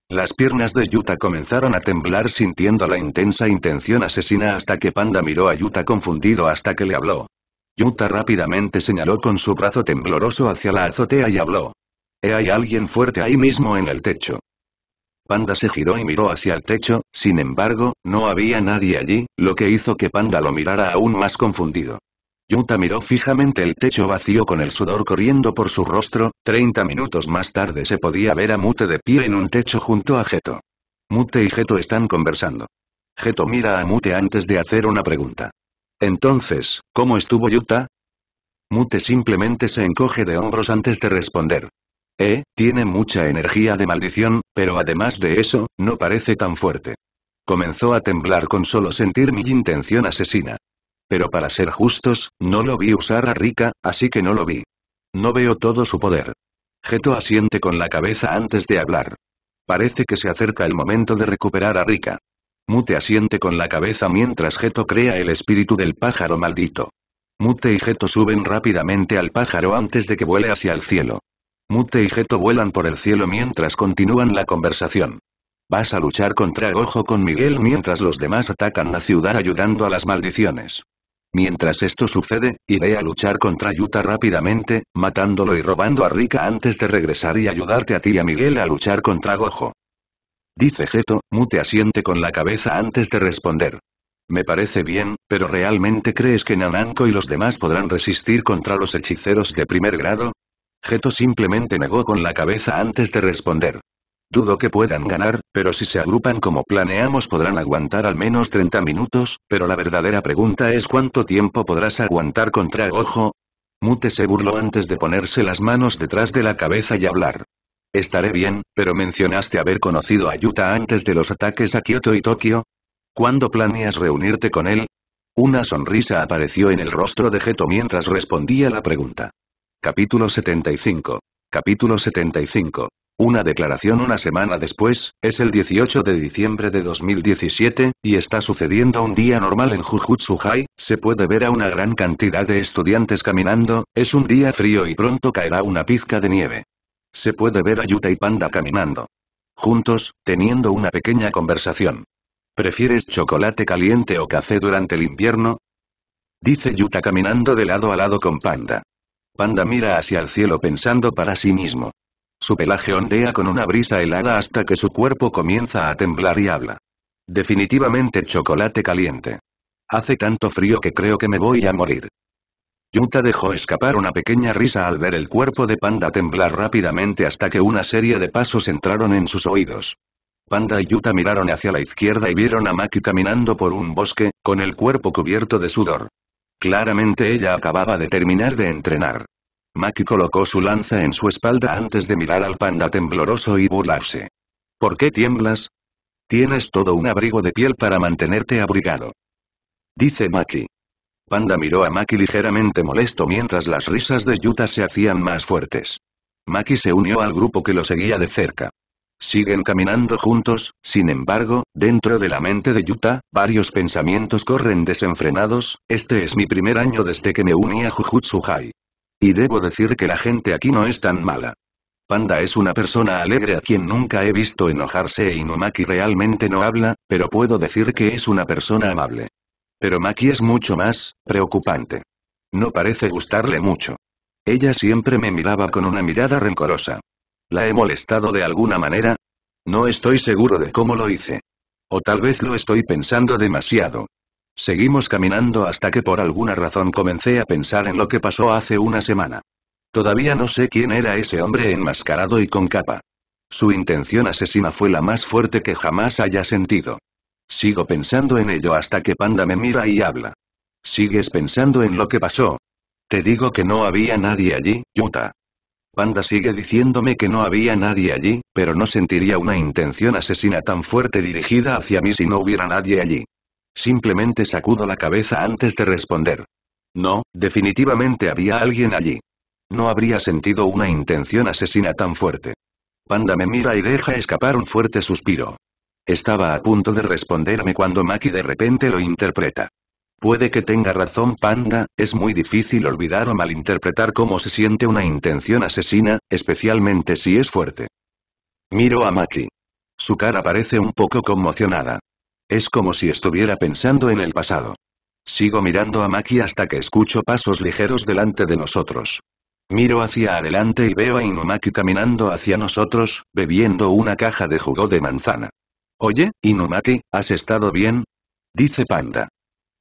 S1: Las piernas de Yuta comenzaron a temblar sintiendo la intensa intención asesina hasta que Panda miró a Yuta confundido hasta que le habló. Yuta rápidamente señaló con su brazo tembloroso hacia la azotea y habló. ¿Eh, hay alguien fuerte ahí mismo en el techo. Panda se giró y miró hacia el techo, sin embargo, no había nadie allí, lo que hizo que Panda lo mirara aún más confundido. Yuta miró fijamente el techo vacío con el sudor corriendo por su rostro, 30 minutos más tarde se podía ver a Mute de pie en un techo junto a Geto. Mute y Geto están conversando. Geto mira a Mute antes de hacer una pregunta. Entonces, ¿cómo estuvo Yuta? Mute simplemente se encoge de hombros antes de responder. Eh, tiene mucha energía de maldición, pero además de eso, no parece tan fuerte. Comenzó a temblar con solo sentir mi intención asesina. Pero para ser justos, no lo vi usar a Rika, así que no lo vi. No veo todo su poder. Geto asiente con la cabeza antes de hablar. Parece que se acerca el momento de recuperar a Rika. Mute asiente con la cabeza mientras Geto crea el espíritu del pájaro maldito. Mute y Geto suben rápidamente al pájaro antes de que vuele hacia el cielo. Mute y Geto vuelan por el cielo mientras continúan la conversación. Vas a luchar contra Gojo con Miguel mientras los demás atacan la ciudad ayudando a las maldiciones. Mientras esto sucede, iré a luchar contra Yuta rápidamente, matándolo y robando a Rika antes de regresar y ayudarte a ti y a Miguel a luchar contra Gojo. Dice Geto, Mute asiente con la cabeza antes de responder. Me parece bien, pero ¿realmente crees que Nananko y los demás podrán resistir contra los hechiceros de primer grado? Geto simplemente negó con la cabeza antes de responder. Dudo que puedan ganar, pero si se agrupan como planeamos podrán aguantar al menos 30 minutos, pero la verdadera pregunta es cuánto tiempo podrás aguantar contra Ojo. Mute se burló antes de ponerse las manos detrás de la cabeza y hablar. Estaré bien, pero mencionaste haber conocido a Yuta antes de los ataques a Kioto y Tokio. ¿Cuándo planeas reunirte con él? Una sonrisa apareció en el rostro de Geto mientras respondía la pregunta. Capítulo 75. Capítulo 75. Una declaración una semana después, es el 18 de diciembre de 2017, y está sucediendo un día normal en Jujutsu-hai, se puede ver a una gran cantidad de estudiantes caminando, es un día frío y pronto caerá una pizca de nieve. Se puede ver a Yuta y Panda caminando. Juntos, teniendo una pequeña conversación. ¿Prefieres chocolate caliente o café durante el invierno? Dice Yuta caminando de lado a lado con Panda. Panda mira hacia el cielo pensando para sí mismo. Su pelaje ondea con una brisa helada hasta que su cuerpo comienza a temblar y habla. Definitivamente chocolate caliente. Hace tanto frío que creo que me voy a morir. Yuta dejó escapar una pequeña risa al ver el cuerpo de Panda temblar rápidamente hasta que una serie de pasos entraron en sus oídos. Panda y Yuta miraron hacia la izquierda y vieron a Maki caminando por un bosque, con el cuerpo cubierto de sudor. Claramente ella acababa de terminar de entrenar. Maki colocó su lanza en su espalda antes de mirar al panda tembloroso y burlarse. ¿Por qué tiemblas? Tienes todo un abrigo de piel para mantenerte abrigado. Dice Maki. Panda miró a Maki ligeramente molesto mientras las risas de Yuta se hacían más fuertes. Maki se unió al grupo que lo seguía de cerca. Siguen caminando juntos, sin embargo, dentro de la mente de Yuta, varios pensamientos corren desenfrenados, este es mi primer año desde que me uní a Jujutsu High. Y debo decir que la gente aquí no es tan mala. Panda es una persona alegre a quien nunca he visto enojarse e Inumaki realmente no habla, pero puedo decir que es una persona amable. Pero Maki es mucho más, preocupante. No parece gustarle mucho. Ella siempre me miraba con una mirada rencorosa. ¿La he molestado de alguna manera? No estoy seguro de cómo lo hice. O tal vez lo estoy pensando demasiado. Seguimos caminando hasta que por alguna razón comencé a pensar en lo que pasó hace una semana. Todavía no sé quién era ese hombre enmascarado y con capa. Su intención asesina fue la más fuerte que jamás haya sentido. Sigo pensando en ello hasta que Panda me mira y habla. ¿Sigues pensando en lo que pasó? Te digo que no había nadie allí, Yuta. Panda sigue diciéndome que no había nadie allí, pero no sentiría una intención asesina tan fuerte dirigida hacia mí si no hubiera nadie allí. Simplemente sacudo la cabeza antes de responder. No, definitivamente había alguien allí. No habría sentido una intención asesina tan fuerte. Panda me mira y deja escapar un fuerte suspiro. Estaba a punto de responderme cuando Maki de repente lo interpreta. Puede que tenga razón Panda, es muy difícil olvidar o malinterpretar cómo se siente una intención asesina, especialmente si es fuerte. Miro a Maki. Su cara parece un poco conmocionada. Es como si estuviera pensando en el pasado. Sigo mirando a Maki hasta que escucho pasos ligeros delante de nosotros. Miro hacia adelante y veo a Inumaki caminando hacia nosotros, bebiendo una caja de jugo de manzana. Oye, Inumaki, ¿has estado bien? Dice Panda.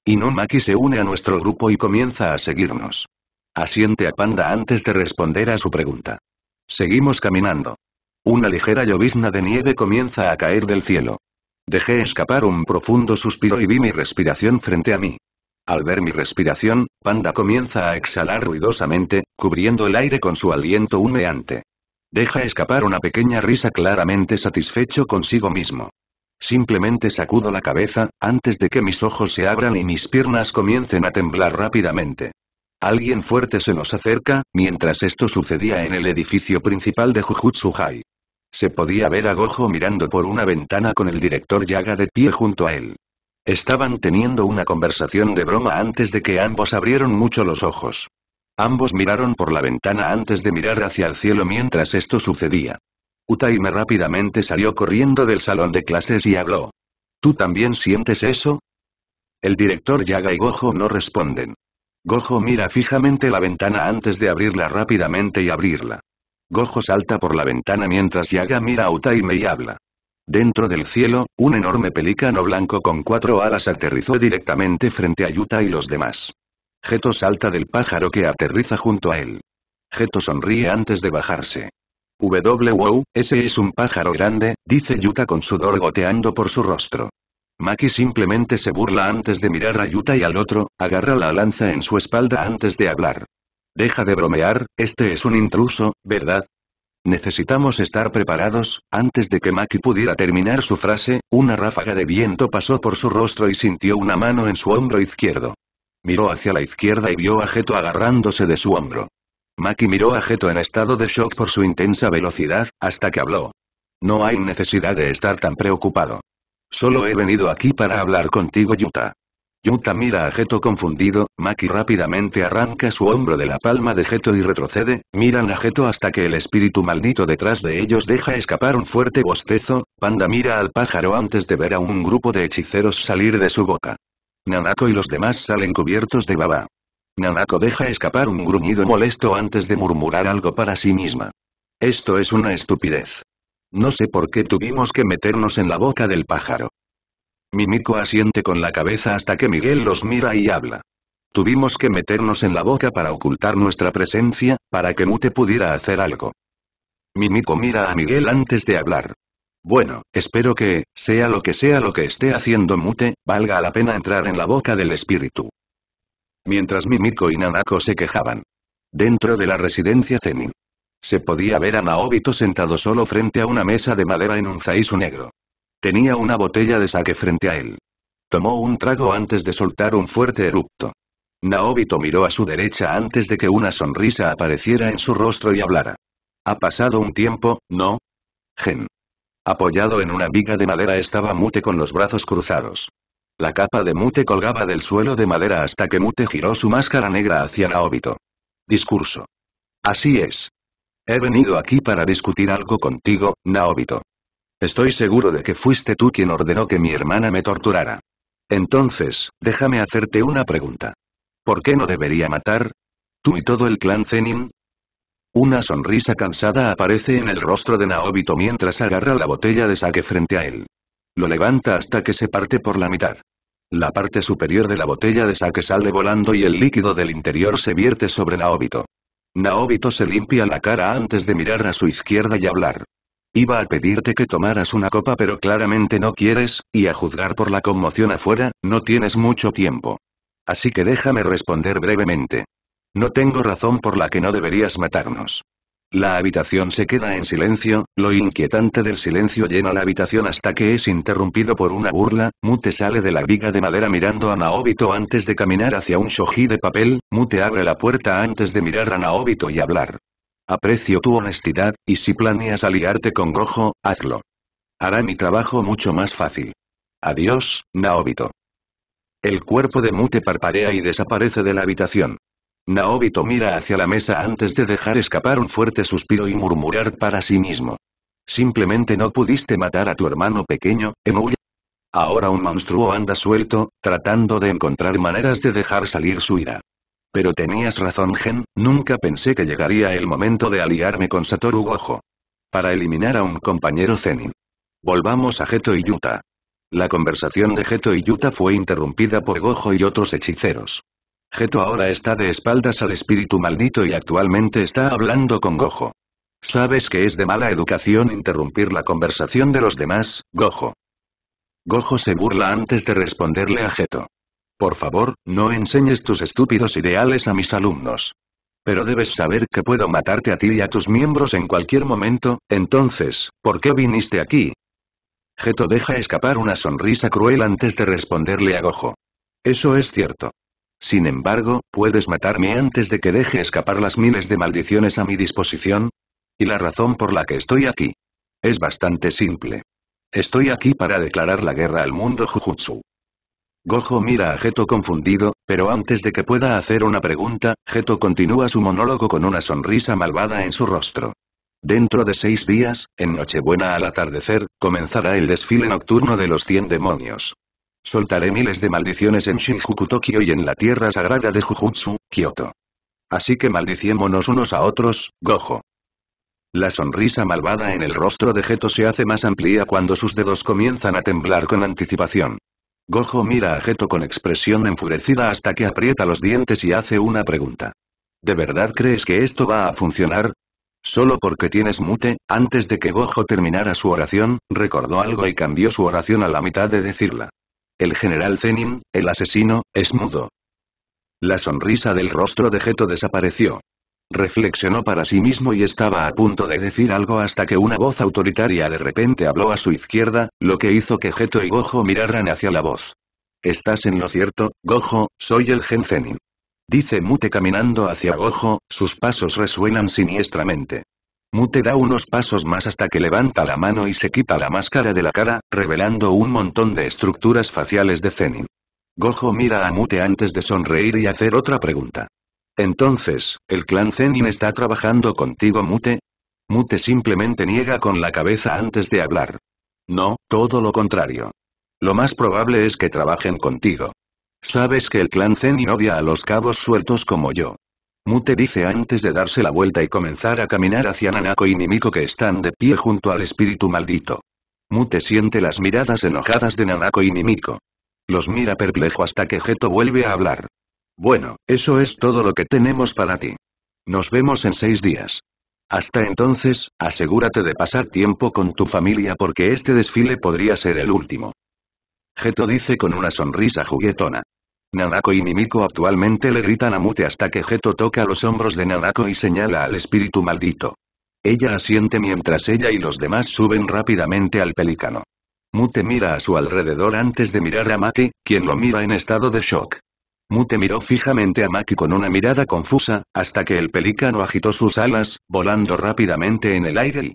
S1: Maki se une a nuestro grupo y comienza a seguirnos. Asiente a Panda antes de responder a su pregunta. Seguimos caminando. Una ligera llovizna de nieve comienza a caer del cielo. Dejé escapar un profundo suspiro y vi mi respiración frente a mí. Al ver mi respiración, Panda comienza a exhalar ruidosamente, cubriendo el aire con su aliento humeante. Deja escapar una pequeña risa claramente satisfecho consigo mismo. Simplemente sacudo la cabeza, antes de que mis ojos se abran y mis piernas comiencen a temblar rápidamente. Alguien fuerte se nos acerca, mientras esto sucedía en el edificio principal de Jujutsu High. Se podía ver a Gojo mirando por una ventana con el director Yaga de pie junto a él. Estaban teniendo una conversación de broma antes de que ambos abrieron mucho los ojos. Ambos miraron por la ventana antes de mirar hacia el cielo mientras esto sucedía. Utaime rápidamente salió corriendo del salón de clases y habló. ¿Tú también sientes eso? El director Yaga y Gojo no responden. Gojo mira fijamente la ventana antes de abrirla rápidamente y abrirla. Gojo salta por la ventana mientras Yaga mira a Utaime y habla. Dentro del cielo, un enorme pelícano blanco con cuatro alas aterrizó directamente frente a Yuta y los demás. Geto salta del pájaro que aterriza junto a él. Geto sonríe antes de bajarse. Wow, ese es un pájaro grande, dice Yuta con sudor goteando por su rostro. Maki simplemente se burla antes de mirar a Yuta y al otro, agarra la lanza en su espalda antes de hablar. Deja de bromear, este es un intruso, ¿verdad? Necesitamos estar preparados, antes de que Maki pudiera terminar su frase, una ráfaga de viento pasó por su rostro y sintió una mano en su hombro izquierdo. Miró hacia la izquierda y vio a Geto agarrándose de su hombro. Maki miró a Geto en estado de shock por su intensa velocidad, hasta que habló. No hay necesidad de estar tan preocupado. Solo he venido aquí para hablar contigo Yuta. Yuta mira a Geto confundido, Maki rápidamente arranca su hombro de la palma de Geto y retrocede, miran a Geto hasta que el espíritu maldito detrás de ellos deja escapar un fuerte bostezo, Panda mira al pájaro antes de ver a un grupo de hechiceros salir de su boca. Nanako y los demás salen cubiertos de baba. Nanako deja escapar un gruñido molesto antes de murmurar algo para sí misma. Esto es una estupidez. No sé por qué tuvimos que meternos en la boca del pájaro. Mimiko asiente con la cabeza hasta que Miguel los mira y habla. Tuvimos que meternos en la boca para ocultar nuestra presencia, para que Mute pudiera hacer algo. Mimiko mira a Miguel antes de hablar. Bueno, espero que, sea lo que sea lo que esté haciendo Mute, valga la pena entrar en la boca del espíritu mientras Mimiko y Nanako se quejaban. Dentro de la residencia Zenin. Se podía ver a Naobito sentado solo frente a una mesa de madera en un zaisu negro. Tenía una botella de saque frente a él. Tomó un trago antes de soltar un fuerte erupto. Naobito miró a su derecha antes de que una sonrisa apareciera en su rostro y hablara. Ha pasado un tiempo, ¿no? Gen. Apoyado en una viga de madera estaba mute con los brazos cruzados. La capa de Mute colgaba del suelo de madera hasta que Mute giró su máscara negra hacia Naobito. Discurso. Así es. He venido aquí para discutir algo contigo, Naobito. Estoy seguro de que fuiste tú quien ordenó que mi hermana me torturara. Entonces, déjame hacerte una pregunta. ¿Por qué no debería matar? ¿Tú y todo el clan Zenin? Una sonrisa cansada aparece en el rostro de Naobito mientras agarra la botella de saque frente a él. Lo levanta hasta que se parte por la mitad. La parte superior de la botella de saque sale volando y el líquido del interior se vierte sobre Naobito. Naobito se limpia la cara antes de mirar a su izquierda y hablar. Iba a pedirte que tomaras una copa pero claramente no quieres, y a juzgar por la conmoción afuera, no tienes mucho tiempo. Así que déjame responder brevemente. No tengo razón por la que no deberías matarnos. La habitación se queda en silencio, lo inquietante del silencio llena la habitación hasta que es interrumpido por una burla, Mute sale de la viga de madera mirando a Naobito antes de caminar hacia un shoji de papel, Mute abre la puerta antes de mirar a Naobito y hablar. Aprecio tu honestidad, y si planeas aliarte con Gojo, hazlo. Hará mi trabajo mucho más fácil. Adiós, Naobito. El cuerpo de Mute parpadea y desaparece de la habitación. Naobito mira hacia la mesa antes de dejar escapar un fuerte suspiro y murmurar para sí mismo. Simplemente no pudiste matar a tu hermano pequeño, Emuya. Ahora un monstruo anda suelto, tratando de encontrar maneras de dejar salir su ira. Pero tenías razón Gen, nunca pensé que llegaría el momento de aliarme con Satoru Gojo. Para eliminar a un compañero Zenin. Volvamos a Geto y Yuta. La conversación de Geto y Yuta fue interrumpida por Gojo y otros hechiceros. Geto ahora está de espaldas al espíritu maldito y actualmente está hablando con Gojo. ¿Sabes que es de mala educación interrumpir la conversación de los demás, Gojo? Gojo se burla antes de responderle a Geto. Por favor, no enseñes tus estúpidos ideales a mis alumnos. Pero debes saber que puedo matarte a ti y a tus miembros en cualquier momento, entonces, ¿por qué viniste aquí? Geto deja escapar una sonrisa cruel antes de responderle a Gojo. Eso es cierto. Sin embargo, ¿puedes matarme antes de que deje escapar las miles de maldiciones a mi disposición? Y la razón por la que estoy aquí. Es bastante simple. Estoy aquí para declarar la guerra al mundo Jujutsu. Gojo mira a Geto confundido, pero antes de que pueda hacer una pregunta, Geto continúa su monólogo con una sonrisa malvada en su rostro. Dentro de seis días, en Nochebuena al atardecer, comenzará el desfile nocturno de los cien demonios. Soltaré miles de maldiciones en Shinjuku Tokio y en la tierra sagrada de Jujutsu, Kyoto. Así que maldiciémonos unos a otros, Gojo. La sonrisa malvada en el rostro de Geto se hace más amplia cuando sus dedos comienzan a temblar con anticipación. Gojo mira a Geto con expresión enfurecida hasta que aprieta los dientes y hace una pregunta. ¿De verdad crees que esto va a funcionar? Solo porque tienes mute, antes de que Gojo terminara su oración, recordó algo y cambió su oración a la mitad de decirla. El general Zenin, el asesino, es mudo. La sonrisa del rostro de Geto desapareció. Reflexionó para sí mismo y estaba a punto de decir algo hasta que una voz autoritaria de repente habló a su izquierda, lo que hizo que Geto y Gojo miraran hacia la voz. Estás en lo cierto, Gojo, soy el Gen Zenin. Dice Mute caminando hacia Gojo, sus pasos resuenan siniestramente. Mute da unos pasos más hasta que levanta la mano y se quita la máscara de la cara, revelando un montón de estructuras faciales de Zenin. Gojo mira a Mute antes de sonreír y hacer otra pregunta. Entonces, ¿el clan Zenin está trabajando contigo Mute? Mute simplemente niega con la cabeza antes de hablar. No, todo lo contrario. Lo más probable es que trabajen contigo. Sabes que el clan Zenin odia a los cabos sueltos como yo. Mute dice antes de darse la vuelta y comenzar a caminar hacia Nanako y Mimiko que están de pie junto al espíritu maldito. Mute siente las miradas enojadas de Nanako y Mimiko. Los mira perplejo hasta que Geto vuelve a hablar. Bueno, eso es todo lo que tenemos para ti. Nos vemos en seis días. Hasta entonces, asegúrate de pasar tiempo con tu familia porque este desfile podría ser el último. Geto dice con una sonrisa juguetona. Nanako y Mimiko actualmente le gritan a Mute hasta que Geto toca los hombros de Nanako y señala al espíritu maldito. Ella asiente mientras ella y los demás suben rápidamente al pelícano. Mute mira a su alrededor antes de mirar a Maki, quien lo mira en estado de shock. Mute miró fijamente a Maki con una mirada confusa, hasta que el pelícano agitó sus alas, volando rápidamente en el aire y...